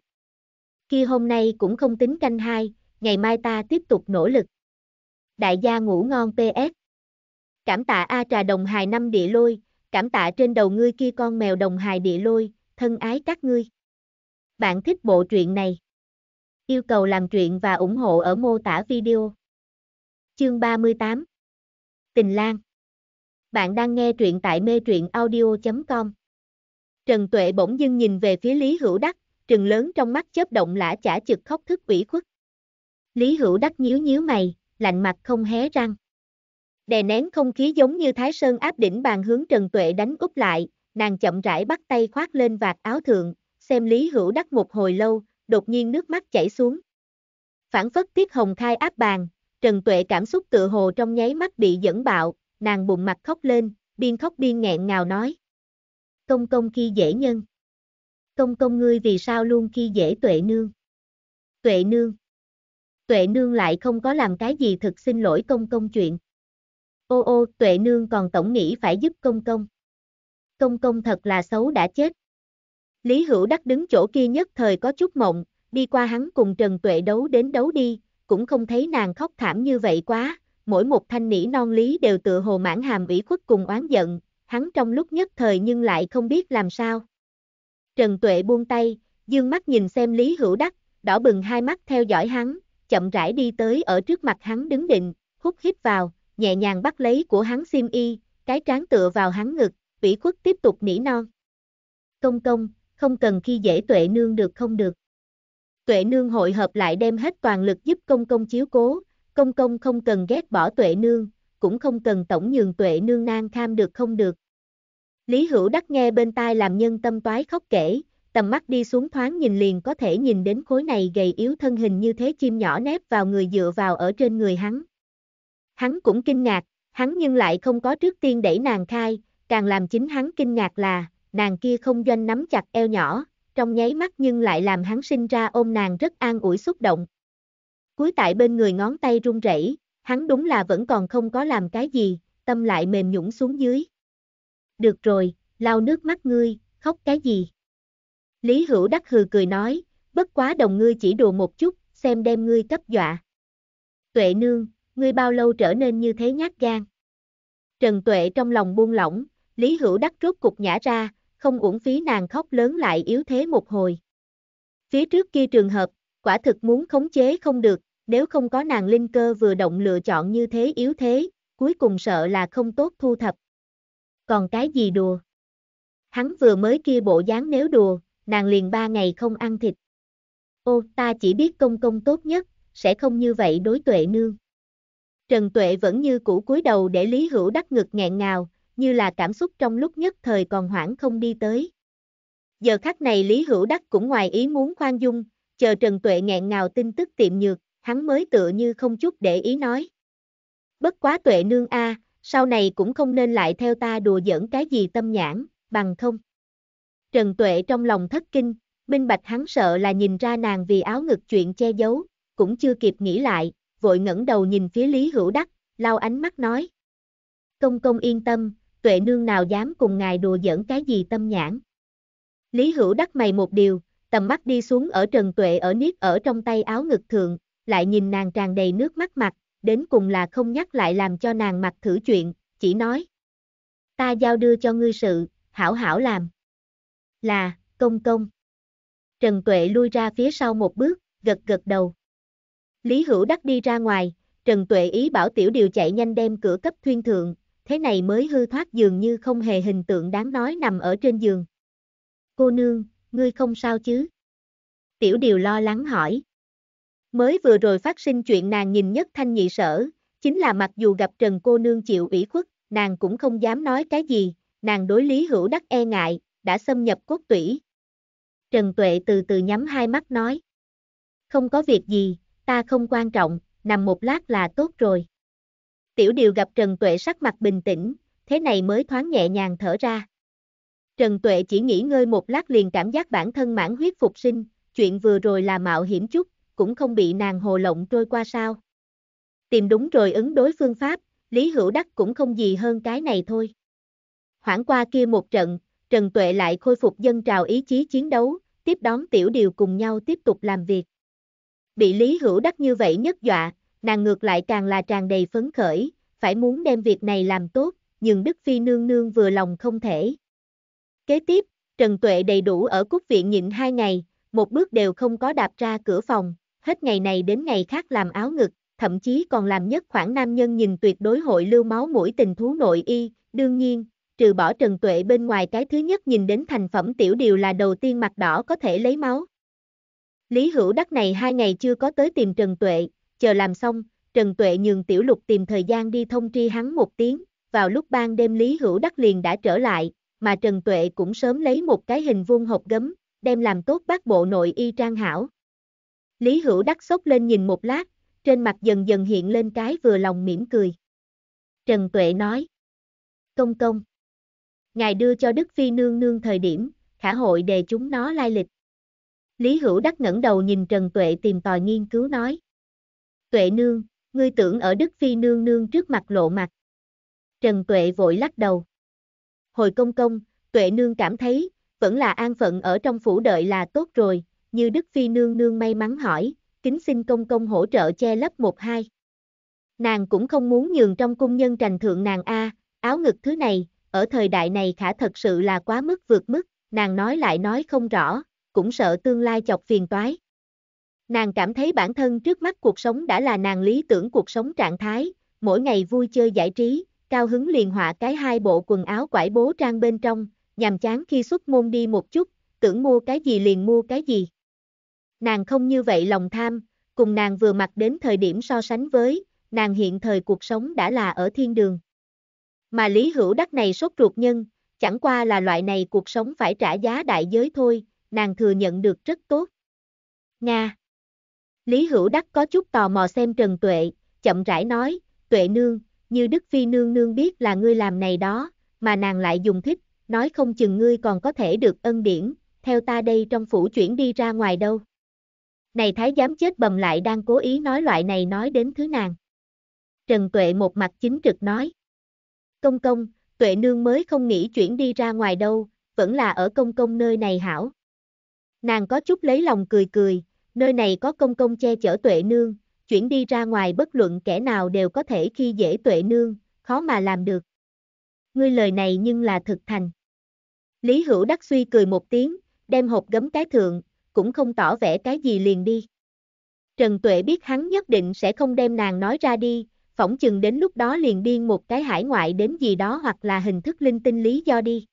[SPEAKER 1] Khi hôm nay cũng không tính canh hai, ngày mai ta tiếp tục nỗ lực. Đại gia ngủ ngon PS. Cảm tạ A trà đồng hài năm địa lôi, cảm tạ trên đầu ngươi kia con mèo đồng hài địa lôi, thân ái các ngươi. Bạn thích bộ truyện này? Yêu cầu làm truyện và ủng hộ ở mô tả video. Chương 38 Tình Lan Bạn đang nghe truyện tại mê truyện audio.com Trần Tuệ bỗng dưng nhìn về phía Lý Hữu Đắc, trừng lớn trong mắt chớp động lã chả trực khóc thức ủy khuất. Lý Hữu Đắc nhíu nhíu mày, lạnh mặt không hé răng. Đè nén không khí giống như Thái Sơn áp đỉnh bàn hướng Trần Tuệ đánh úp lại, nàng chậm rãi bắt tay khoác lên vạt áo thượng, xem Lý Hữu đắc một hồi lâu, đột nhiên nước mắt chảy xuống. Phản phất tiết hồng khai áp bàn, Trần Tuệ cảm xúc tự hồ trong nháy mắt bị dẫn bạo, nàng bụng mặt khóc lên, biên khóc biên nghẹn ngào nói. Công công khi dễ nhân. Công công ngươi vì sao luôn khi dễ tuệ nương. Tuệ nương. Tuệ nương lại không có làm cái gì thực xin lỗi công công chuyện. Ô ô, tuệ nương còn tổng nghĩ phải giúp công công. Công công thật là xấu đã chết. Lý Hữu Đắc đứng chỗ kia nhất thời có chút mộng, đi qua hắn cùng Trần Tuệ đấu đến đấu đi, cũng không thấy nàng khóc thảm như vậy quá, mỗi một thanh nỉ non lý đều tự hồ mãn hàm ủy khuất cùng oán giận, hắn trong lúc nhất thời nhưng lại không biết làm sao. Trần Tuệ buông tay, dương mắt nhìn xem Lý Hữu Đắc, đỏ bừng hai mắt theo dõi hắn, chậm rãi đi tới ở trước mặt hắn đứng định, hút hít vào, nhẹ nhàng bắt lấy của hắn xiêm y, cái trán tựa vào hắn ngực, vĩ khuất tiếp tục nỉ non. Công công, không cần khi dễ tuệ nương được không được. Tuệ nương hội hợp lại đem hết toàn lực giúp công công chiếu cố, công công không cần ghét bỏ tuệ nương, cũng không cần tổng nhường tuệ nương nang kham được không được. Lý hữu đắc nghe bên tai làm nhân tâm toái khóc kể, tầm mắt đi xuống thoáng nhìn liền có thể nhìn đến khối này gầy yếu thân hình như thế chim nhỏ nép vào người dựa vào ở trên người hắn. Hắn cũng kinh ngạc, hắn nhưng lại không có trước tiên đẩy nàng khai, càng làm chính hắn kinh ngạc là, nàng kia không doanh nắm chặt eo nhỏ, trong nháy mắt nhưng lại làm hắn sinh ra ôm nàng rất an ủi xúc động. Cuối tại bên người ngón tay run rẩy, hắn đúng là vẫn còn không có làm cái gì, tâm lại mềm nhũng xuống dưới. Được rồi, lau nước mắt ngươi, khóc cái gì? Lý Hữu đắc hừ cười nói, bất quá đồng ngươi chỉ đùa một chút, xem đem ngươi cấp dọa. Tuệ nương, ngươi bao lâu trở nên như thế nhát gan. Trần Tuệ trong lòng buông lỏng, Lý Hữu Đắc rốt cục nhả ra, không uổng phí nàng khóc lớn lại yếu thế một hồi. Phía trước kia trường hợp, quả thực muốn khống chế không được, nếu không có nàng linh cơ vừa động lựa chọn như thế yếu thế, cuối cùng sợ là không tốt thu thập. Còn cái gì đùa? Hắn vừa mới kia bộ dáng nếu đùa, nàng liền ba ngày không ăn thịt. Ô, ta chỉ biết công công tốt nhất, sẽ không như vậy đối tuệ nương. Trần Tuệ vẫn như cũ cúi đầu để Lý Hữu đắc ngực nghẹn ngào, như là cảm xúc trong lúc nhất thời còn hoảng không đi tới. Giờ khắc này Lý Hữu Đắc cũng ngoài ý muốn khoan dung, chờ Trần Tuệ nghẹn ngào tin tức tiệm nhược, hắn mới tựa như không chút để ý nói. Bất quá Tuệ nương a, sau này cũng không nên lại theo ta đùa giỡn cái gì tâm nhãn, bằng không. Trần Tuệ trong lòng thất kinh, minh bạch hắn sợ là nhìn ra nàng vì áo ngực chuyện che giấu, cũng chưa kịp nghĩ lại, vội ngẩng đầu nhìn phía Lý Hữu Đắc, lau ánh mắt nói. Công công yên tâm, tuệ nương nào dám cùng ngài đùa giỡn cái gì tâm nhãn. Lý Hữu Đắc mày một điều, tầm mắt đi xuống ở Trần Tuệ ở niết ở trong tay áo ngực thượng, lại nhìn nàng tràn đầy nước mắt mặt, đến cùng là không nhắc lại làm cho nàng mặt thử chuyện, chỉ nói. Ta giao đưa cho ngươi sự, hảo hảo làm. Là, công công. Trần Tuệ lui ra phía sau một bước, gật gật đầu. Lý Hữu Đắc đi ra ngoài, Trần Tuệ ý bảo Tiểu Điều chạy nhanh đem cửa cấp thuyên thượng, thế này mới hư thoát dường như không hề hình tượng đáng nói nằm ở trên giường. Cô nương, ngươi không sao chứ? Tiểu Điều lo lắng hỏi. Mới vừa rồi phát sinh chuyện nàng nhìn nhất thanh nhị sở, chính là mặc dù gặp Trần cô nương chịu ủy khuất, nàng cũng không dám nói cái gì, nàng đối Lý Hữu Đắc e ngại, đã xâm nhập cốt tủy. Trần Tuệ từ từ nhắm hai mắt nói. Không có việc gì, ta không quan trọng, nằm một lát là tốt rồi. Tiểu điều gặp Trần Tuệ sắc mặt bình tĩnh, thế này mới thoáng nhẹ nhàng thở ra. Trần Tuệ chỉ nghỉ ngơi một lát liền cảm giác bản thân mãn huyết phục sinh, chuyện vừa rồi là mạo hiểm chút, cũng không bị nàng hồ lộng trôi qua sao. Tìm đúng rồi ứng đối phương pháp, Lý Hữu Đắc cũng không gì hơn cái này thôi. Hoảng qua kia một trận, Trần Tuệ lại khôi phục dân trào ý chí chiến đấu, tiếp đón tiểu điều cùng nhau tiếp tục làm việc bị Lý Hữu Đắc như vậy nhất dọa, nàng ngược lại càng là tràn đầy phấn khởi, phải muốn đem việc này làm tốt, nhưng Đức Phi nương nương vừa lòng không thể. Kế tiếp, Trần Tuệ đầy đủ ở cúc viện nhịn hai ngày, một bước đều không có đạp ra cửa phòng, hết ngày này đến ngày khác làm áo ngực, thậm chí còn làm nhất khoảng nam nhân nhìn tuyệt đối hội lưu máu mũi tình thú nội y, đương nhiên, trừ bỏ Trần Tuệ bên ngoài cái thứ nhất nhìn đến thành phẩm tiểu điều là đầu tiên mặt đỏ có thể lấy máu. Lý Hữu Đắc này hai ngày chưa có tới tìm Trần Tuệ, chờ làm xong, Trần Tuệ nhường Tiểu Lục tìm thời gian đi thông tri hắn một tiếng, vào lúc ban đêm Lý Hữu Đắc liền đã trở lại, mà Trần Tuệ cũng sớm lấy một cái hình vuông hộp gấm, đem làm tốt bác bộ nội y trang hảo. Lý Hữu Đắc sốc lên nhìn một lát, trên mặt dần dần hiện lên cái vừa lòng mỉm cười. Trần Tuệ nói, Công công, ngài đưa cho Đức Phi nương nương thời điểm, khả hội đề chúng nó lai lịch. Lý Hữu Đắc ngẩng đầu nhìn Trần Tuệ tìm tòi nghiên cứu nói. Tuệ nương, ngươi tưởng ở Đức Phi nương nương trước mặt lộ mặt. Trần Tuệ vội lắc đầu. Hồi công công, Tuệ nương cảm thấy, vẫn là an phận ở trong phủ đợi là tốt rồi, như Đức Phi nương nương may mắn hỏi, kính xin công công hỗ trợ che lấp một hai. Nàng cũng không muốn nhường trong cung nhân trành thượng nàng A, áo ngực thứ này, ở thời đại này khả thật sự là quá mức vượt mức, nàng nói lại nói không rõ, cũng sợ tương lai chọc phiền toái. Nàng cảm thấy bản thân trước mắt cuộc sống đã là nàng lý tưởng cuộc sống trạng thái, mỗi ngày vui chơi giải trí, cao hứng liền họa cái hai bộ quần áo quải bố trang bên trong, nhàm chán khi xuất môn đi một chút, tưởng mua cái gì liền mua cái gì. Nàng không như vậy lòng tham, cùng nàng vừa mặc đến thời điểm so sánh với, nàng hiện thời cuộc sống đã là ở thiên đường. Mà Lý Hữu Đắc này sốt ruột nhân, chẳng qua là loại này cuộc sống phải trả giá đại giới thôi, nàng thừa nhận được rất tốt. Nga Lý Hữu Đắc có chút tò mò xem Trần Tuệ, chậm rãi nói, Tuệ nương, như Đức Phi nương nương biết là ngươi làm này đó, mà nàng lại dùng thích, nói không chừng ngươi còn có thể được ân điển, theo ta đây trong phủ chuyển đi ra ngoài đâu. Này thái giám chết bầm lại đang cố ý nói loại này nói đến thứ nàng. Trần Tuệ một mặt chính trực nói. Công công, Tuệ nương mới không nghĩ chuyển đi ra ngoài đâu, vẫn là ở công công nơi này hảo. Nàng có chút lấy lòng cười cười, nơi này có công công che chở tuệ nương, chuyển đi ra ngoài bất luận kẻ nào đều có thể khi dễ tuệ nương, khó mà làm được. Ngươi lời này nhưng là thực thành. Lý Hữu Đắc suy cười một tiếng, đem hộp gấm cái thượng, cũng không tỏ vẻ cái gì liền đi. Trần Tuệ biết hắn nhất định sẽ không đem nàng nói ra đi, phỏng chừng đến lúc đó liền điên một cái hải ngoại đến gì đó hoặc là hình thức linh tinh lý do đi.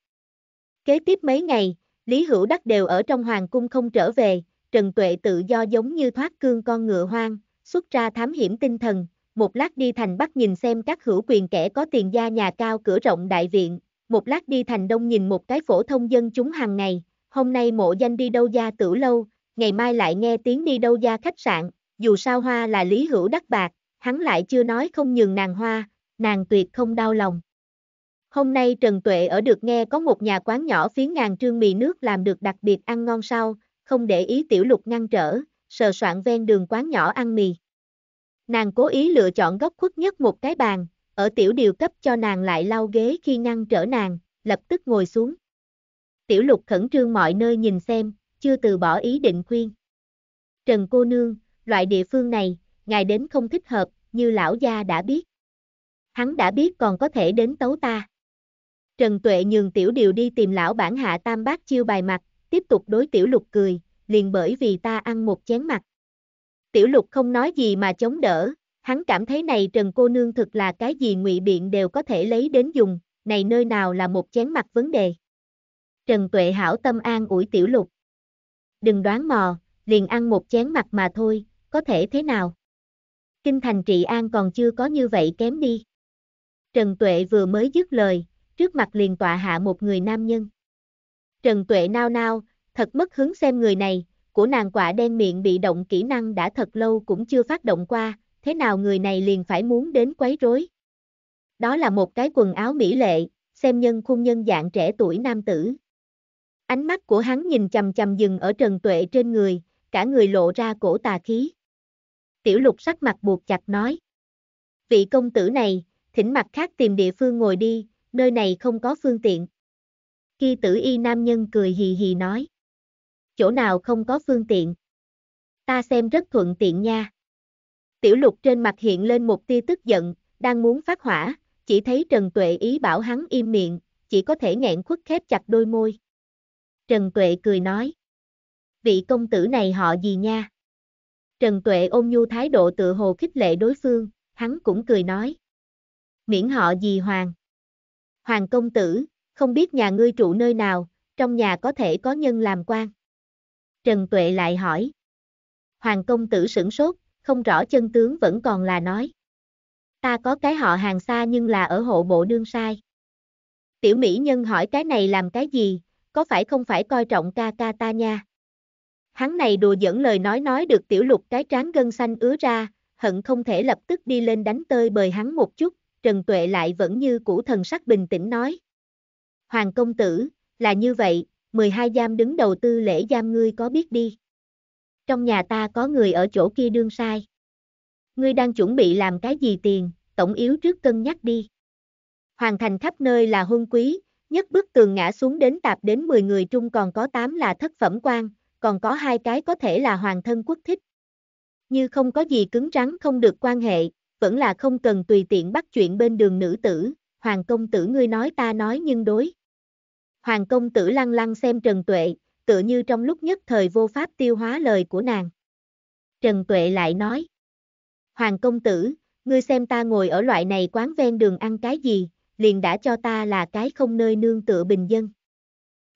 [SPEAKER 1] Kế tiếp mấy ngày, Lý Hữu Đắc đều ở trong hoàng cung không trở về, Trần Tuệ tự do giống như thoát cương con ngựa hoang, xuất ra thám hiểm tinh thần, một lát đi thành Bắc nhìn xem các hữu quyền kẻ có tiền gia nhà cao cửa rộng đại viện, một lát đi thành Đông nhìn một cái phổ thông dân chúng hàng ngày, hôm nay mộ danh đi đâu gia tử lâu, ngày mai lại nghe tiếng đi đâu gia khách sạn, dù sao hoa là Lý Hữu Đắc bạc, hắn lại chưa nói không nhường nàng hoa, nàng tuyệt không đau lòng. Hôm nay Trần Tuệ ở được nghe có một nhà quán nhỏ phía ngàn trương mì nước làm được đặc biệt ăn ngon sao, không để ý tiểu lục ngăn trở, sờ soạn ven đường quán nhỏ ăn mì. Nàng cố ý lựa chọn góc khuất nhất một cái bàn, ở tiểu điều cấp cho nàng lại lau ghế khi ngăn trở nàng, lập tức ngồi xuống. Tiểu lục khẩn trương mọi nơi nhìn xem, chưa từ bỏ ý định khuyên. Trần cô nương, loại địa phương này, ngài đến không thích hợp, như lão gia đã biết. Hắn đã biết còn có thể đến tấu ta. Trần Tuệ nhường tiểu điều đi tìm lão bản hạ tam bác chiêu bài mặt, tiếp tục đối tiểu lục cười, liền bởi vì ta ăn một chén mặt. Tiểu lục không nói gì mà chống đỡ, hắn cảm thấy này Trần cô nương thực là cái gì ngụy biện đều có thể lấy đến dùng, này nơi nào là một chén mặt vấn đề. Trần Tuệ hảo tâm an ủi tiểu lục. Đừng đoán mò, liền ăn một chén mặt mà thôi, có thể thế nào? Kinh thành trị an còn chưa có như vậy kém đi. Trần Tuệ vừa mới dứt lời, trước mặt liền tọa hạ một người nam nhân. Trần Tuệ nao nao, thật mất hứng xem người này, của nàng quả đen miệng bị động kỹ năng đã thật lâu cũng chưa phát động qua, thế nào người này liền phải muốn đến quấy rối. Đó là một cái quần áo mỹ lệ, xem nhân khung nhân dạng trẻ tuổi nam tử. Ánh mắt của hắn nhìn chầm chầm dừng ở Trần Tuệ trên người, cả người lộ ra cổ tà khí. Tiểu lục sắc mặt buộc chặt nói. Vị công tử này, thỉnh mặt khác tìm địa phương ngồi đi, nơi này không có phương tiện. Khi tử y nam nhân cười hì hì nói. Chỗ nào không có phương tiện. Ta xem rất thuận tiện nha. Tiểu lục trên mặt hiện lên một tia tức giận, đang muốn phát hỏa, chỉ thấy Trần Tuệ ý bảo hắn im miệng, chỉ có thể nghẹn khuất khép chặt đôi môi. Trần Tuệ cười nói. Vị công tử này họ gì nha? Trần Tuệ ôm nhu thái độ tự hồ khích lệ đối phương, hắn cũng cười nói. Miễn họ gì hoàng. Hoàng công tử, không biết nhà ngươi trụ nơi nào, trong nhà có thể có nhân làm quan. Trần Tuệ lại hỏi. Hoàng công tử sửng sốt, không rõ chân tướng vẫn còn là nói. Ta có cái họ hàng xa nhưng là ở hộ bộ đương sai. Tiểu mỹ nhân hỏi cái này làm cái gì, có phải không phải coi trọng ca ca ta nha? Hắn này đùa dẫn lời nói nói được tiểu lục cái trán gân xanh ứa ra, hận không thể lập tức đi lên đánh tơi bời hắn một chút, Trần Tuệ lại vẫn như cũ thần sắc bình tĩnh nói. Hoàng công tử, là như vậy, 12 giam đứng đầu tư lễ giam ngươi có biết đi. Trong nhà ta có người ở chỗ kia đương sai. Ngươi đang chuẩn bị làm cái gì tiền, tổng yếu trước cân nhắc đi. Hoàng thành khắp nơi là hôn quý, nhất bức tường ngã xuống đến tạp đến 10 người trung còn có 8 là thất phẩm quan, còn có hai cái có thể là hoàng thân quốc thích. Như không có gì cứng rắn không được quan hệ, vẫn là không cần tùy tiện bắt chuyện bên đường nữ tử, hoàng công tử ngươi nói ta nói nhưng đối. Hoàng công tử lăng lăng xem Trần Tuệ, tự như trong lúc nhất thời vô pháp tiêu hóa lời của nàng. Trần Tuệ lại nói, Hoàng công tử, ngươi xem ta ngồi ở loại này quán ven đường ăn cái gì, liền đã cho ta là cái không nơi nương tựa bình dân.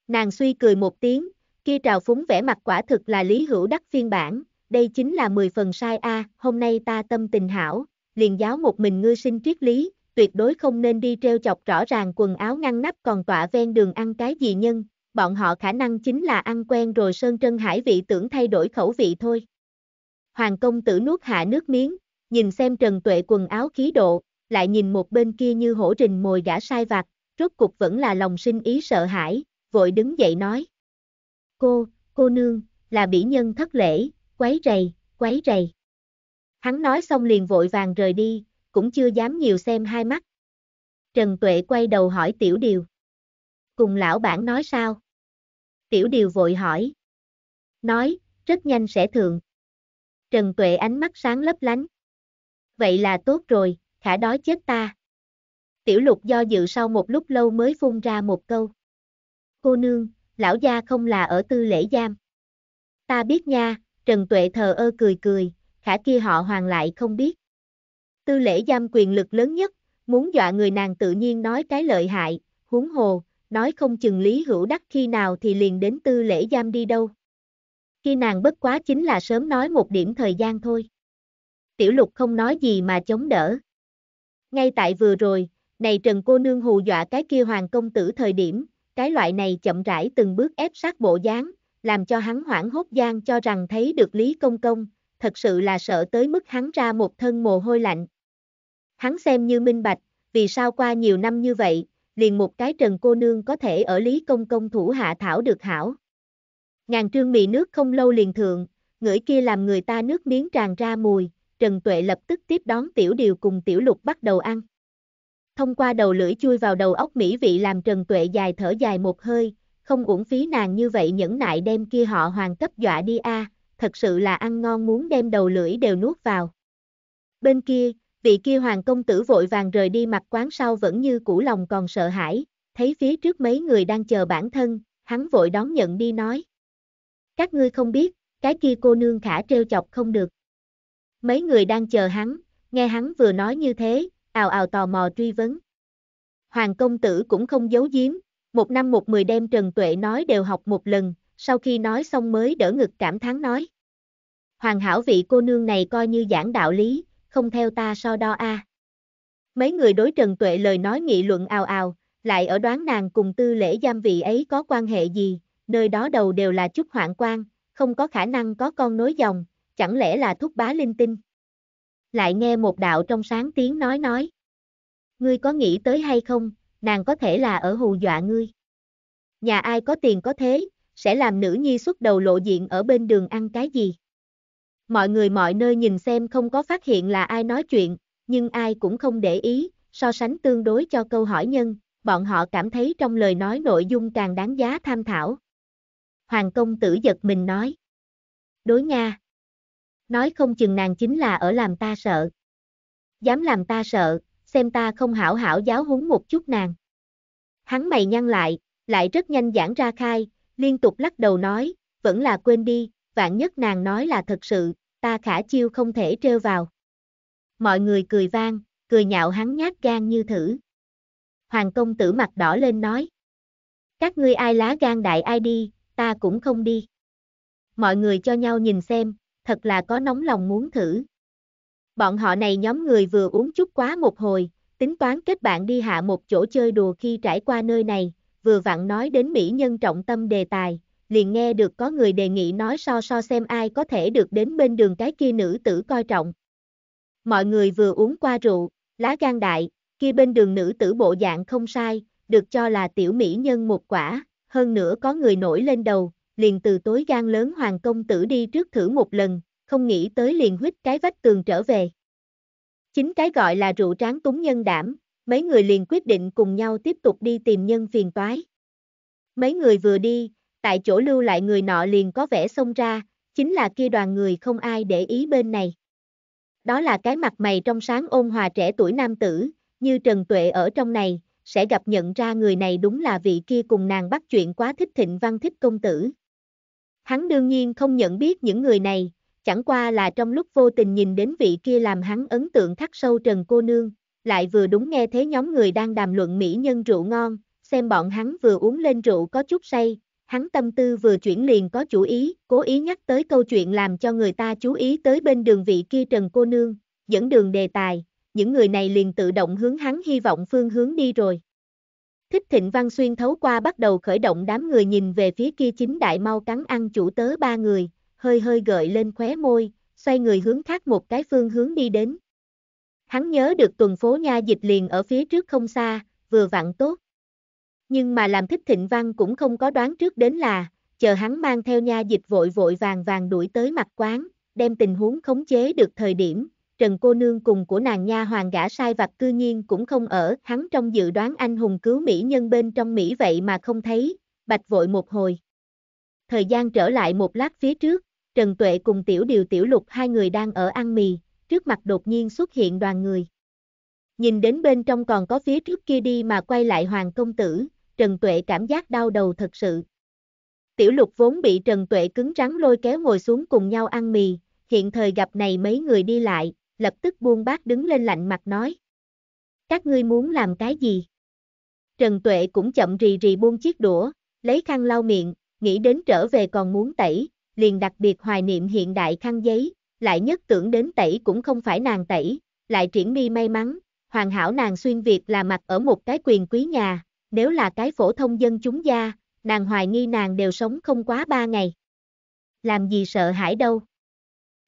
[SPEAKER 1] Nàng suy cười một tiếng, kia trào phúng vẻ mặt quả thực là lý hữu đắc phiên bản, đây chính là 10 phần sai a, hôm nay ta tâm tình hảo, liền giáo một mình ngư sinh triết lý, tuyệt đối không nên đi treo chọc rõ ràng quần áo ngăn nắp còn tọa ven đường ăn cái gì nhân, bọn họ khả năng chính là ăn quen rồi sơn trân hải vị tưởng thay đổi khẩu vị thôi. Hoàng công tử nuốt hạ nước miếng, nhìn xem trần tuệ quần áo khí độ, lại nhìn một bên kia như hổ rình mồi đã sai vặt, rốt cục vẫn là lòng sinh ý sợ hãi, vội đứng dậy nói. Cô, cô nương, là bỉ nhân thất lễ, quấy rầy, quấy rầy. Hắn nói xong liền vội vàng rời đi, cũng chưa dám nhiều xem hai mắt. Trần Tuệ quay đầu hỏi Tiểu Điều. Cùng lão bản nói sao? Tiểu Điều vội hỏi. Nói, rất nhanh sẽ thường. Trần Tuệ ánh mắt sáng lấp lánh. Vậy là tốt rồi, khả đói chết ta. Tiểu lục do dự sau một lúc lâu mới phun ra một câu. Cô nương, lão gia không là ở tư lễ giam. Ta biết nha, Trần Tuệ thờ ơ cười cười, khả kia họ hoàng lại không biết. Tư lễ giam quyền lực lớn nhất, muốn dọa người nàng tự nhiên nói cái lợi hại, huống hồ, nói không chừng lý hữu đắc khi nào thì liền đến tư lễ giam đi đâu. Khi nàng bất quá chính là sớm nói một điểm thời gian thôi. Tiểu lục không nói gì mà chống đỡ. Ngay tại vừa rồi, này Trần cô nương hù dọa cái kia hoàng công tử thời điểm, cái loại này chậm rãi từng bước ép sát bộ dáng, làm cho hắn hoảng hốt gian cho rằng thấy được Lý Công Công, thật sự là sợ tới mức hắn ra một thân mồ hôi lạnh. Hắn xem như minh bạch, vì sao qua nhiều năm như vậy, liền một cái trần cô nương có thể ở Lý Công Công thủ hạ thảo được hảo. Ngàn trương mì nước không lâu liền thượng, ngửi kia làm người ta nước miếng tràn ra mùi, Trần Tuệ lập tức tiếp đón tiểu điều cùng tiểu lục bắt đầu ăn. Thông qua đầu lưỡi chui vào đầu óc mỹ vị làm Trần Tuệ dài thở dài một hơi, không uổng phí nàng như vậy nhẫn nại đem kia họ hoàng cấp dọa đi a, à, thật sự là ăn ngon muốn đem đầu lưỡi đều nuốt vào. Bên kia, vị kia hoàng công tử vội vàng rời đi mặt quán sau vẫn như cũ lòng còn sợ hãi, thấy phía trước mấy người đang chờ bản thân, hắn vội đón nhận đi nói. Các ngươi không biết, cái kia cô nương khả trêu chọc không được. Mấy người đang chờ hắn, nghe hắn vừa nói như thế, ào ào tò mò truy vấn. Hoàng công tử cũng không giấu giếm, một năm một mười đem Trần Tuệ nói đều học một lần, sau khi nói xong mới đỡ ngực cảm thán nói. hoàn hảo vị cô nương này coi như giảng đạo lý, không theo ta so đo a. À. Mấy người đối Trần Tuệ lời nói nghị luận ào ào, lại ở đoán nàng cùng tư lễ giam vị ấy có quan hệ gì, nơi đó đầu đều là chút hoạn quan, không có khả năng có con nối dòng, chẳng lẽ là thúc bá linh tinh. Lại nghe một đạo trong sáng tiếng nói nói. Ngươi có nghĩ tới hay không, nàng có thể là ở hù dọa ngươi. Nhà ai có tiền có thế, sẽ làm nữ nhi xuất đầu lộ diện ở bên đường ăn cái gì. Mọi người mọi nơi nhìn xem không có phát hiện là ai nói chuyện, nhưng ai cũng không để ý, so sánh tương đối cho câu hỏi nhân, bọn họ cảm thấy trong lời nói nội dung càng đáng giá tham thảo. Hoàng công tử giật mình nói. Đối nha, Nói không chừng nàng chính là ở làm ta sợ. Dám làm ta sợ, xem ta không hảo hảo giáo huấn một chút nàng. Hắn mày nhăn lại, lại rất nhanh giảng ra khai, liên tục lắc đầu nói, vẫn là quên đi, vạn nhất nàng nói là thật sự, ta khả chiêu không thể trêu vào. Mọi người cười vang, cười nhạo hắn nhát gan như thử. Hoàng công tử mặt đỏ lên nói. Các ngươi ai lá gan đại ai đi, ta cũng không đi. Mọi người cho nhau nhìn xem, thật là có nóng lòng muốn thử. Bọn họ này nhóm người vừa uống chút quá một hồi, tính toán kết bạn đi hạ một chỗ chơi đùa khi trải qua nơi này, vừa vặn nói đến mỹ nhân trọng tâm đề tài, liền nghe được có người đề nghị nói so so xem ai có thể được đến bên đường cái kia nữ tử coi trọng. Mọi người vừa uống qua rượu, lá gan đại, kia bên đường nữ tử bộ dạng không sai, được cho là tiểu mỹ nhân một quả, hơn nữa có người nổi lên đầu, liền từ tối gan lớn hoàng công tử đi trước thử một lần, không nghĩ tới liền huyết cái vách tường trở về. Chính cái gọi là rượu tráng túng nhân đảm, mấy người liền quyết định cùng nhau tiếp tục đi tìm nhân phiền toái. Mấy người vừa đi, tại chỗ lưu lại người nọ liền có vẻ xông ra, chính là kia đoàn người không ai để ý bên này. Đó là cái mặt mày trong sáng ôn hòa trẻ tuổi nam tử, như Trần Tuệ ở trong này, sẽ gặp nhận ra người này đúng là vị kia cùng nàng bắt chuyện quá thích thịnh văn thích công tử. Hắn đương nhiên không nhận biết những người này, chẳng qua là trong lúc vô tình nhìn đến vị kia làm hắn ấn tượng thắt sâu Trần cô nương, lại vừa đúng nghe thế nhóm người đang đàm luận mỹ nhân rượu ngon, xem bọn hắn vừa uống lên rượu có chút say, hắn tâm tư vừa chuyển liền có chủ ý, cố ý nhắc tới câu chuyện làm cho người ta chú ý tới bên đường vị kia trần cô nương, dẫn đường đề tài, những người này liền tự động hướng hắn hy vọng phương hướng đi rồi. Thích Thịnh Văn xuyên thấu qua bắt đầu khởi động đám người nhìn về phía kia chính đại mau cắn ăn chủ tớ ba người, hơi hơi gợi lên khóe môi, xoay người hướng khác một cái phương hướng đi đến, Hắn nhớ được tuần phố nha dịch liền ở phía trước không xa, vừa vặn tốt. Nhưng mà làm thích thịnh văn cũng không có đoán trước đến là, chờ hắn mang theo nha dịch vội vội vàng vàng đuổi tới mặt quán, đem tình huống khống chế được thời điểm, Trần cô nương cùng của nàng nha hoàng gã sai vặt cư nhiên cũng không ở, hắn trong dự đoán anh hùng cứu mỹ nhân bên trong Mỹ vậy mà không thấy, bạch vội một hồi. Thời gian trở lại một lát phía trước, Trần Tuệ cùng tiểu điều tiểu lục hai người đang ở ăn mì, trước mặt đột nhiên xuất hiện đoàn người. Nhìn đến bên trong còn có phía trước kia đi mà quay lại Hoàng Công Tử, Trần Tuệ cảm giác đau đầu thật sự. Tiểu lục vốn bị Trần Tuệ cứng rắn lôi kéo ngồi xuống cùng nhau ăn mì, hiện thời gặp này mấy người đi lại, lập tức buông bát đứng lên lạnh mặt nói. Các ngươi muốn làm cái gì? Trần Tuệ cũng chậm rì rì buông chiếc đũa, lấy khăn lau miệng, nghĩ đến trở về còn muốn tẩy, liền đặc biệt hoài niệm hiện đại khăn giấy, lại nhất tưởng đến tẩy cũng không phải nàng tẩy, lại triển mi may mắn, hoàn hảo nàng xuyên Việt là mặc ở một cái quyền quý nhà, nếu là cái phổ thông dân chúng gia, nàng hoài nghi nàng đều sống không quá ba ngày. Làm gì sợ hãi đâu.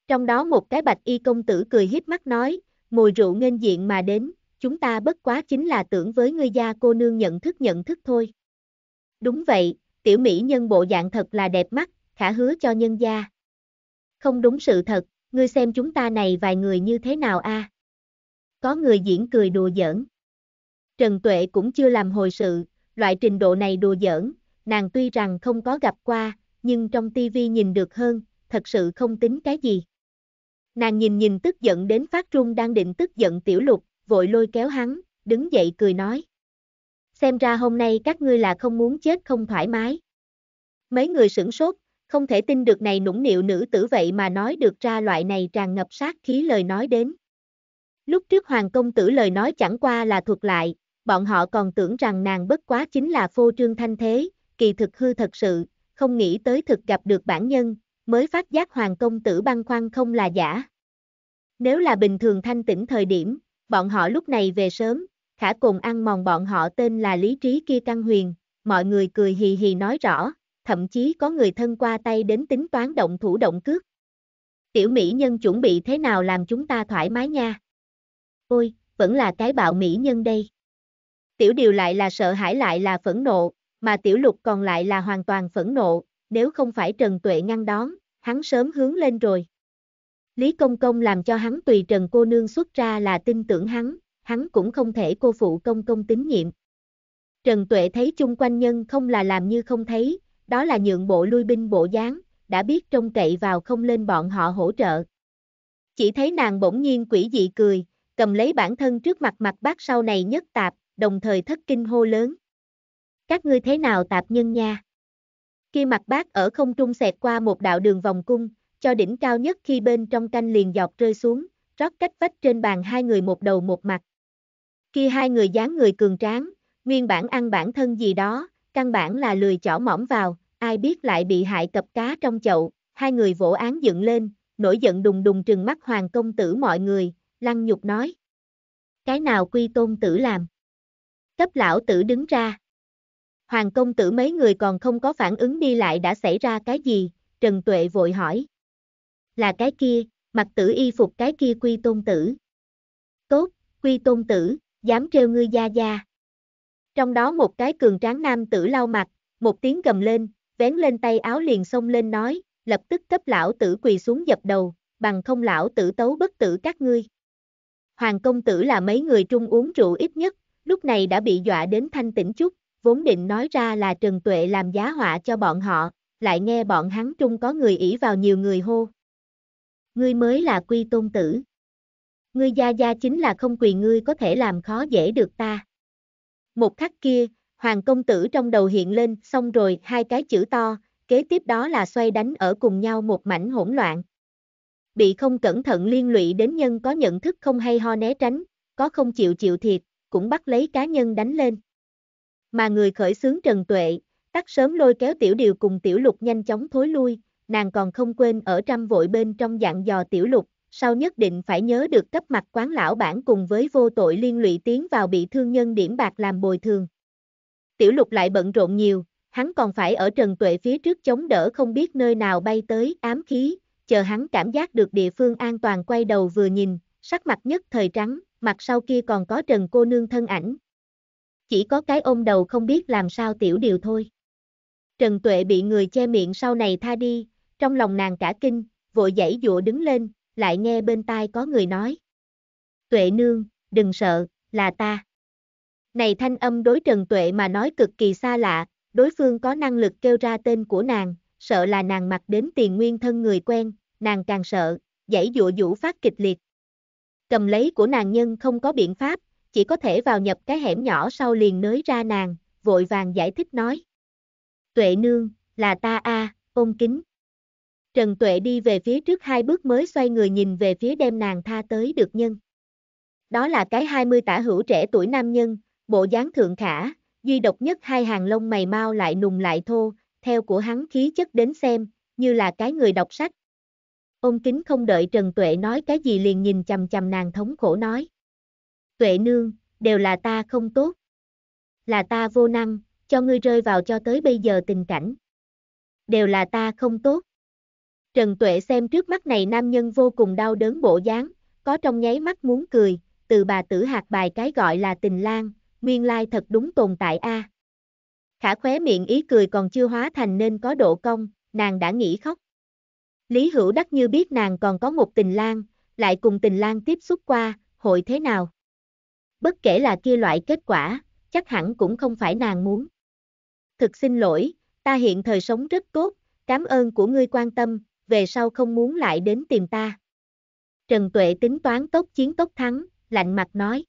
[SPEAKER 1] Trong đó một cái bạch y công tử cười híp mắt nói, mùi rượu nghênh diện mà đến, chúng ta bất quá chính là tưởng với ngươi gia cô nương nhận thức nhận thức thôi. Đúng vậy, tiểu mỹ nhân bộ dạng thật là đẹp mắt, khả hứa cho nhân gia. Không đúng sự thật, ngươi xem chúng ta này vài người như thế nào a? À? Có người diễn cười đùa giỡn. Trần Tuệ cũng chưa làm hồi sự, loại trình độ này đùa giỡn, nàng tuy rằng không có gặp qua, nhưng trong tivi nhìn được hơn, thật sự không tính cái gì. Nàng nhìn nhìn tức giận đến phát run đang định tức giận tiểu lục, vội lôi kéo hắn, đứng dậy cười nói. Xem ra hôm nay các ngươi là không muốn chết không thoải mái. Mấy người sửng sốt, không thể tin được này nũng nịu nữ tử vậy mà nói được ra loại này tràn ngập sát khí lời nói đến. Lúc trước Hoàng Công Tử lời nói chẳng qua là thuật lại, bọn họ còn tưởng rằng nàng bất quá chính là phô trương thanh thế, kỳ thực hư thật sự, không nghĩ tới thực gặp được bản nhân, mới phát giác Hoàng Công Tử băng khoăn không là giả. Nếu là bình thường thanh tỉnh thời điểm, bọn họ lúc này về sớm, khả cùng ăn mòn bọn họ tên là lý trí kia căn huyền, mọi người cười hì hì nói rõ, thậm chí có người thân qua tay đến tính toán động thủ động cước. Tiểu mỹ nhân chuẩn bị thế nào làm chúng ta thoải mái nha. Ôi, vẫn là cái bạo mỹ nhân đây. Tiểu điều lại là sợ hãi lại là phẫn nộ, mà tiểu lục còn lại là hoàn toàn phẫn nộ, nếu không phải Trần Tuệ ngăn đón, hắn sớm hướng lên rồi. Lý Công Công làm cho hắn tùy Trần cô nương xuất ra là tin tưởng hắn, hắn cũng không thể cô phụ Công Công tín nhiệm. Trần Tuệ thấy chung quanh nhân không là làm như không thấy, đó là nhượng bộ lui binh bộ dáng, đã biết trông cậy vào không lên bọn họ hỗ trợ. Chỉ thấy nàng bỗng nhiên quỷ dị cười, cầm lấy bản thân trước mặt mặt bác sau này nhất tạp, đồng thời thất kinh hô lớn. Các ngươi thế nào tạp nhân nha? Khi mặt bác ở không trung xẹt qua một đạo đường vòng cung, cho đỉnh cao nhất khi bên trong canh liền dọc rơi xuống, rót cách vách trên bàn hai người một đầu một mặt. Khi hai người dáng người cường tráng, nguyên bản ăn bản thân gì đó, căn bản là lười chỏ mỏm vào, ai biết lại bị hại cập cá trong chậu, hai người vỗ án dựng lên, nổi giận đùng đùng trừng mắt hoàng công tử mọi người, lăng nhục nói. Cái nào quy tôn tử làm? Cấp lão tử đứng ra. Hoàng công tử mấy người còn không có phản ứng đi lại đã xảy ra cái gì, Trần Tuệ vội hỏi. Là cái kia, mặt tử y phục cái kia quy tôn tử. Tốt, quy tôn tử, dám trêu ngươi gia gia. Trong đó một cái cường tráng nam tử lau mặt, một tiếng gầm lên, vén lên tay áo liền xông lên nói, lập tức cấp lão tử quỳ xuống dập đầu, bằng không lão tử tấu bất tử các ngươi. Hoàng công tử là mấy người trung uống rượu ít nhất, lúc này đã bị dọa đến thanh tỉnh chút, vốn định nói ra là Trần Tuệ làm giá họa cho bọn họ, lại nghe bọn hắn trung có người ỷ vào nhiều người hô. Ngươi mới là quy tôn tử. Ngươi gia gia chính là không quỳ ngươi có thể làm khó dễ được ta. Một khắc kia, hoàng công tử trong đầu hiện lên, xong rồi hai cái chữ to, kế tiếp đó là xoay đánh ở cùng nhau một mảnh hỗn loạn. Bị không cẩn thận liên lụy đến nhân có nhận thức không hay ho né tránh, có không chịu chịu thiệt, cũng bắt lấy cá nhân đánh lên. Mà người khởi xướng Trần Tuệ, tắt sớm lôi kéo tiểu điều cùng tiểu lục nhanh chóng thối lui, nàng còn không quên ở trăm vội bên trong dạng dò tiểu lục, sau nhất định phải nhớ được cấp mặt quán lão bản cùng với vô tội liên lụy tiến vào bị thương nhân điểm bạc làm bồi thường. Tiểu lục lại bận rộn nhiều, hắn còn phải ở trần tuệ phía trước chống đỡ không biết nơi nào bay tới ám khí, chờ hắn cảm giác được địa phương an toàn quay đầu vừa nhìn, sắc mặt nhất thời trắng, mặt sau kia còn có trần cô nương thân ảnh. Chỉ có cái ôm đầu không biết làm sao tiểu điều thôi. Trần Tuệ bị người che miệng sau này tha đi, trong lòng nàng cả kinh, vội dãy dụa đứng lên, lại nghe bên tai có người nói. Tuệ nương, đừng sợ, là ta. Này thanh âm đối Trần Tuệ mà nói cực kỳ xa lạ, đối phương có năng lực kêu ra tên của nàng, sợ là nàng mặc đến tiền nguyên thân người quen, nàng càng sợ, dãy dụa vũ phát kịch liệt. Cầm lấy của nàng nhân không có biện pháp, chỉ có thể vào nhập cái hẻm nhỏ sau liền nới ra nàng, vội vàng giải thích nói. Tuệ nương, là ta a ôn kính. Trần Tuệ đi về phía trước hai bước mới xoay người nhìn về phía đem nàng tha tới được nhân. Đó là cái 20 tả hữu trẻ tuổi nam nhân, bộ dáng thượng khả, duy độc nhất hai hàng lông mày mau lại nùng lại thô, theo của hắn khí chất đến xem, như là cái người đọc sách. Ông kính không đợi Trần Tuệ nói cái gì liền nhìn chầm chầm nàng thống khổ nói. Tuệ nương, đều là ta không tốt. Là ta vô năng, cho ngươi rơi vào cho tới bây giờ tình cảnh. Đều là ta không tốt. Trần Tuệ xem trước mắt này nam nhân vô cùng đau đớn bộ dáng, có trong nháy mắt muốn cười, từ bà tử hạt bài cái gọi là tình lang, nguyên lai thật đúng tồn tại a. Khả khóe miệng ý cười còn chưa hóa thành nên có độ cong, nàng đã nghĩ khóc. Lý Hữu Đắc như biết nàng còn có một tình lang, lại cùng tình lang tiếp xúc qua, hội thế nào? Bất kể là kia loại kết quả, chắc hẳn cũng không phải nàng muốn. Thực xin lỗi, ta hiện thời sống rất tốt, cảm ơn của ngươi quan tâm, về sau không muốn lại đến tìm ta. Trần Tuệ tính toán tốc chiến tốc thắng, lạnh mặt nói.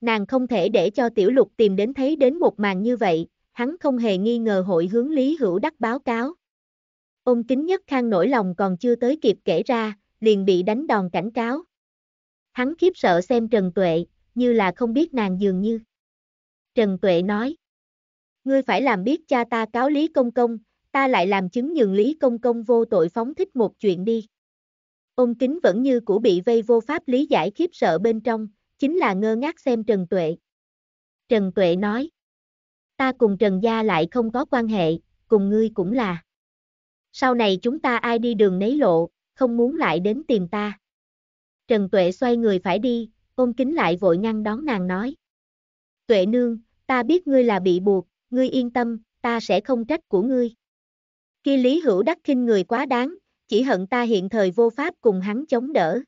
[SPEAKER 1] Nàng không thể để cho tiểu lục tìm đến thấy đến một màn như vậy, hắn không hề nghi ngờ hội hướng Lý Hữu Đắc báo cáo. Ôm kính nhất khang nổi lòng còn chưa tới kịp kể ra, liền bị đánh đòn cảnh cáo. Hắn khiếp sợ xem Trần Tuệ, như là không biết nàng dường như. Trần Tuệ nói. Ngươi phải làm biết cha ta cáo Lý Công Công, ta lại làm chứng nhường Lý Công Công vô tội phóng thích một chuyện đi. Ông kính vẫn như cũ bị vây vô pháp lý giải khiếp sợ bên trong, chính là ngơ ngác xem Trần Tuệ. Trần Tuệ nói, ta cùng Trần Gia lại không có quan hệ, cùng ngươi cũng là. Sau này chúng ta ai đi đường nấy lộ, không muốn lại đến tìm ta. Trần Tuệ xoay người phải đi, ôm kính lại vội ngăn đón nàng nói. Tuệ nương, ta biết ngươi là bị buộc, ngươi yên tâm, ta sẽ không trách của ngươi. Khi Lý Hữu Đắc khinh người quá đáng, chỉ hận ta hiện thời vô pháp cùng hắn chống đỡ.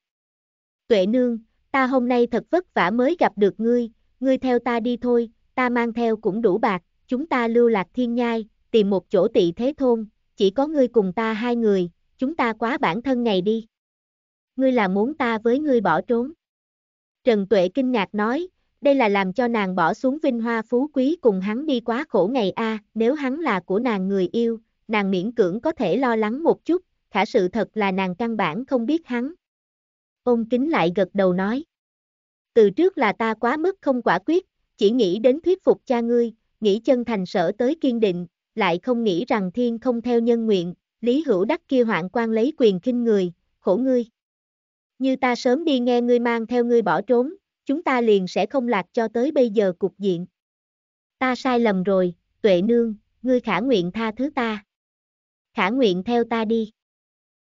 [SPEAKER 1] Tuệ nương, ta hôm nay thật vất vả mới gặp được ngươi, ngươi theo ta đi thôi, ta mang theo cũng đủ bạc, chúng ta lưu lạc thiên nhai, tìm một chỗ tị thế thôn, chỉ có ngươi cùng ta hai người, chúng ta quá bản thân ngày đi. Ngươi là muốn ta với ngươi bỏ trốn. Trần Tuệ kinh ngạc nói, đây là làm cho nàng bỏ xuống vinh hoa phú quý cùng hắn đi quá khổ ngày a, nếu hắn là của nàng người yêu, nàng miễn cưỡng có thể lo lắng một chút, khả sự thật là nàng căn bản không biết hắn. ông kính lại gật đầu nói. Từ trước là ta quá mức không quả quyết, chỉ nghĩ đến thuyết phục cha ngươi, nghĩ chân thành sở tới kiên định, lại không nghĩ rằng thiên không theo nhân nguyện, lý hữu đắc kia hoạn quan lấy quyền kinh người, khổ ngươi. Như ta sớm đi nghe ngươi mang theo ngươi bỏ trốn, chúng ta liền sẽ không lạc cho tới bây giờ cục diện. Ta sai lầm rồi, tuệ nương, ngươi khả nguyện tha thứ ta khả nguyện theo ta đi.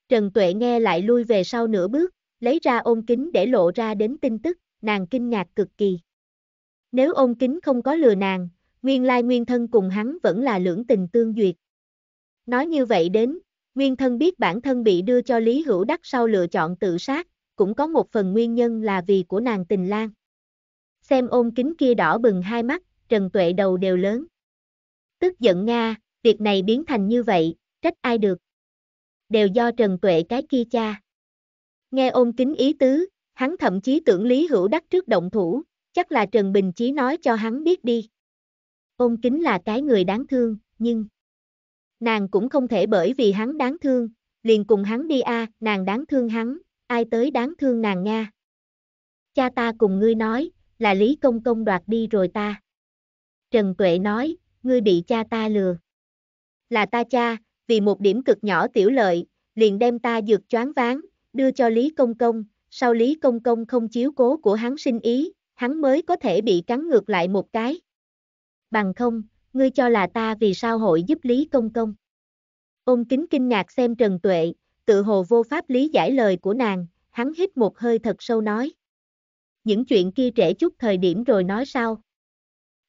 [SPEAKER 1] Trần Tuệ nghe lại lui về sau nửa bước, lấy ra ôn kính để lộ ra đến tin tức, nàng kinh ngạc cực kỳ. Nếu ôn kính không có lừa nàng, nguyên lai nguyên thân cùng hắn vẫn là lưỡng tình tương duyệt. Nói như vậy đến, nguyên thân biết bản thân bị đưa cho Lý Hữu Đắc sau lựa chọn tự sát, cũng có một phần nguyên nhân là vì của nàng tình lang. Xem ôn kính kia đỏ bừng hai mắt, trần tuệ đầu đều lớn. Tức giận Nga, việc này biến thành như vậy, trách ai được. Đều do Trần Tuệ cái kia cha. Nghe ôn kính ý tứ, hắn thậm chí tưởng Lý Hữu Đắc trước động thủ, chắc là Trần Bình Chí nói cho hắn biết đi. Ôn kính là cái người đáng thương, nhưng nàng cũng không thể bởi vì hắn đáng thương, liền cùng hắn đi a, à, nàng đáng thương hắn, ai tới đáng thương nàng nha. Cha ta cùng ngươi nói, là Lý Công Công đoạt đi rồi ta. Trần Tuệ nói, ngươi bị cha ta lừa. Là ta cha, vì một điểm cực nhỏ tiểu lợi, liền đem ta dược choáng ván đưa cho Lý Công Công, sau Lý Công Công không chiếu cố của hắn sinh ý, hắn mới có thể bị cắn ngược lại một cái. Bằng không, ngươi cho là ta vì sao hội giúp Lý Công Công. Ôm kính kinh ngạc xem Trần Tuệ, tự hồ vô pháp lý giải lời của nàng, hắn hít một hơi thật sâu nói. Những chuyện kia trễ chút thời điểm rồi nói sao.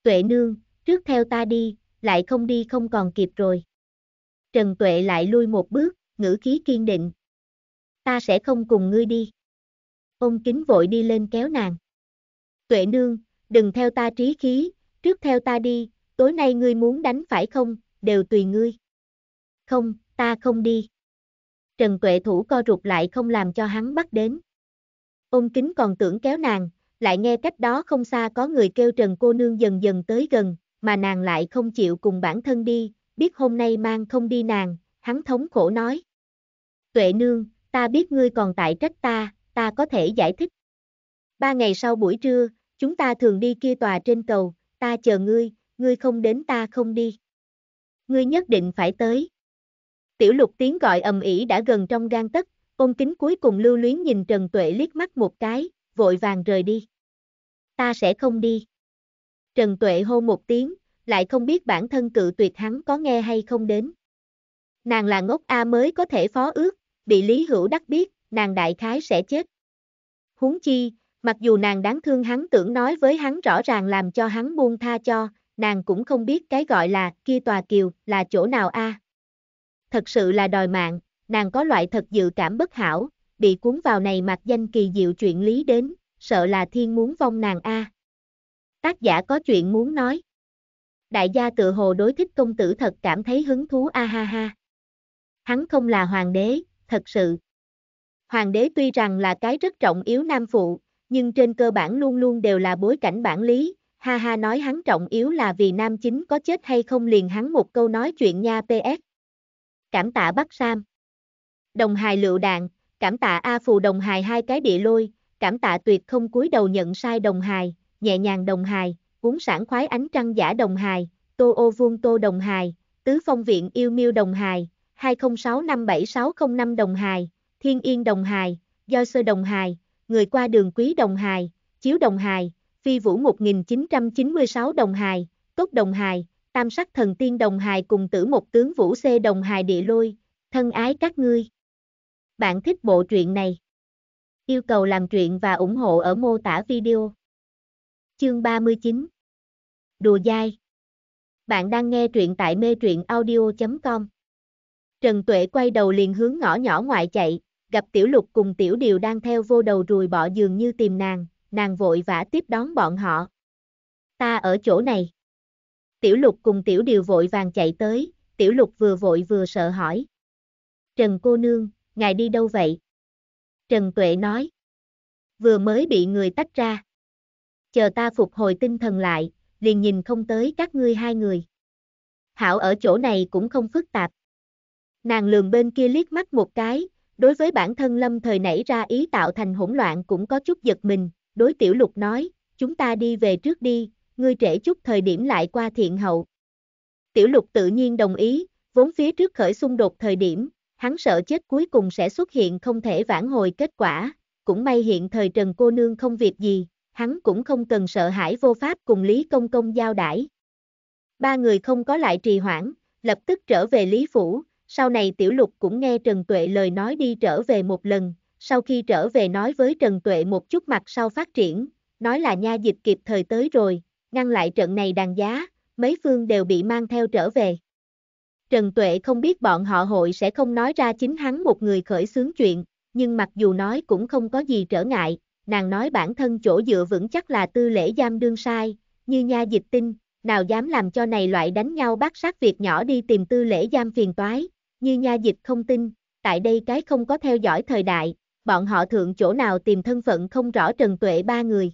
[SPEAKER 1] Tuệ nương, trước theo ta đi, lại không đi không còn kịp rồi. Trần Tuệ lại lui một bước, ngữ khí kiên định. Ta sẽ không cùng ngươi đi. Ông kính vội đi lên kéo nàng. Tuệ nương, đừng theo ta trí khí, trước theo ta đi, tối nay ngươi muốn đánh phải không, đều tùy ngươi. Không, ta không đi. Trần Tuệ thủ co rụt lại không làm cho hắn bắt đến. Ông kính còn tưởng kéo nàng, lại nghe cách đó không xa có người kêu Trần cô nương dần dần tới gần, mà nàng lại không chịu cùng bản thân đi, biết hôm nay mang không đi nàng, hắn thống khổ nói. Tuệ nương, ta biết ngươi còn tại trách ta, ta có thể giải thích. Ba ngày sau buổi trưa, chúng ta thường đi kia tòa trên cầu, ta chờ ngươi, ngươi không đến ta không đi. Ngươi nhất định phải tới. Tiểu lục tiếng gọi ầm ĩ đã gần trong gan tất, ôn kính cuối cùng lưu luyến nhìn Trần Tuệ liếc mắt một cái, vội vàng rời đi. Ta sẽ không đi. Trần Tuệ hô một tiếng, lại không biết bản thân cự tuyệt hắn có nghe hay không đến. Nàng là ngốc A mới có thể phó ước, bị Lý Hữu đắc biết, nàng đại khái sẽ chết. Huống chi, mặc dù nàng đáng thương hắn tưởng nói với hắn rõ ràng làm cho hắn buông tha cho, nàng cũng không biết cái gọi là kia tòa kiều là chỗ nào a. Thật sự là đòi mạng, nàng có loại thật dự cảm bất hảo, bị cuốn vào này mặc danh kỳ diệu chuyện lý đến, sợ là thiên muốn vong nàng a. Tác giả có chuyện muốn nói đại gia tự hồ đối thích công tử thật cảm thấy hứng thú a ha ha. Hắn không là hoàng đế, thật sự. Hoàng đế tuy rằng là cái rất trọng yếu nam phụ, nhưng trên cơ bản luôn luôn đều là bối cảnh bản lý, ha ha nói hắn trọng yếu là vì nam chính có chết hay không liền hắn một câu nói chuyện nha PS. Cảm tạ Bắc Sam. Đồng hài lựu đạn, cảm tạ A phù đồng hài hai cái địa lôi, cảm tạ tuyệt không cúi đầu nhận sai đồng hài, nhẹ nhàng đồng hài, cuốn sản khoái ánh trăng giả đồng hài, tô ô vuông tô đồng hài, tứ phong viện yêu miêu đồng hài, 20657605 đồng hài, thiên yên đồng hài, do sơ đồng hài, người qua đường quý đồng hài, chiếu đồng hài, phi vũ 1996 đồng hài, tốt đồng hài, tam sắc thần tiên đồng hài cùng tử một tướng vũ xê đồng hài địa lôi, thân ái các ngươi. Bạn thích bộ truyện này? Yêu cầu làm truyện và ủng hộ ở mô tả video. Chương 39 đùa dai. Bạn đang nghe truyện tại mê truyện audio.com. Trần Tuệ quay đầu liền hướng ngõ nhỏ ngoại chạy, gặp Tiểu Lục cùng Tiểu Điều đang theo vô đầu rùi bỏ dường như tìm nàng, nàng vội vã tiếp đón bọn họ. Ta ở chỗ này. Tiểu Lục cùng Tiểu Điều vội vàng chạy tới, Tiểu Lục vừa vội vừa sợ hỏi. Trần cô nương, ngài đi đâu vậy? Trần Tuệ nói. Vừa mới bị người tách ra. Chờ ta phục hồi tinh thần lại, liền nhìn không tới các ngươi hai người. Hảo ở chỗ này cũng không phức tạp. Nàng lường bên kia liếc mắt một cái, đối với bản thân lâm thời nảy ra ý tạo thành hỗn loạn cũng có chút giật mình, đối tiểu lục nói, chúng ta đi về trước đi, ngươi trễ chút thời điểm lại qua thiện hậu. Tiểu lục tự nhiên đồng ý, vốn phía trước khởi xung đột thời điểm, hắn sợ chết cuối cùng sẽ xuất hiện không thể vãn hồi kết quả, cũng may hiện thời Trần cô nương không việc gì, hắn cũng không cần sợ hãi vô pháp cùng Lý Công Công giao đãi. Ba người không có lại trì hoãn, lập tức trở về Lý Phủ, sau này Tiểu Lục cũng nghe Trần Tuệ lời nói đi trở về một lần, sau khi trở về nói với Trần Tuệ một chút mặt sau phát triển, nói là nha dịch kịp thời tới rồi, ngăn lại trận này đàn giá, mấy phương đều bị mang theo trở về. Trần Tuệ không biết bọn họ hội sẽ không nói ra chính hắn một người khởi xướng chuyện, nhưng mặc dù nói cũng không có gì trở ngại, nàng nói bản thân chỗ dựa vững chắc là tư lễ giam đương sai, như nha dịch tinh, nào dám làm cho này loại đánh nhau bắt sát việc nhỏ đi tìm tư lễ giam phiền toái, như nha dịch không tin, tại đây cái không có theo dõi thời đại, bọn họ thượng chỗ nào tìm thân phận không rõ Trần Tuệ ba người.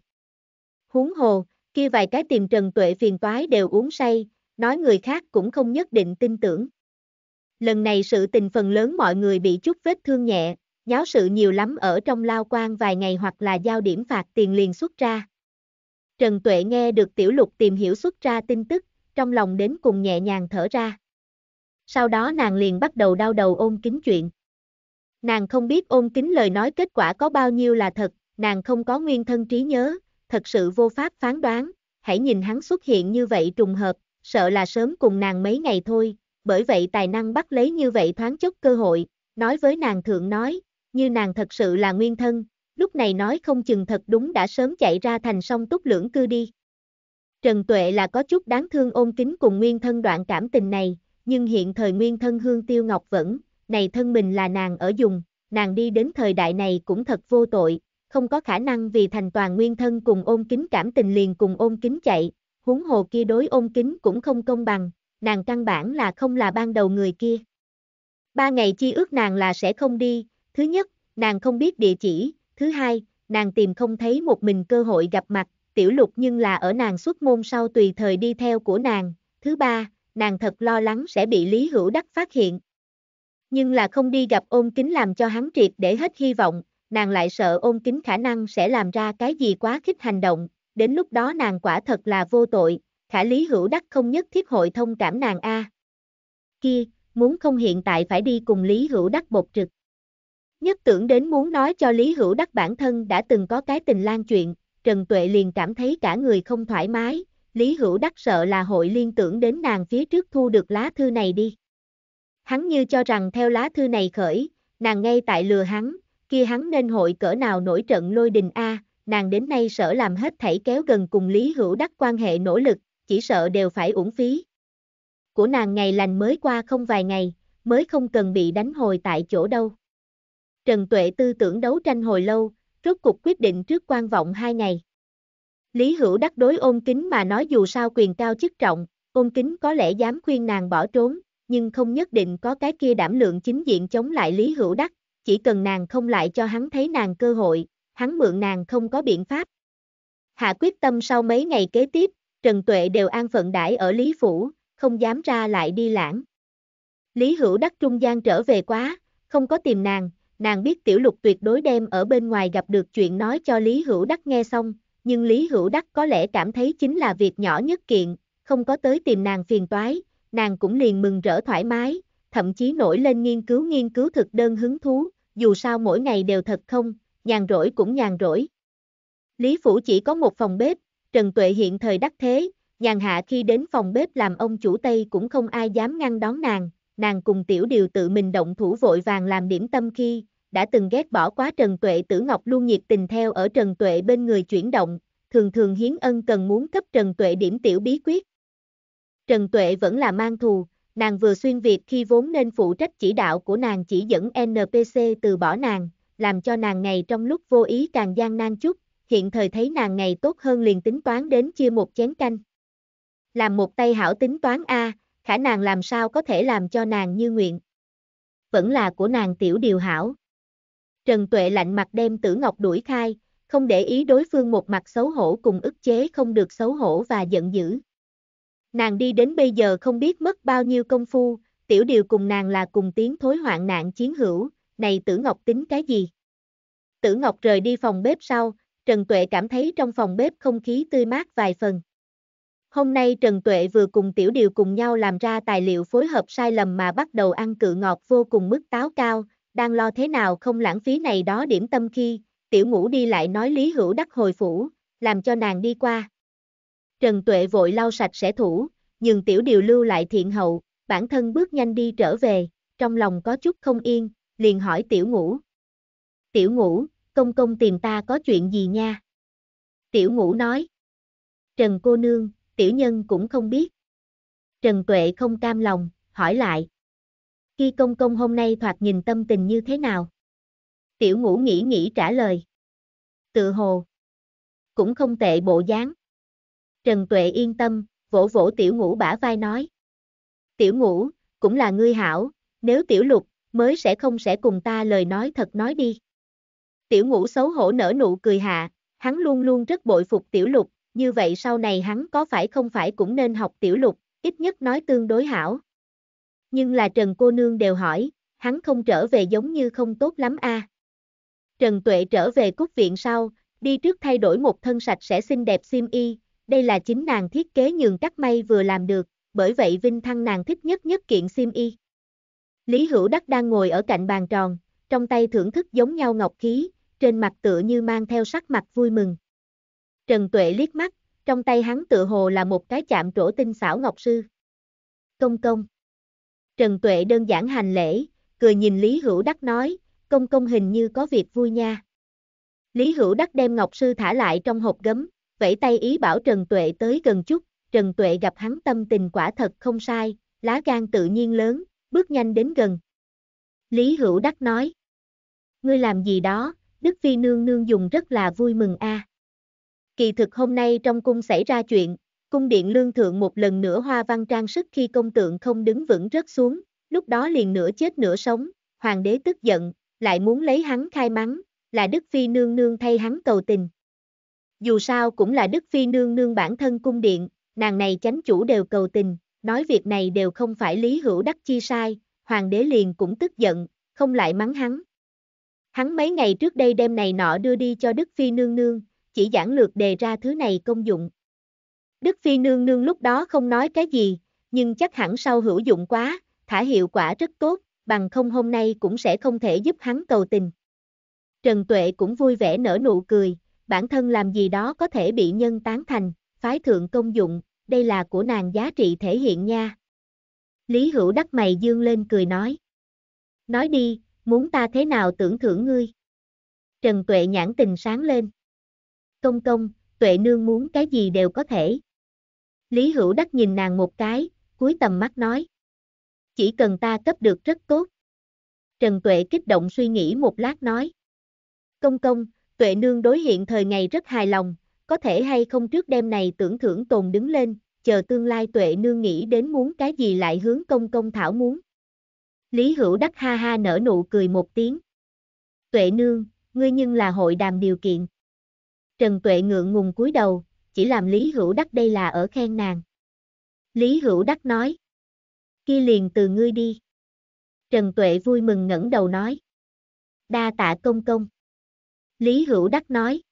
[SPEAKER 1] Huống hồ, kia vài cái tìm Trần Tuệ phiền toái đều uống say, nói người khác cũng không nhất định tin tưởng. Lần này sự tình phần lớn mọi người bị chút vết thương nhẹ, nháo sự nhiều lắm ở trong lao quan vài ngày hoặc là giao điểm phạt tiền liền xuất ra. Trần Tuệ nghe được tiểu lục tìm hiểu xuất ra tin tức, trong lòng đến cùng nhẹ nhàng thở ra. Sau đó nàng liền bắt đầu đau đầu ôm kính chuyện. Nàng không biết ôm kính lời nói kết quả có bao nhiêu là thật, nàng không có nguyên thân trí nhớ, thật sự vô pháp phán đoán, hãy nhìn hắn xuất hiện như vậy trùng hợp, sợ là sớm cùng nàng mấy ngày thôi, bởi vậy tài năng bắt lấy như vậy thoáng chốc cơ hội, nói với nàng thượng nói, như nàng thật sự là nguyên thân, lúc này nói không chừng thật đúng đã sớm chạy ra thành sông túc lưỡng cư đi. Trần Tuệ là có chút đáng thương ôm kính cùng nguyên thân đoạn cảm tình này, nhưng hiện thời nguyên thân hương tiêu ngọc vẫn, này thân mình là nàng ở dùng, nàng đi đến thời đại này cũng thật vô tội, không có khả năng vì thành toàn nguyên thân cùng ôm kính cảm tình liền cùng ôm kính chạy, huống hồ kia đối ôm kính cũng không công bằng, nàng căn bản là không là ban đầu người kia. Ba ngày chi ước nàng là sẽ không đi, Thứ nhất, nàng không biết địa chỉ, thứ hai, nàng tìm không thấy một mình cơ hội gặp mặt, tiểu lục nhưng là ở nàng xuất môn sau tùy thời đi theo của nàng, thứ ba, nàng thật lo lắng sẽ bị Lý Hữu Đắc phát hiện. Nhưng là không đi gặp ôn kính làm cho hắn triệt để hết hy vọng, nàng lại sợ ôn kính khả năng sẽ làm ra cái gì quá khích hành động, đến lúc đó nàng quả thật là vô tội, khả Lý Hữu Đắc không nhất thiết hội thông cảm nàng a. Kia, muốn không hiện tại phải đi cùng Lý Hữu Đắc bột trực. Nhất tưởng đến muốn nói cho Lý Hữu Đắc bản thân đã từng có cái tình lan chuyện, Trần Tuệ liền cảm thấy cả người không thoải mái, Lý Hữu Đắc sợ là hội liên tưởng đến nàng phía trước thu được lá thư này đi. Hắn như cho rằng theo lá thư này khởi, nàng ngay tại lừa hắn, kia hắn nên hội cỡ nào nổi trận lôi đình A, nàng đến nay sợ làm hết thảy kéo gần cùng Lý Hữu Đắc quan hệ nỗ lực, chỉ sợ đều phải uổng phí. Của nàng ngày lành mới qua không vài ngày, mới không cần bị đánh hồi tại chỗ đâu. Trần Tuệ tư tưởng đấu tranh hồi lâu, rốt cục quyết định trước quan vọng hai ngày. Lý Hữu đắc đối ôn kính mà nói dù sao quyền cao chức trọng, ôn kính có lẽ dám khuyên nàng bỏ trốn, nhưng không nhất định có cái kia đảm lượng chính diện chống lại Lý Hữu đắc, chỉ cần nàng không lại cho hắn thấy nàng cơ hội, hắn mượn nàng không có biện pháp. Hạ quyết tâm sau mấy ngày kế tiếp, Trần Tuệ đều an phận đãi ở Lý Phủ, không dám ra lại đi lãng. Lý Hữu đắc trung gian trở về quá, không có tìm nàng, nàng biết tiểu lục tuyệt đối đem ở bên ngoài gặp được chuyện nói cho Lý Hữu Đắc nghe xong, nhưng Lý Hữu Đắc có lẽ cảm thấy chính là việc nhỏ nhất kiện, không có tới tìm nàng phiền toái, nàng cũng liền mừng rỡ thoải mái, thậm chí nổi lên nghiên cứu nghiên cứu thực đơn hứng thú, dù sao mỗi ngày đều thật không, nhàn rỗi cũng nhàn rỗi. Lý Phủ chỉ có một phòng bếp, Trần Tuệ hiện thời đắc thế, nhàn hạ khi đến phòng bếp làm ông chủ Tây cũng không ai dám ngăn đón nàng, nàng cùng tiểu điều tự mình động thủ vội vàng làm điểm tâm khi, đã từng ghét bỏ quá Trần Tuệ Tử Ngọc luôn nhiệt tình theo ở Trần Tuệ bên người chuyển động, thường thường hiến ân cần muốn cấp Trần Tuệ điểm tiểu bí quyết. Trần Tuệ vẫn là mang thù, nàng vừa xuyên Việt khi vốn nên phụ trách chỉ đạo của nàng chỉ dẫn NPC từ bỏ nàng, làm cho nàng ngày trong lúc vô ý càng gian nan chút, hiện thời thấy nàng ngày tốt hơn liền tính toán đến chia một chén canh. Làm một tay hảo tính toán A, khả nàng làm sao có thể làm cho nàng như nguyện. Vẫn là của nàng tiểu điều hảo. Trần Tuệ lạnh mặt đem Tử Ngọc đuổi khai, không để ý đối phương một mặt xấu hổ cùng ức chế không được xấu hổ và giận dữ. Nàng đi đến bây giờ không biết mất bao nhiêu công phu, tiểu điều cùng nàng là cùng tiếng thối hoạn nạn chiến hữu, này Tử Ngọc tính cái gì? Tử Ngọc rời đi phòng bếp sau, Trần Tuệ cảm thấy trong phòng bếp không khí tươi mát vài phần. Hôm nay Trần Tuệ vừa cùng Tiểu Điều cùng nhau làm ra tài liệu phối hợp sai lầm mà bắt đầu ăn cự ngọt vô cùng mức táo cao, đang lo thế nào không lãng phí này đó điểm tâm khi, tiểu ngũ đi lại nói Lý Hữu Đắc hồi phủ, làm cho nàng đi qua. Trần Tuệ vội lau sạch sẽ thủ, nhưng tiểu điều lưu lại thiện hậu, bản thân bước nhanh đi trở về, trong lòng có chút không yên, liền hỏi tiểu ngũ. Tiểu ngũ, công công tìm ta có chuyện gì nha? Tiểu ngũ nói. Trần cô nương, tiểu nhân cũng không biết. Trần Tuệ không cam lòng, hỏi lại. Khi công công hôm nay thoạt nhìn tâm tình như thế nào? Tiểu ngũ nghĩ nghĩ trả lời. Tự hồ. Cũng không tệ bộ dáng. Trần Tuệ yên tâm, vỗ vỗ tiểu ngũ bả vai nói. Tiểu ngũ, cũng là ngươi hảo, nếu tiểu lục, mới sẽ không sẽ cùng ta lời nói thật nói đi. Tiểu ngũ xấu hổ nở nụ cười hạ, hắn luôn luôn rất bội phục tiểu lục, như vậy sau này hắn có phải không phải cũng nên học tiểu lục, ít nhất nói tương đối hảo nhưng là Trần cô nương đều hỏi, hắn không trở về giống như không tốt lắm a. À. Trần Tuệ trở về cúc viện sau, đi trước thay đổi một thân sạch sẽ xinh đẹp xiêm y, đây là chính nàng thiết kế nhường cắt may vừa làm được, bởi vậy Vinh Thăng nàng thích nhất nhất kiện xiêm y. Lý Hữu Đắc đang ngồi ở cạnh bàn tròn, trong tay thưởng thức giống nhau ngọc khí, trên mặt tựa như mang theo sắc mặt vui mừng. Trần Tuệ liếc mắt, trong tay hắn tựa hồ là một cái chạm trổ tinh xảo ngọc sư. Công công. Trần Tuệ đơn giản hành lễ, cười nhìn Lý Hữu Đắc nói, công công hình như có việc vui nha. Lý Hữu Đắc đem Ngọc Sư thả lại trong hộp gấm, vẫy tay ý bảo Trần Tuệ tới gần chút, Trần Tuệ gặp hắn tâm tình quả thật không sai, lá gan tự nhiên lớn, bước nhanh đến gần. Lý Hữu Đắc nói, ngươi làm gì đó, Đức Phi Nương Nương dùng rất là vui mừng a. À. Kỳ thực hôm nay trong cung xảy ra chuyện, Cung điện lương thượng một lần nữa hoa văn trang sức khi công tượng không đứng vững rớt xuống, lúc đó liền nửa chết nửa sống, hoàng đế tức giận, lại muốn lấy hắn khai mắng, là Đức Phi nương nương thay hắn cầu tình. Dù sao cũng là Đức Phi nương nương bản thân cung điện, nàng này chánh chủ đều cầu tình, nói việc này đều không phải lý hữu đắc chi sai, hoàng đế liền cũng tức giận, không lại mắng hắn. Hắn mấy ngày trước đây đem này nọ đưa đi cho Đức Phi nương nương, chỉ giảng lược đề ra thứ này công dụng, Đức Phi nương nương lúc đó không nói cái gì, nhưng chắc hẳn sau hữu dụng quá, thả hiệu quả rất tốt, bằng không hôm nay cũng sẽ không thể giúp hắn cầu tình. Trần Tuệ cũng vui vẻ nở nụ cười, bản thân làm gì đó có thể bị nhân tán thành, phái thượng công dụng, đây là của nàng giá trị thể hiện nha. Lý Hữu đắc mày dương lên cười nói. Nói đi, muốn ta thế nào tưởng thưởng ngươi? Trần Tuệ nhãn tình sáng lên. Công công, Tuệ nương muốn cái gì đều có thể, Lý Hữu Đắc nhìn nàng một cái, cuối tầm mắt nói. Chỉ cần ta cấp được rất tốt. Trần Tuệ kích động suy nghĩ một lát nói. Công công, Tuệ Nương đối hiện thời ngày rất hài lòng, có thể hay không trước đêm này tưởng thưởng tồn đứng lên, chờ tương lai Tuệ Nương nghĩ đến muốn cái gì lại hướng công công thảo muốn. Lý Hữu Đắc ha ha nở nụ cười một tiếng. Tuệ Nương, ngươi nhưng là hội đàm điều kiện. Trần Tuệ ngượng ngùng cúi đầu, chỉ làm Lý Hữu Đắc đây là ở khen nàng. Lý Hữu Đắc nói. Kia liền từ ngươi đi. Trần Tuệ vui mừng ngẩng đầu nói. Đa tạ công công. Lý Hữu Đắc nói.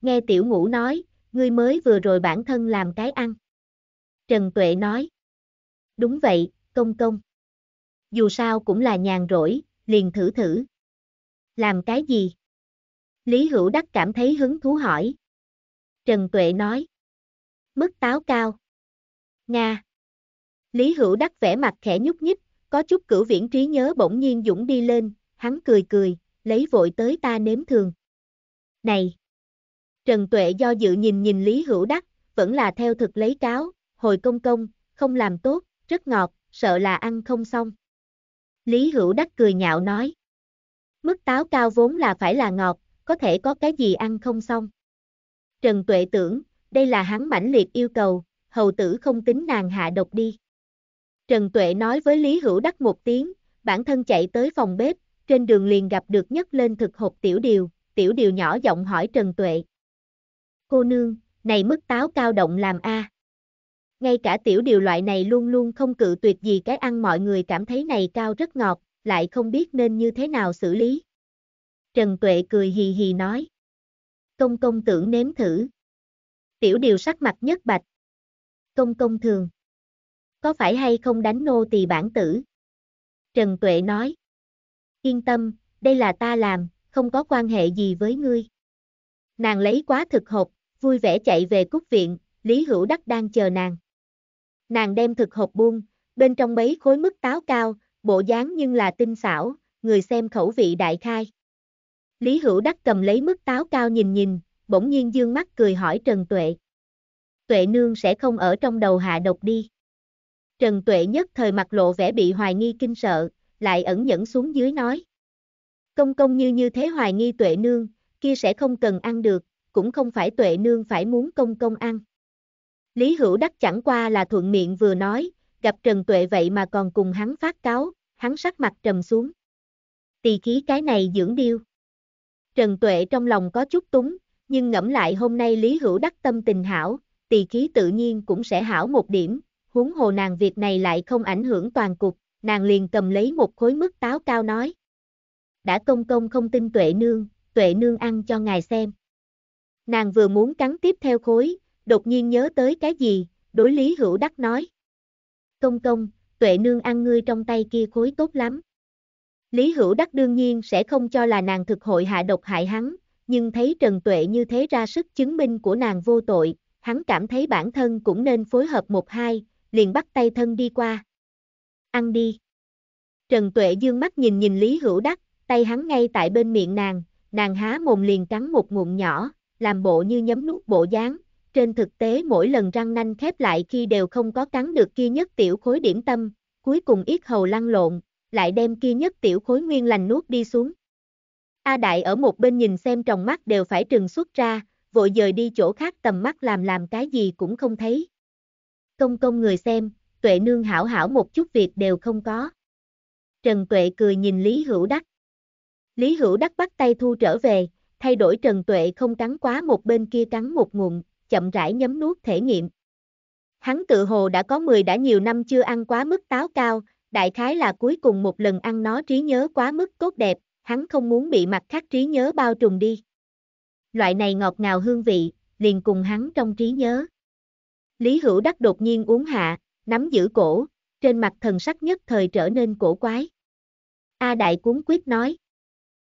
[SPEAKER 1] Nghe tiểu ngũ nói, ngươi mới vừa rồi bản thân làm cái ăn. Trần Tuệ nói. Đúng vậy, công công. Dù sao cũng là nhàn rỗi, liền thử thử. Làm cái gì? Lý Hữu Đắc cảm thấy hứng thú hỏi. Trần Tuệ nói. Mức táo cao. Nga. Lý Hữu Đắc vẻ mặt khẽ nhúc nhích, có chút cửu viễn trí nhớ bỗng nhiên dũng đi lên, hắn cười cười, lấy vội tới ta nếm thường. Này! Trần Tuệ do dự nhìn nhìn Lý Hữu Đắc, vẫn là theo thực lấy cáo, hồi công công, không làm tốt, rất ngọt, sợ là ăn không xong. Lý Hữu Đắc cười nhạo nói. Mức táo cao vốn là phải là ngọt, có thể có cái gì ăn không xong. Trần Tuệ tưởng, đây là hắn mãnh liệt yêu cầu, hầu tử không tính nàng hạ độc đi. Trần Tuệ nói với Lý Hữu Đắc một tiếng, bản thân chạy tới phòng bếp, trên đường liền gặp được nhất lên thực hộp tiểu điều, tiểu điều nhỏ giọng hỏi Trần Tuệ. Cô nương, này mức táo cao động làm a Ngay cả tiểu điều loại này luôn luôn không cự tuyệt gì cái ăn mọi người cảm thấy này cao rất ngọt, lại không biết nên như thế nào xử lý. Trần Tuệ cười hì hì nói. Công công tưởng nếm thử. Tiểu điều sắc mặt nhất bạch. Công công thường. Có phải hay không đánh nô tỳ bản tử? Trần Tuệ nói. Yên tâm, đây là ta làm, không có quan hệ gì với ngươi. Nàng lấy quá thực hộp, vui vẻ chạy về cúc viện, Lý Hữu Đắc đang chờ nàng. Nàng đem thực hộp buông, bên trong mấy khối mứt táo cao, bộ dáng nhưng là tinh xảo, người xem khẩu vị đại khai. Lý Hữu Đắc cầm lấy mức táo cao nhìn nhìn, bỗng nhiên dương mắt cười hỏi Trần Tuệ. Tuệ nương sẽ không ở trong đầu hạ độc đi. Trần Tuệ nhất thời mặt lộ vẻ bị hoài nghi kinh sợ, lại ẩn nhẫn xuống dưới nói. Công công như như thế hoài nghi Tuệ nương, kia sẽ không cần ăn được, cũng không phải Tuệ nương phải muốn công công ăn. Lý Hữu Đắc chẳng qua là thuận miệng vừa nói, gặp Trần Tuệ vậy mà còn cùng hắn phát cáo, hắn sắc mặt trầm xuống. Tỳ khí cái này dưỡng điêu. Trần Tuệ trong lòng có chút túng, nhưng ngẫm lại hôm nay Lý Hữu đắc tâm tình hảo, tỳ khí tự nhiên cũng sẽ hảo một điểm, huống hồ nàng việc này lại không ảnh hưởng toàn cục, nàng liền cầm lấy một khối mức táo cao nói. Đã công công không tin Tuệ Nương, Tuệ Nương ăn cho ngài xem. Nàng vừa muốn cắn tiếp theo khối, đột nhiên nhớ tới cái gì, đối Lý Hữu đắc nói. Công công, Tuệ Nương ăn ngươi trong tay kia khối tốt lắm. Lý Hữu Đắc đương nhiên sẽ không cho là nàng thực hội hạ độc hại hắn, nhưng thấy Trần Tuệ như thế ra sức chứng minh của nàng vô tội, hắn cảm thấy bản thân cũng nên phối hợp một hai, liền bắt tay thân đi qua. Ăn đi. Trần Tuệ dương mắt nhìn nhìn Lý Hữu Đắc, tay hắn ngay tại bên miệng nàng, nàng há mồm liền cắn một ngụm nhỏ, làm bộ như nhấm nuốt bộ dáng, trên thực tế mỗi lần răng nanh khép lại khi đều không có cắn được kia nhất tiểu khối điểm tâm, cuối cùng ít hầu lăn lộn, lại đem kia nhất tiểu khối nguyên lành nuốt đi xuống. A Đại ở một bên nhìn xem tròng mắt đều phải trừng xuất ra, vội dời đi chỗ khác tầm mắt làm làm cái gì cũng không thấy. Công công người xem, tuệ nương hảo hảo một chút việc đều không có. Trần Tuệ cười nhìn Lý Hữu Đắc. Lý Hữu Đắc bắt tay thu trở về, thay đổi Trần Tuệ không cắn quá một bên kia cắn một ngụm, chậm rãi nhấm nuốt thể nghiệm. Hắn tự hồ đã có 10 đã nhiều năm chưa ăn quá mức táo cao, đại khái là cuối cùng một lần ăn nó trí nhớ quá mức tốt đẹp, hắn không muốn bị mặt khác trí nhớ bao trùm đi. Loại này ngọt ngào hương vị, liền cùng hắn trong trí nhớ. Lý Hữu Đắc đột nhiên uống hạ, nắm giữ cổ, trên mặt thần sắc nhất thời trở nên cổ quái. A Đại cuốn quyết nói.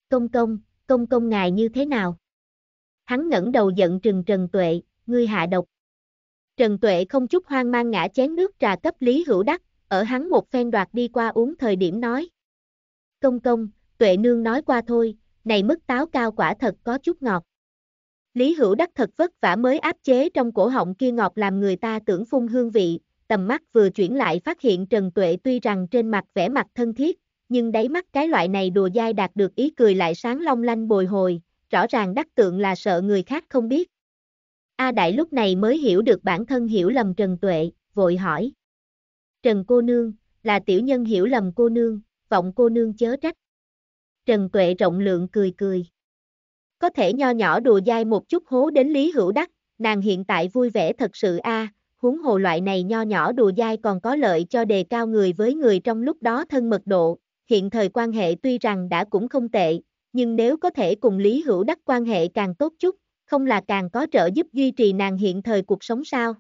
[SPEAKER 1] Công công, công công ngài như thế nào? Hắn ngẩng đầu giận trừng Trần Tuệ, ngươi hạ độc. Trần Tuệ không chút hoang mang ngã chén nước trà cấp Lý Hữu Đắc, ở hắn một phen đoạt đi qua uống thời điểm nói. Công công, tuệ nương nói qua thôi, này mức táo cao quả thật có chút ngọt. Lý hữu đắc thật vất vả mới áp chế trong cổ họng kia ngọt làm người ta tưởng phun hương vị, tầm mắt vừa chuyển lại phát hiện Trần Tuệ tuy rằng trên mặt vẻ mặt thân thiết, nhưng đáy mắt cái loại này đùa dai đạt được ý cười lại sáng long lanh bồi hồi, rõ ràng đắc tượng là sợ người khác không biết. A Đại lúc này mới hiểu được bản thân hiểu lầm Trần Tuệ, vội hỏi. Trần cô nương, là tiểu nhân hiểu lầm cô nương, vọng cô nương chớ trách. Trần Tuệ rộng lượng cười cười. Có thể nho nhỏ đùa dai một chút hố đến Lý Hữu Đắc, nàng hiện tại vui vẻ thật sự a, huống hồ loại này nho nhỏ đùa dai còn có lợi cho đề cao người với người trong lúc đó thân mật độ, hiện thời quan hệ tuy rằng đã cũng không tệ, nhưng nếu có thể cùng Lý Hữu Đắc quan hệ càng tốt chút, không là càng có trợ giúp duy trì nàng hiện thời cuộc sống sao?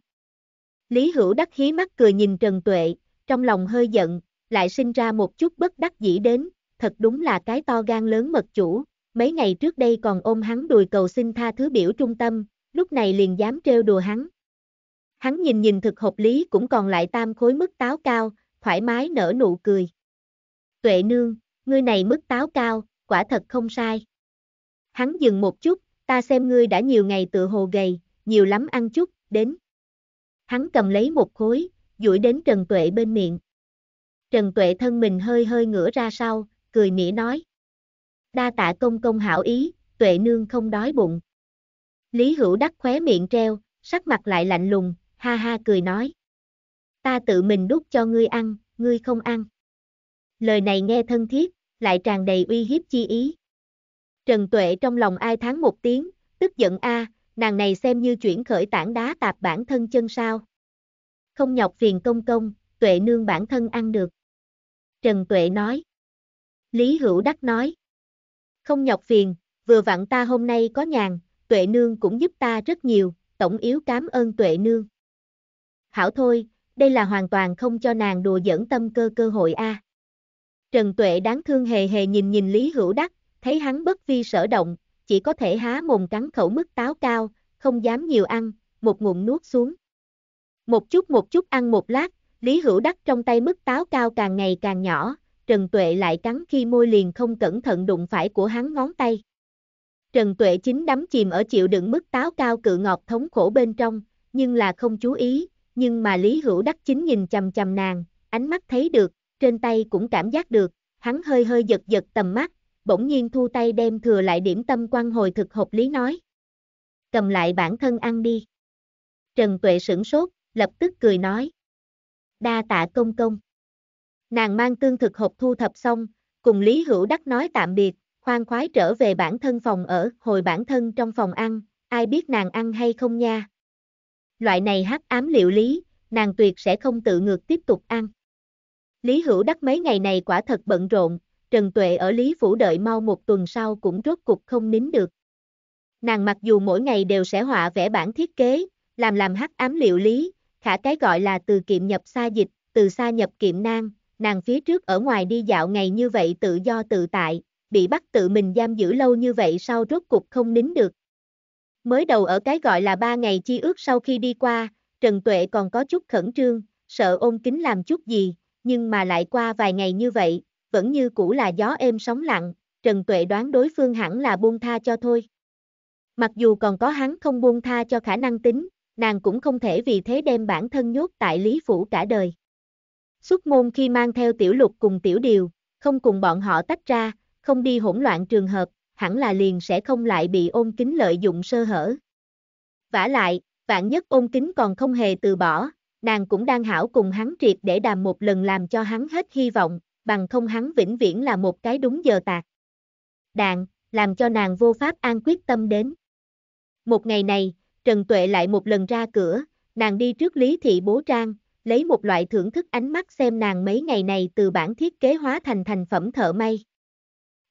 [SPEAKER 1] Lý Hữu đắc hí mắt cười nhìn Trần Tuệ, trong lòng hơi giận, lại sinh ra một chút bất đắc dĩ đến, thật đúng là cái to gan lớn mật chủ, mấy ngày trước đây còn ôm hắn đùi cầu xin tha thứ biểu trung tâm, lúc này liền dám trêu đùa hắn. Hắn nhìn nhìn thực hợp lý cũng còn lại tam khối mức táo cao, thoải mái nở nụ cười. Tuệ nương, ngươi này mức táo cao, quả thật không sai. Hắn dừng một chút, ta xem ngươi đã nhiều ngày tự hồ gầy, nhiều lắm ăn chút, đến. Hắn cầm lấy một khối, duỗi đến Trần Tuệ bên miệng. Trần Tuệ thân mình hơi hơi ngửa ra sau, cười mỉa nói. Đa tạ công công hảo ý, Tuệ nương không đói bụng. Lý Hữu Đắc khóe miệng treo, sắc mặt lại lạnh lùng, ha ha cười nói. Ta tự mình đút cho ngươi ăn, ngươi không ăn. Lời này nghe thân thiết, lại tràn đầy uy hiếp chi ý. Trần Tuệ trong lòng ai tháng một tiếng, tức giận a, à, nàng này xem như chuyển khởi tảng đá tạp bản thân chân sao. Không nhọc phiền công công, tuệ nương bản thân ăn được. Trần Tuệ nói. Lý Hữu Đắc nói. Không nhọc phiền, vừa vặn ta hôm nay có nhàn, tuệ nương cũng giúp ta rất nhiều, tổng yếu cảm ơn tuệ nương. Hảo thôi, đây là hoàn toàn không cho nàng đùa dẫn tâm cơ cơ hội a. À. Trần Tuệ đáng thương hề hề nhìn nhìn Lý Hữu Đắc, thấy hắn bất vi sở động, chỉ có thể há mồm cắn khẩu mức táo cao, không dám nhiều ăn, một ngụm nuốt xuống. Một chút một chút ăn một lát, Lý Hữu Đắc trong tay mức táo cao càng ngày càng nhỏ, Trần Tuệ lại cắn khi môi liền không cẩn thận đụng phải của hắn ngón tay. Trần Tuệ chính đắm chìm ở chịu đựng mức táo cao cự ngọt thống khổ bên trong, nhưng là không chú ý, nhưng mà Lý Hữu Đắc chính nhìn chầm chầm nàng, ánh mắt thấy được, trên tay cũng cảm giác được, hắn hơi hơi giật giật tầm mắt, bỗng nhiên thu tay đem thừa lại điểm tâm quan hồi thực hộp lý nói. Cầm lại bản thân ăn đi. Trần Tuệ sửng sốt, lập tức cười nói. Đa tạ công công. Nàng mang tương thực hộp thu thập xong, cùng Lý Hữu Đắc nói tạm biệt, khoan khoái trở về bản thân phòng ở, hồi bản thân trong phòng ăn, ai biết nàng ăn hay không nha. Loại này hắc ám liệu lý, nàng tuyệt sẽ không tự ngược tiếp tục ăn. Lý Hữu Đắc mấy ngày này quả thật bận rộn, Trần Tuệ ở Lý Phủ đợi mau một tuần sau cũng rốt cục không nín được. Nàng mặc dù mỗi ngày đều sẽ họa vẽ bản thiết kế, làm làm hắc ám liệu lý, khả cái gọi là từ kiệm nhập xa dịch, từ xa nhập kiệm nan, nàng phía trước ở ngoài đi dạo ngày như vậy tự do tự tại, bị bắt tự mình giam giữ lâu như vậy sau rốt cục không nín được. Mới đầu ở cái gọi là ba ngày chi ước sau khi đi qua, Trần Tuệ còn có chút khẩn trương, sợ ôn kính làm chút gì, nhưng mà lại qua vài ngày như vậy, vẫn như cũ là gió êm sóng lặng, Trần Tuệ đoán đối phương hẳn là buông tha cho thôi. Mặc dù còn có hắn không buông tha cho khả năng tính, nàng cũng không thể vì thế đem bản thân nhốt tại Lý Phủ cả đời. Xuất môn khi mang theo tiểu lục cùng tiểu điều, không cùng bọn họ tách ra, không đi hỗn loạn trường hợp, hẳn là liền sẽ không lại bị ôn kính lợi dụng sơ hở. vả lại, vạn nhất ôn kính còn không hề từ bỏ, nàng cũng đang hảo cùng hắn triệt để đàm một lần làm cho hắn hết hy vọng, bằng không hắn vĩnh viễn là một cái đúng giờ tạc. Đạn, làm cho nàng vô pháp an quyết tâm đến. Một ngày này, Trần Tuệ lại một lần ra cửa, nàng đi trước Lý Thị Bố Trang, lấy một loại thưởng thức ánh mắt xem nàng mấy ngày này từ bản thiết kế hóa thành thành phẩm thợ may.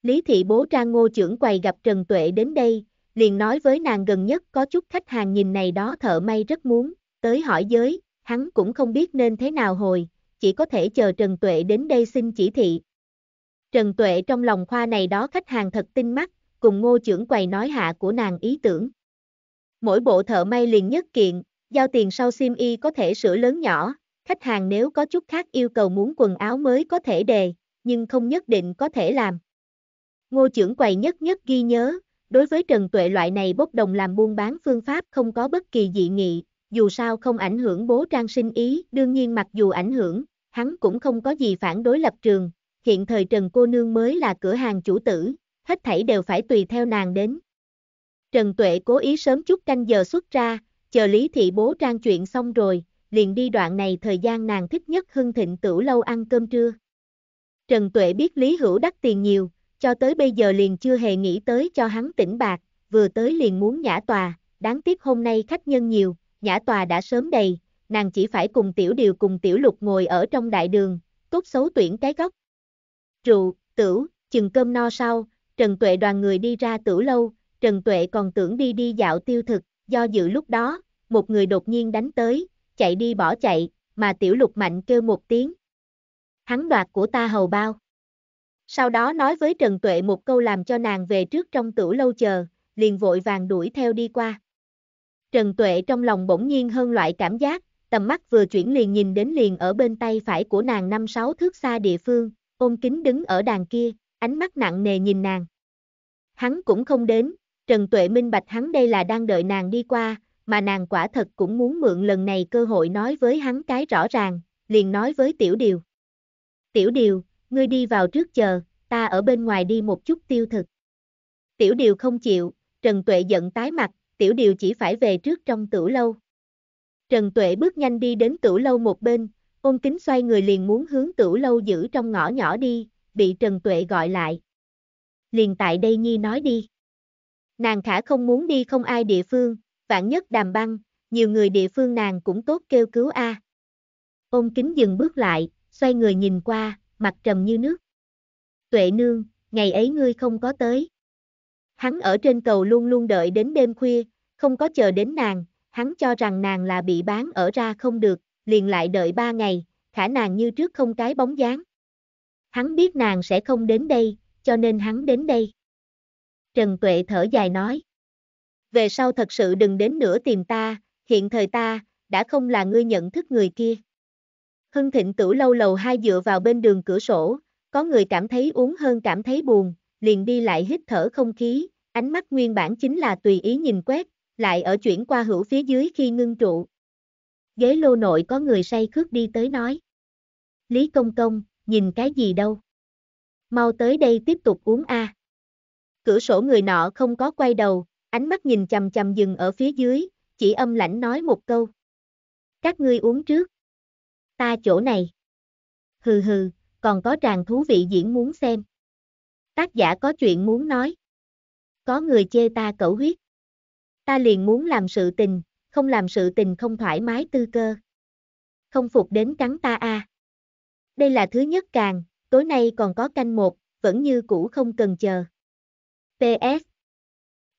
[SPEAKER 1] Lý Thị Bố Trang ngô trưởng quầy gặp Trần Tuệ đến đây, liền nói với nàng gần nhất có chút khách hàng nhìn này đó thợ may rất muốn, tới hỏi giới, hắn cũng không biết nên thế nào hồi, chỉ có thể chờ Trần Tuệ đến đây xin chỉ thị. Trần Tuệ trong lòng khoa này đó khách hàng thật tinh mắt, cùng ngô trưởng quầy nói hạ của nàng ý tưởng. Mỗi bộ thợ may liền nhất kiện, giao tiền sau sim y có thể sửa lớn nhỏ, khách hàng nếu có chút khác yêu cầu muốn quần áo mới có thể đề, nhưng không nhất định có thể làm. Ngô trưởng quầy nhất nhất ghi nhớ, đối với Trần Tuệ loại này bốc đồng làm buôn bán phương pháp không có bất kỳ dị nghị, dù sao không ảnh hưởng bố trang sinh ý, đương nhiên mặc dù ảnh hưởng, hắn cũng không có gì phản đối lập trường, hiện thời Trần cô nương mới là cửa hàng chủ tử, hết thảy đều phải tùy theo nàng đến. Trần Tuệ cố ý sớm chút canh giờ xuất ra, chờ Lý Thị bố trang chuyện xong rồi, liền đi đoạn này thời gian nàng thích nhất hưng thịnh tửu lâu ăn cơm trưa. Trần Tuệ biết Lý Hữu đắt tiền nhiều, cho tới bây giờ liền chưa hề nghĩ tới cho hắn tỉnh bạc, vừa tới liền muốn nhã tòa, đáng tiếc hôm nay khách nhân nhiều, nhã tòa đã sớm đầy, nàng chỉ phải cùng tiểu điều cùng tiểu lục ngồi ở trong đại đường, tốt xấu tuyển cái góc. Rượu, tửu, chừng cơm no sau, Trần Tuệ đoàn người đi ra tử lâu, Trần Tuệ còn tưởng đi đi dạo tiêu thực, do dự lúc đó, một người đột nhiên đánh tới, chạy đi bỏ chạy, mà tiểu lục mạnh kêu một tiếng. Hắn đoạt của ta hầu bao. Sau đó nói với Trần Tuệ một câu làm cho nàng về trước trong tử lâu chờ, liền vội vàng đuổi theo đi qua. Trần Tuệ trong lòng bỗng nhiên hơn loại cảm giác, tầm mắt vừa chuyển liền nhìn đến liền ở bên tay phải của nàng năm sáu thước xa địa phương, ôm kính đứng ở đàn kia, ánh mắt nặng nề nhìn nàng. Hắn cũng không đến, Trần Tuệ minh bạch hắn đây là đang đợi nàng đi qua, mà nàng quả thật cũng muốn mượn lần này cơ hội nói với hắn cái rõ ràng, liền nói với Tiểu Điều. Tiểu Điều, ngươi đi vào trước chờ, ta ở bên ngoài đi một chút tiêu thực. Tiểu Điều không chịu, Trần Tuệ giận tái mặt, Tiểu Điều chỉ phải về trước trong tử lâu. Trần Tuệ bước nhanh đi đến tửu lâu một bên, ôn kính xoay người liền muốn hướng tửu lâu giữ trong ngõ nhỏ đi, bị Trần Tuệ gọi lại. Liền tại đây Nhi nói đi. Nàng khả không muốn đi không ai địa phương, vạn nhất đàm băng, nhiều người địa phương nàng cũng tốt kêu cứu a. Ôn kính dừng bước lại, xoay người nhìn qua, mặt trầm như nước. Tuệ nương, ngày ấy ngươi không có tới. Hắn ở trên cầu luôn luôn đợi đến đêm khuya, không có chờ đến nàng, hắn cho rằng nàng là bị bán ở ra không được, liền lại đợi ba ngày, khả nàng như trước không cái bóng dáng. Hắn biết nàng sẽ không đến đây, cho nên hắn đến đây. Trần Tuệ thở dài nói. Về sau thật sự đừng đến nữa tìm ta, hiện thời ta, đã không là ngươi nhận thức người kia. Hưng thịnh tử lâu lầu hai dựa vào bên đường cửa sổ, có người cảm thấy uống hơn cảm thấy buồn, liền đi lại hít thở không khí, ánh mắt nguyên bản chính là tùy ý nhìn quét, lại ở chuyển qua hữu phía dưới khi ngưng trụ. Ghế lô nội có người say khước đi tới nói. Lý Công Công, nhìn cái gì đâu? Mau tới đây tiếp tục uống a. À. Cửa sổ người nọ không có quay đầu, ánh mắt nhìn chầm chầm dừng ở phía dưới, chỉ âm lãnh nói một câu. Các ngươi uống trước. Ta chỗ này. Hừ hừ, còn có tràng thú vị diễn muốn xem. Tác giả có chuyện muốn nói. Có người chê ta cẩu huyết. Ta liền muốn làm sự tình, không làm sự tình không thoải mái tư cơ. Không phục đến cắn ta a. À. Đây là thứ nhất càng, tối nay còn có canh một, vẫn như cũ không cần chờ. PS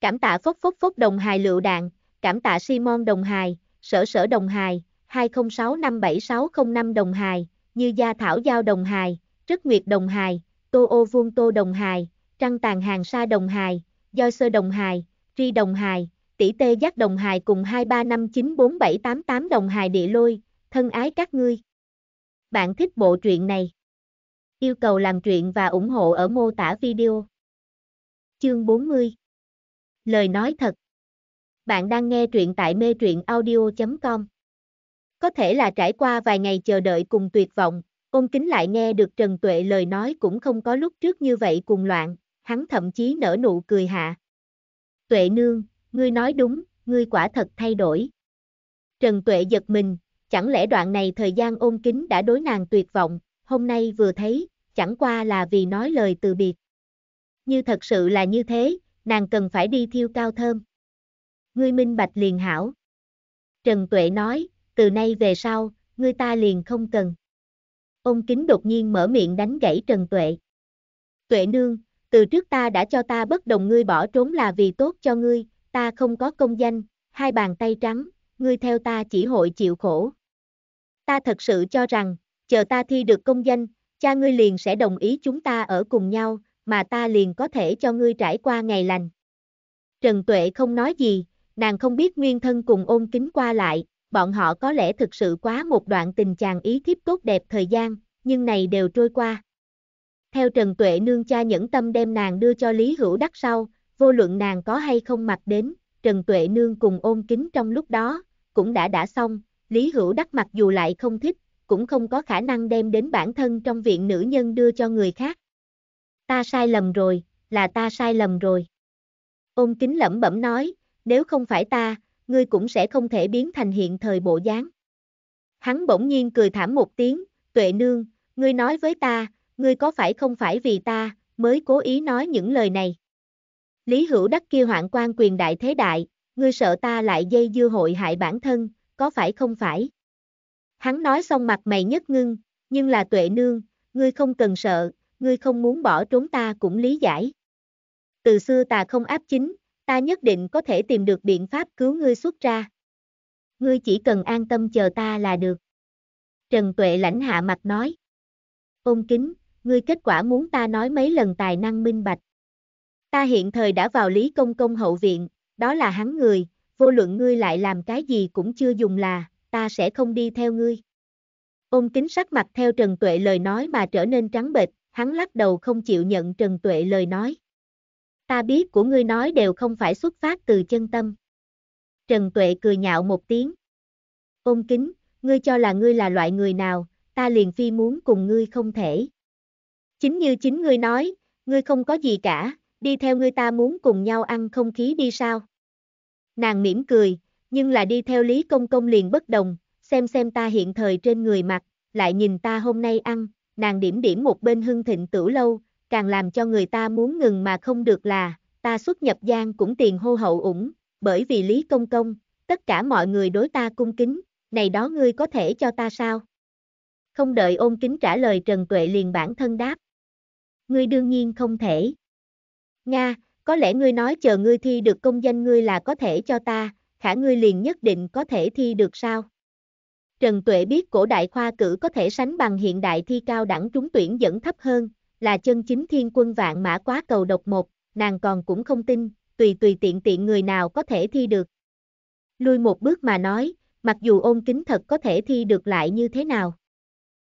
[SPEAKER 1] Cảm tạ phốc phốc phốc đồng hài lựu đạn, cảm tạ Simon đồng hài, sở sở đồng hài, 20657605 đồng hài, như gia thảo giao đồng hài, rất nguyệt đồng hài, tô ô vuông tô đồng hài, trăng tàn hàng sa đồng hài, do sơ đồng hài, tri đồng hài, tỷ tê giác đồng hài cùng 235947888 đồng hài địa lôi, thân ái các ngươi. Bạn thích bộ truyện này? Yêu cầu làm truyện và ủng hộ ở mô tả video. Chương 40 Lời nói thật Bạn đang nghe truyện tại mê truyện audio.com Có thể là trải qua vài ngày chờ đợi cùng tuyệt vọng, ôn kính lại nghe được Trần Tuệ lời nói cũng không có lúc trước như vậy cùng loạn, hắn thậm chí nở nụ cười hạ. Tuệ nương, ngươi nói đúng, ngươi quả thật thay đổi. Trần Tuệ giật mình, chẳng lẽ đoạn này thời gian ôn kính đã đối nàng tuyệt vọng, hôm nay vừa thấy, chẳng qua là vì nói lời từ biệt. Như thật sự là như thế, nàng cần phải đi thiêu cao thơm. Ngươi minh bạch liền hảo. Trần Tuệ nói, từ nay về sau, ngươi ta liền không cần. Ông kính đột nhiên mở miệng đánh gãy Trần Tuệ. Tuệ nương, từ trước ta đã cho ta bất đồng ngươi bỏ trốn là vì tốt cho ngươi, ta không có công danh, hai bàn tay trắng, ngươi theo ta chỉ hội chịu khổ. Ta thật sự cho rằng, chờ ta thi được công danh, cha ngươi liền sẽ đồng ý chúng ta ở cùng nhau, mà ta liền có thể cho ngươi trải qua ngày lành. Trần Tuệ không nói gì, nàng không biết nguyên thân cùng ôn kính qua lại, bọn họ có lẽ thực sự quá một đoạn tình chàng ý thiếp tốt đẹp thời gian, nhưng này đều trôi qua. Theo Trần Tuệ nương cha nhẫn tâm đem nàng đưa cho Lý Hữu Đắc sau, vô luận nàng có hay không mặc đến, Trần Tuệ Nương cùng ôn kính trong lúc đó, cũng đã đã xong, Lý Hữu Đắc mặc dù lại không thích, cũng không có khả năng đem đến bản thân trong viện nữ nhân đưa cho người khác. Ta sai lầm rồi, là ta sai lầm rồi. Ôn kính lẩm bẩm nói, nếu không phải ta, ngươi cũng sẽ không thể biến thành hiện thời bộ dáng. Hắn bỗng nhiên cười thảm một tiếng, tuệ nương, ngươi nói với ta, ngươi có phải không phải vì ta, mới cố ý nói những lời này. Lý hữu đắc kia hoạn quan quyền đại thế đại, ngươi sợ ta lại dây dưa hội hại bản thân, có phải không phải? Hắn nói xong mặt mày nhất ngưng, nhưng là tuệ nương, ngươi không cần sợ, ngươi không muốn bỏ trốn ta cũng lý giải. Từ xưa ta không áp chính, ta nhất định có thể tìm được biện pháp cứu ngươi xuất ra. Ngươi chỉ cần an tâm chờ ta là được. Trần Tuệ lãnh hạ mặt nói. Ôn kính, ngươi kết quả muốn ta nói mấy lần tài năng minh bạch. Ta hiện thời đã vào Lý Công Công hậu viện, đó là hắn người, vô luận ngươi lại làm cái gì cũng chưa dùng là, ta sẽ không đi theo ngươi. Ôn kính sắc mặt theo Trần Tuệ lời nói mà trở nên trắng bệch, hắn lắc đầu không chịu nhận Trần Tuệ lời nói. Ta biết của ngươi nói đều không phải xuất phát từ chân tâm. Trần Tuệ cười nhạo một tiếng. Ôn kính, ngươi cho là ngươi là loại người nào, ta liền phi muốn cùng ngươi không thể. Chính như chính ngươi nói, ngươi không có gì cả, đi theo ngươi ta muốn cùng nhau ăn không khí đi sao? Nàng mỉm cười, nhưng là đi theo Lý Công Công liền bất đồng, xem xem ta hiện thời trên người mặt, lại nhìn ta hôm nay ăn, nàng điểm điểm một bên hưng thịnh tử lâu, càng làm cho người ta muốn ngừng mà không được là, ta xuất nhập gian cũng tiền hô hậu ủng, bởi vì Lý Công Công, tất cả mọi người đối ta cung kính, này đó ngươi có thể cho ta sao? Không đợi ôn kính trả lời Trần Tuệ liền bản thân đáp. Ngươi đương nhiên không thể. Nga, có lẽ ngươi nói chờ ngươi thi được công danh ngươi là có thể cho ta, khả ngươi liền nhất định có thể thi được sao? Trần Tuệ biết cổ đại khoa cử có thể sánh bằng hiện đại thi cao đẳng trúng tuyển dẫn thấp hơn, là chân chính thiên quân vạn mã quá cầu độc một, nàng còn cũng không tin, tùy tùy tiện tiện người nào có thể thi được. Lui một bước mà nói, mặc dù ôn kính thật có thể thi được lại như thế nào.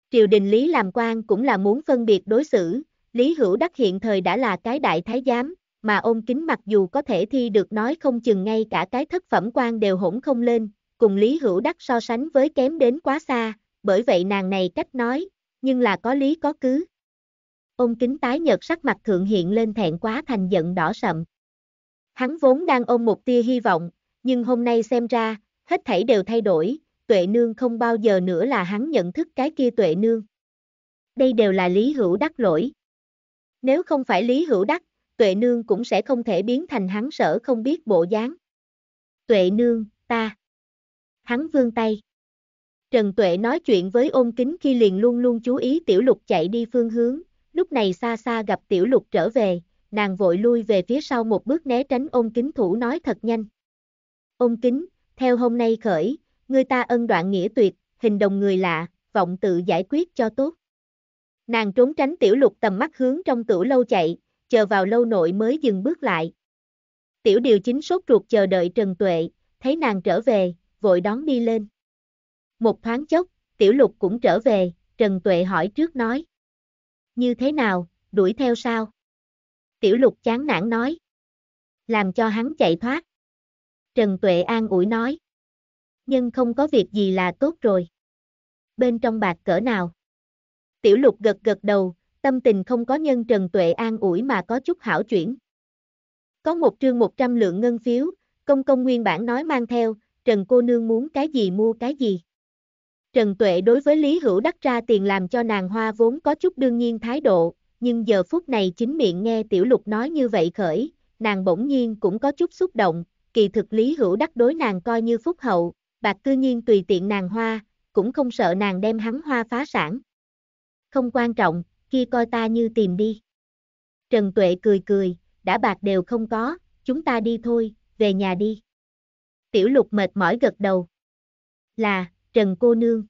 [SPEAKER 1] Triều đình lý làm quan cũng là muốn phân biệt đối xử, Lý Hữu Đắc hiện thời đã là cái đại thái giám, mà ôn kính mặc dù có thể thi được nói không chừng ngay cả cái thất phẩm quan đều hỗn không lên, cùng Lý Hữu Đắc so sánh với kém đến quá xa, bởi vậy nàng này cách nói, nhưng là có lý có cứ. Ôn kính tái nhợt sắc mặt thượng hiện lên thẹn quá thành giận đỏ sậm. Hắn vốn đang ôm một tia hy vọng, nhưng hôm nay xem ra, hết thảy đều thay đổi, tuệ nương không bao giờ nữa là hắn nhận thức cái kia tuệ nương. Đây đều là lý hữu đắc lỗi. Nếu không phải Lý Hữu Đắc, Tuệ Nương cũng sẽ không thể biến thành hắn sở không biết bộ dáng. Tuệ Nương, ta. Hắn vươn tay. Trần Tuệ nói chuyện với ôn kính khi liền luôn luôn chú ý tiểu lục chạy đi phương hướng, lúc này xa xa gặp tiểu lục trở về, nàng vội lui về phía sau một bước né tránh ôn kính thủ nói thật nhanh. Ôn kính, theo hôm nay khởi, người ta ân đoạn nghĩa tuyệt, hình đồng người lạ, vọng tự giải quyết cho tốt. Nàng trốn tránh tiểu lục tầm mắt hướng trong tủ lâu chạy, chờ vào lâu nội mới dừng bước lại. Tiểu điều chính sốt ruột chờ đợi Trần Tuệ, thấy nàng trở về, vội đón đi lên. Một thoáng chốc, tiểu lục cũng trở về, Trần Tuệ hỏi trước nói. Như thế nào, đuổi theo sao? Tiểu lục chán nản nói. Làm cho hắn chạy thoát. Trần Tuệ an ủi nói. Nhưng không có việc gì là tốt rồi. Bên trong bạc cỡ nào? Tiểu lục gật gật đầu, tâm tình không có nhân Trần Tuệ an ủi mà có chút hảo chuyển. Có một trương 100 lượng ngân phiếu, công công nguyên bản nói mang theo, Trần cô nương muốn cái gì mua cái gì. Trần Tuệ đối với Lý Hữu đắc ra tiền làm cho nàng hoa vốn có chút đương nhiên thái độ, nhưng giờ phút này chính miệng nghe Tiểu Lục nói như vậy khởi, nàng bỗng nhiên cũng có chút xúc động, kỳ thực Lý Hữu đắc đối nàng coi như phúc hậu, bạc cư nhiên tùy tiện nàng hoa, cũng không sợ nàng đem hắn hoa phá sản không quan trọng, kia coi ta như tìm đi. Trần Tuệ cười cười, đã bạc đều không có, chúng ta đi thôi, về nhà đi. Tiểu lục mệt mỏi gật đầu. Là, Trần cô nương.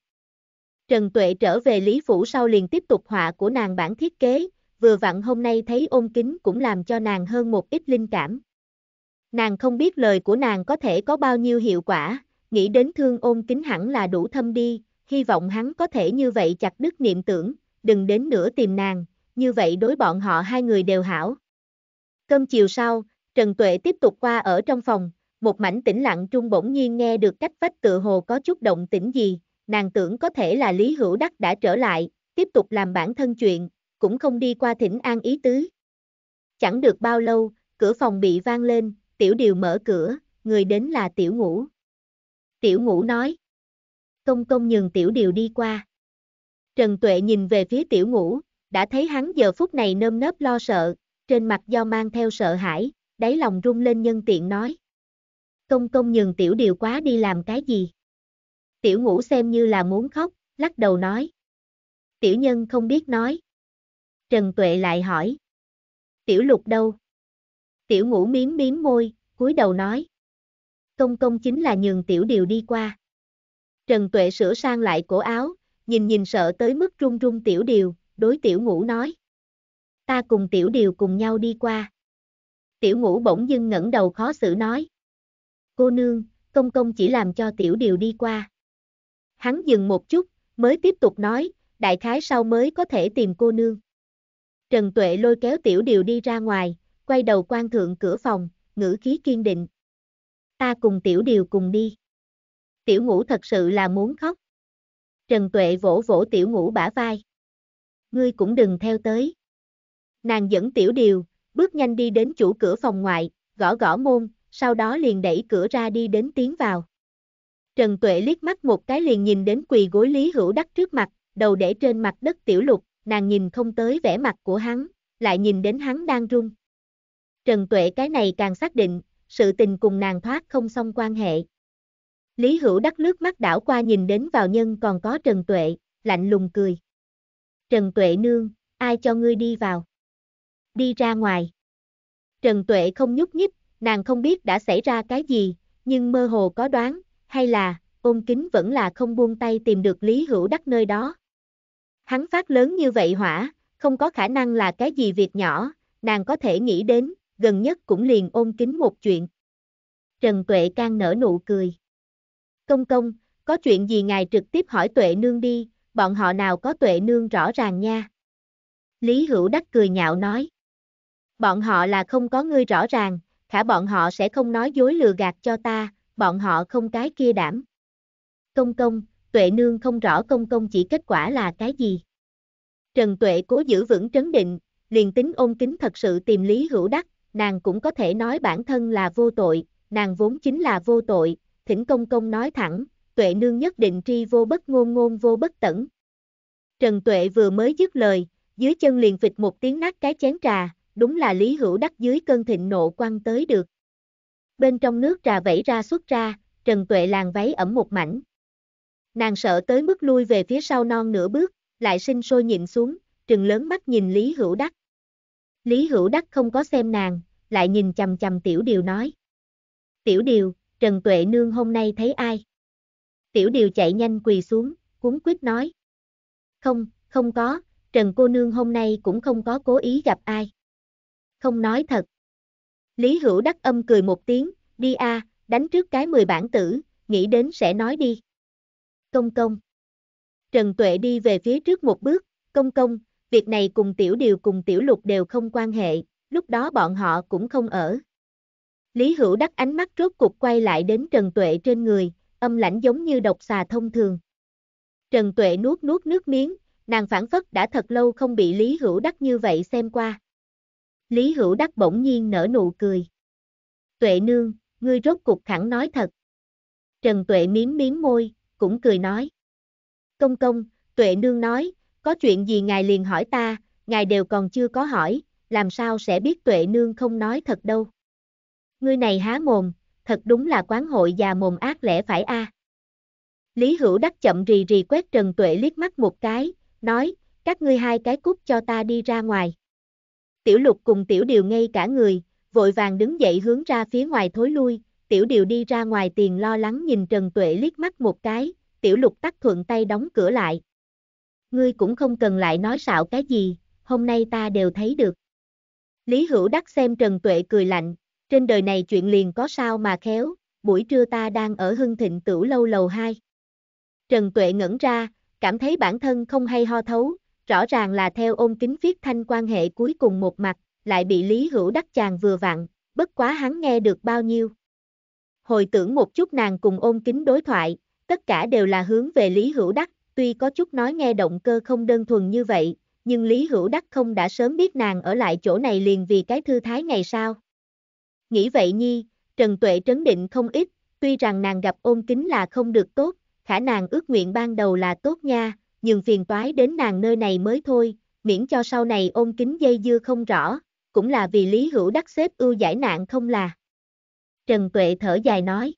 [SPEAKER 1] Trần Tuệ trở về Lý Phủ sau liền tiếp tục họa của nàng bản thiết kế, vừa vặn hôm nay thấy ôn kính cũng làm cho nàng hơn một ít linh cảm. Nàng không biết lời của nàng có thể có bao nhiêu hiệu quả, nghĩ đến thương ôn kính hẳn là đủ thâm đi, hy vọng hắn có thể như vậy chặt đứt niệm tưởng, đừng đến nữa tìm nàng, như vậy đối bọn họ hai người đều hảo. Cơm chiều sau, Trần Tuệ tiếp tục qua ở trong phòng, một mảnh tĩnh lặng trung bỗng nhiên nghe được cách vách tự hồ có chút động tĩnh gì, nàng tưởng có thể là Lý Hữu Đắc đã trở lại, tiếp tục làm bản thân chuyện, cũng không đi qua thỉnh an ý tứ. Chẳng được bao lâu, cửa phòng bị vang lên, tiểu điều mở cửa, người đến là tiểu ngũ. Tiểu ngũ nói, công công nhường tiểu điều đi qua. Trần Tuệ nhìn về phía tiểu ngũ, đã thấy hắn giờ phút này nơm nớp lo sợ, trên mặt do mang theo sợ hãi, đáy lòng rung lên nhân tiện nói. Công công nhường tiểu điều quá đi làm cái gì? Tiểu ngũ xem như là muốn khóc, lắc đầu nói. Tiểu nhân không biết nói. Trần Tuệ lại hỏi. Tiểu lục đâu? Tiểu ngũ miếm miếm môi, cúi đầu nói. Công công chính là nhường tiểu điều đi qua. Trần Tuệ sửa sang lại cổ áo, nhìn nhìn sợ tới mức run run tiểu điều, đối tiểu ngũ nói. Ta cùng tiểu điều cùng nhau đi qua. Tiểu ngũ bỗng dưng ngẩng đầu khó xử nói. Cô nương, công công chỉ làm cho tiểu điều đi qua. Hắn dừng một chút, mới tiếp tục nói, đại khái sau mới có thể tìm cô nương. Trần Tuệ lôi kéo tiểu điều đi ra ngoài, quay đầu quan thượng cửa phòng, ngữ khí kiên định. Ta cùng tiểu điều cùng đi. Tiểu ngũ thật sự là muốn khóc. Trần Tuệ vỗ vỗ tiểu ngũ bả vai. Ngươi cũng đừng theo tới. Nàng dẫn tiểu điều, bước nhanh đi đến chủ cửa phòng ngoại, gõ gõ môn, sau đó liền đẩy cửa ra đi đến tiến vào. Trần Tuệ liếc mắt một cái liền nhìn đến quỳ gối Lý Hữu Đắc trước mặt, đầu để trên mặt đất tiểu lục, nàng nhìn không tới vẻ mặt của hắn, lại nhìn đến hắn đang run. Trần Tuệ cái này càng xác định, sự tình cùng nàng thoát không xong quan hệ, Lý Hữu đắc nước mắt đảo qua nhìn đến vào nhân còn có Trần Tuệ, lạnh lùng cười. Trần Tuệ nương, ai cho ngươi đi vào? Đi ra ngoài. Trần Tuệ không nhúc nhích, nàng không biết đã xảy ra cái gì, nhưng mơ hồ có đoán, hay là, ôm kính vẫn là không buông tay tìm được Lý Hữu đắc nơi đó. Hắn phát lớn như vậy hỏa, không có khả năng là cái gì việc nhỏ, nàng có thể nghĩ đến, gần nhất cũng liền ôm kính một chuyện. Trần Tuệ can nở nụ cười công công, có chuyện gì ngài trực tiếp hỏi tuệ nương đi, bọn họ nào có tuệ nương rõ ràng nha. Lý Hữu Đắc cười nhạo nói. Bọn họ là không có ngươi rõ ràng, khả bọn họ sẽ không nói dối lừa gạt cho ta, bọn họ không cái kia đảm. Công công, tuệ nương không rõ công công chỉ kết quả là cái gì. Trần Tuệ cố giữ vững trấn định, liền tính ôn kính thật sự tìm Lý Hữu Đắc, nàng cũng có thể nói bản thân là vô tội, nàng vốn chính là vô tội, thỉnh công công nói thẳng, tuệ nương nhất định tri vô bất ngôn ngôn vô bất tẩn. Trần Tuệ vừa mới dứt lời, dưới chân liền phịch một tiếng nát cái chén trà, đúng là Lý Hữu đắc dưới cơn thịnh nộ quăng tới được. Bên trong nước trà vẫy ra xuất ra, Trần Tuệ làng váy ẩm một mảnh. Nàng sợ tới mức lui về phía sau non nửa bước, lại sinh sôi nhịn xuống, trừng lớn mắt nhìn Lý Hữu Đắc. Lý Hữu Đắc không có xem nàng, lại nhìn chầm chầm Tiểu Điều nói. Tiểu Điều, Trần Tuệ Nương hôm nay thấy ai? Tiểu điều chạy nhanh quỳ xuống, cuốn quyết nói. Không, không có, Trần cô nương hôm nay cũng không có cố ý gặp ai. Không nói thật. Lý Hữu đắc âm cười một tiếng, đi a, à, đánh trước cái mười bản tử, nghĩ đến sẽ nói đi. Công công. Trần Tuệ đi về phía trước một bước, công công, việc này cùng tiểu điều cùng tiểu lục đều không quan hệ, lúc đó bọn họ cũng không ở. Lý Hữu đắc ánh mắt rốt cục quay lại đến Trần Tuệ trên người, âm lãnh giống như độc xà thông thường. Trần Tuệ nuốt nuốt nước miếng, nàng phản phất đã thật lâu không bị Lý Hữu đắc như vậy xem qua. Lý Hữu đắc bỗng nhiên nở nụ cười. Tuệ nương, ngươi rốt cục khẳng nói thật. Trần Tuệ miếm miếm môi, cũng cười nói. Công công, Tuệ nương nói, có chuyện gì ngài liền hỏi ta, ngài đều còn chưa có hỏi, làm sao sẽ biết Tuệ nương không nói thật đâu. Ngươi này há mồm, thật đúng là quán hội già mồm ác lẽ phải a. Lý Hữu Đắc chậm rì rì quét Trần Tuệ liếc mắt một cái, nói, các ngươi hai cái cút cho ta đi ra ngoài. Tiểu lục cùng tiểu điều ngay cả người, vội vàng đứng dậy hướng ra phía ngoài thối lui, tiểu điều đi ra ngoài tiền lo lắng nhìn Trần Tuệ liếc mắt một cái, tiểu lục tắt thuận tay đóng cửa lại. Ngươi cũng không cần lại nói xạo cái gì, hôm nay ta đều thấy được. Lý Hữu Đắc xem Trần Tuệ cười lạnh, trên đời này chuyện liền có sao mà khéo, buổi trưa ta đang ở hưng thịnh tửu lâu lầu 2. Trần Tuệ ngẩn ra, cảm thấy bản thân không hay ho thấu, rõ ràng là theo ôn kính viết thanh quan hệ cuối cùng một mặt, lại bị Lý Hữu đắc chàng vừa vặn, bất quá hắn nghe được bao nhiêu. Hồi tưởng một chút nàng cùng ôn kính đối thoại, tất cả đều là hướng về Lý Hữu đắc, tuy có chút nói nghe động cơ không đơn thuần như vậy, nhưng Lý Hữu đắc không đã sớm biết nàng ở lại chỗ này liền vì cái thư thái ngày sao. Nghĩ vậy nhi, Trần Tuệ trấn định không ít, tuy rằng nàng gặp ôn kính là không được tốt, khả nàng ước nguyện ban đầu là tốt nha, nhưng phiền toái đến nàng nơi này mới thôi, miễn cho sau này ôn kính dây dưa không rõ, cũng là vì lý hữu đắc xếp ưu giải nạn không là. Trần Tuệ thở dài nói.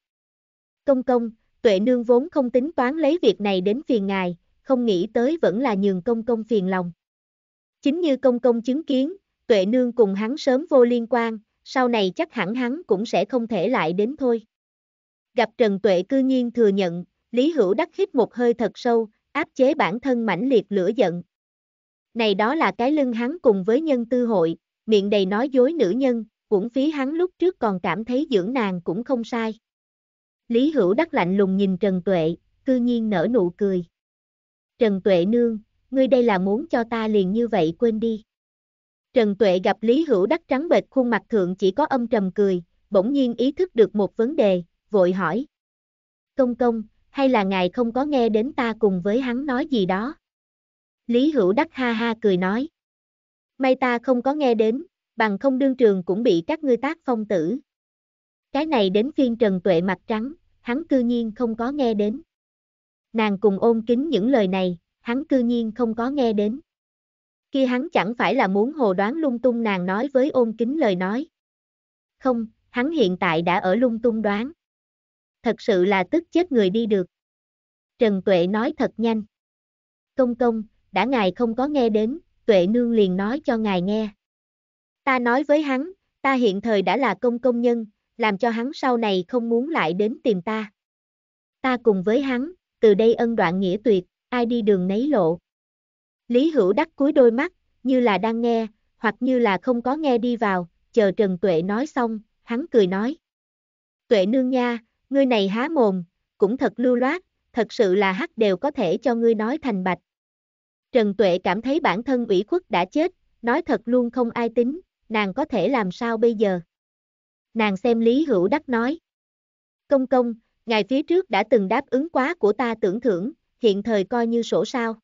[SPEAKER 1] Công công, Tuệ nương vốn không tính toán lấy việc này đến phiền ngài, không nghĩ tới vẫn là nhường công công phiền lòng. Chính như công công chứng kiến, Tuệ nương cùng hắn sớm vô liên quan, sau này chắc hẳn hắn cũng sẽ không thể lại đến thôi. Gặp Trần Tuệ cư nhiên thừa nhận, Lý Hữu đắc hít một hơi thật sâu, áp chế bản thân mãnh liệt lửa giận. Này đó là cái lưng hắn cùng với nhân tư hội, miệng đầy nói dối nữ nhân, cũng phí hắn lúc trước còn cảm thấy dưỡng nàng cũng không sai. Lý Hữu đắc lạnh lùng nhìn Trần Tuệ, cư nhiên nở nụ cười. Trần Tuệ nương, ngươi đây là muốn cho ta liền như vậy quên đi. Trần Tuệ gặp Lý Hữu Đắc trắng bệch khuôn mặt thượng chỉ có âm trầm cười, bỗng nhiên ý thức được một vấn đề, vội hỏi. Công công, hay là ngài không có nghe đến ta cùng với hắn nói gì đó? Lý Hữu Đắc ha ha cười nói. May ta không có nghe đến, bằng không đương trường cũng bị các ngươi tác phong tử. Cái này đến phiên Trần Tuệ mặt trắng, hắn cư nhiên không có nghe đến. Nàng cùng ôm kính những lời này, hắn cư nhiên không có nghe đến. Khi hắn chẳng phải là muốn hồ đoán lung tung nàng nói với ôn kính lời nói. Không, hắn hiện tại đã ở lung tung đoán. Thật sự là tức chết người đi được. Trần Tuệ nói thật nhanh. Công công, đã ngài không có nghe đến, Tuệ Nương liền nói cho ngài nghe. Ta nói với hắn, ta hiện thời đã là công công nhân, làm cho hắn sau này không muốn lại đến tìm ta. Ta cùng với hắn, từ đây ân đoạn nghĩa tuyệt, ai đi đường nấy lộ. Lý Hữu đắc cúi đôi mắt, như là đang nghe, hoặc như là không có nghe đi vào, chờ Trần Tuệ nói xong, hắn cười nói. Tuệ nương nha, ngươi này há mồm, cũng thật lưu loát, thật sự là hắc đều có thể cho ngươi nói thành bạch. Trần Tuệ cảm thấy bản thân ủy khuất đã chết, nói thật luôn không ai tính, nàng có thể làm sao bây giờ. Nàng xem Lý Hữu Đắc nói. Công công, ngài phía trước đã từng đáp ứng quá của ta tưởng thưởng, hiện thời coi như sổ sao.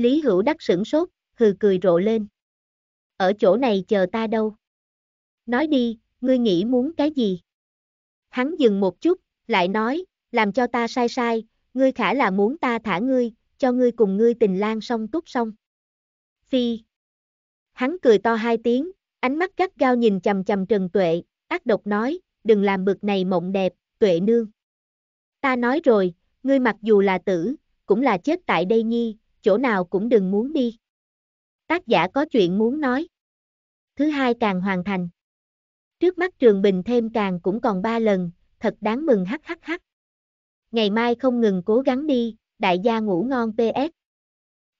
[SPEAKER 1] Lý Hữu Đắc sửng sốt, hừ cười rộ lên. Ở chỗ này chờ ta đâu? Nói đi, ngươi nghĩ muốn cái gì? Hắn dừng một chút, lại nói, làm cho ta sai sai, ngươi khả là muốn ta thả ngươi, cho ngươi cùng ngươi tình lang song túc song? Phi. Hắn cười to hai tiếng, ánh mắt gắt gao nhìn chầm chầm Trần Tuệ, ác độc nói, đừng làm bực này mộng đẹp, Tuệ nương. Ta nói rồi, ngươi mặc dù là tử, cũng là chết tại đây nhi, chỗ nào cũng đừng muốn đi. Tác giả có chuyện muốn nói. Thứ hai càng hoàn thành. Trước mắt Trường Bình thêm càng cũng còn ba lần, thật đáng mừng hắc hắc hắc. Ngày mai không ngừng cố gắng đi, đại gia ngủ ngon PS.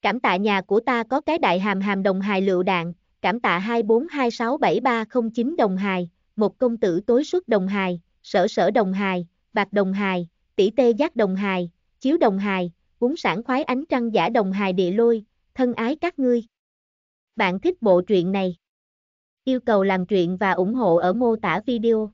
[SPEAKER 1] Cảm tạ nhà của ta có cái đại hàm hàm đồng hài lựu đạn, cảm tạ 24267309 đồng hài, một công tử tối suốt đồng hài, sở sở đồng hài, bạc đồng hài, tỷ tê giác đồng hài, chiếu đồng hài, uống sảng khoái ánh trăng giả đồng hài địa lôi, thân ái các ngươi. Bạn thích bộ truyện này? Yêu cầu làm truyện và ủng hộ ở mô tả video.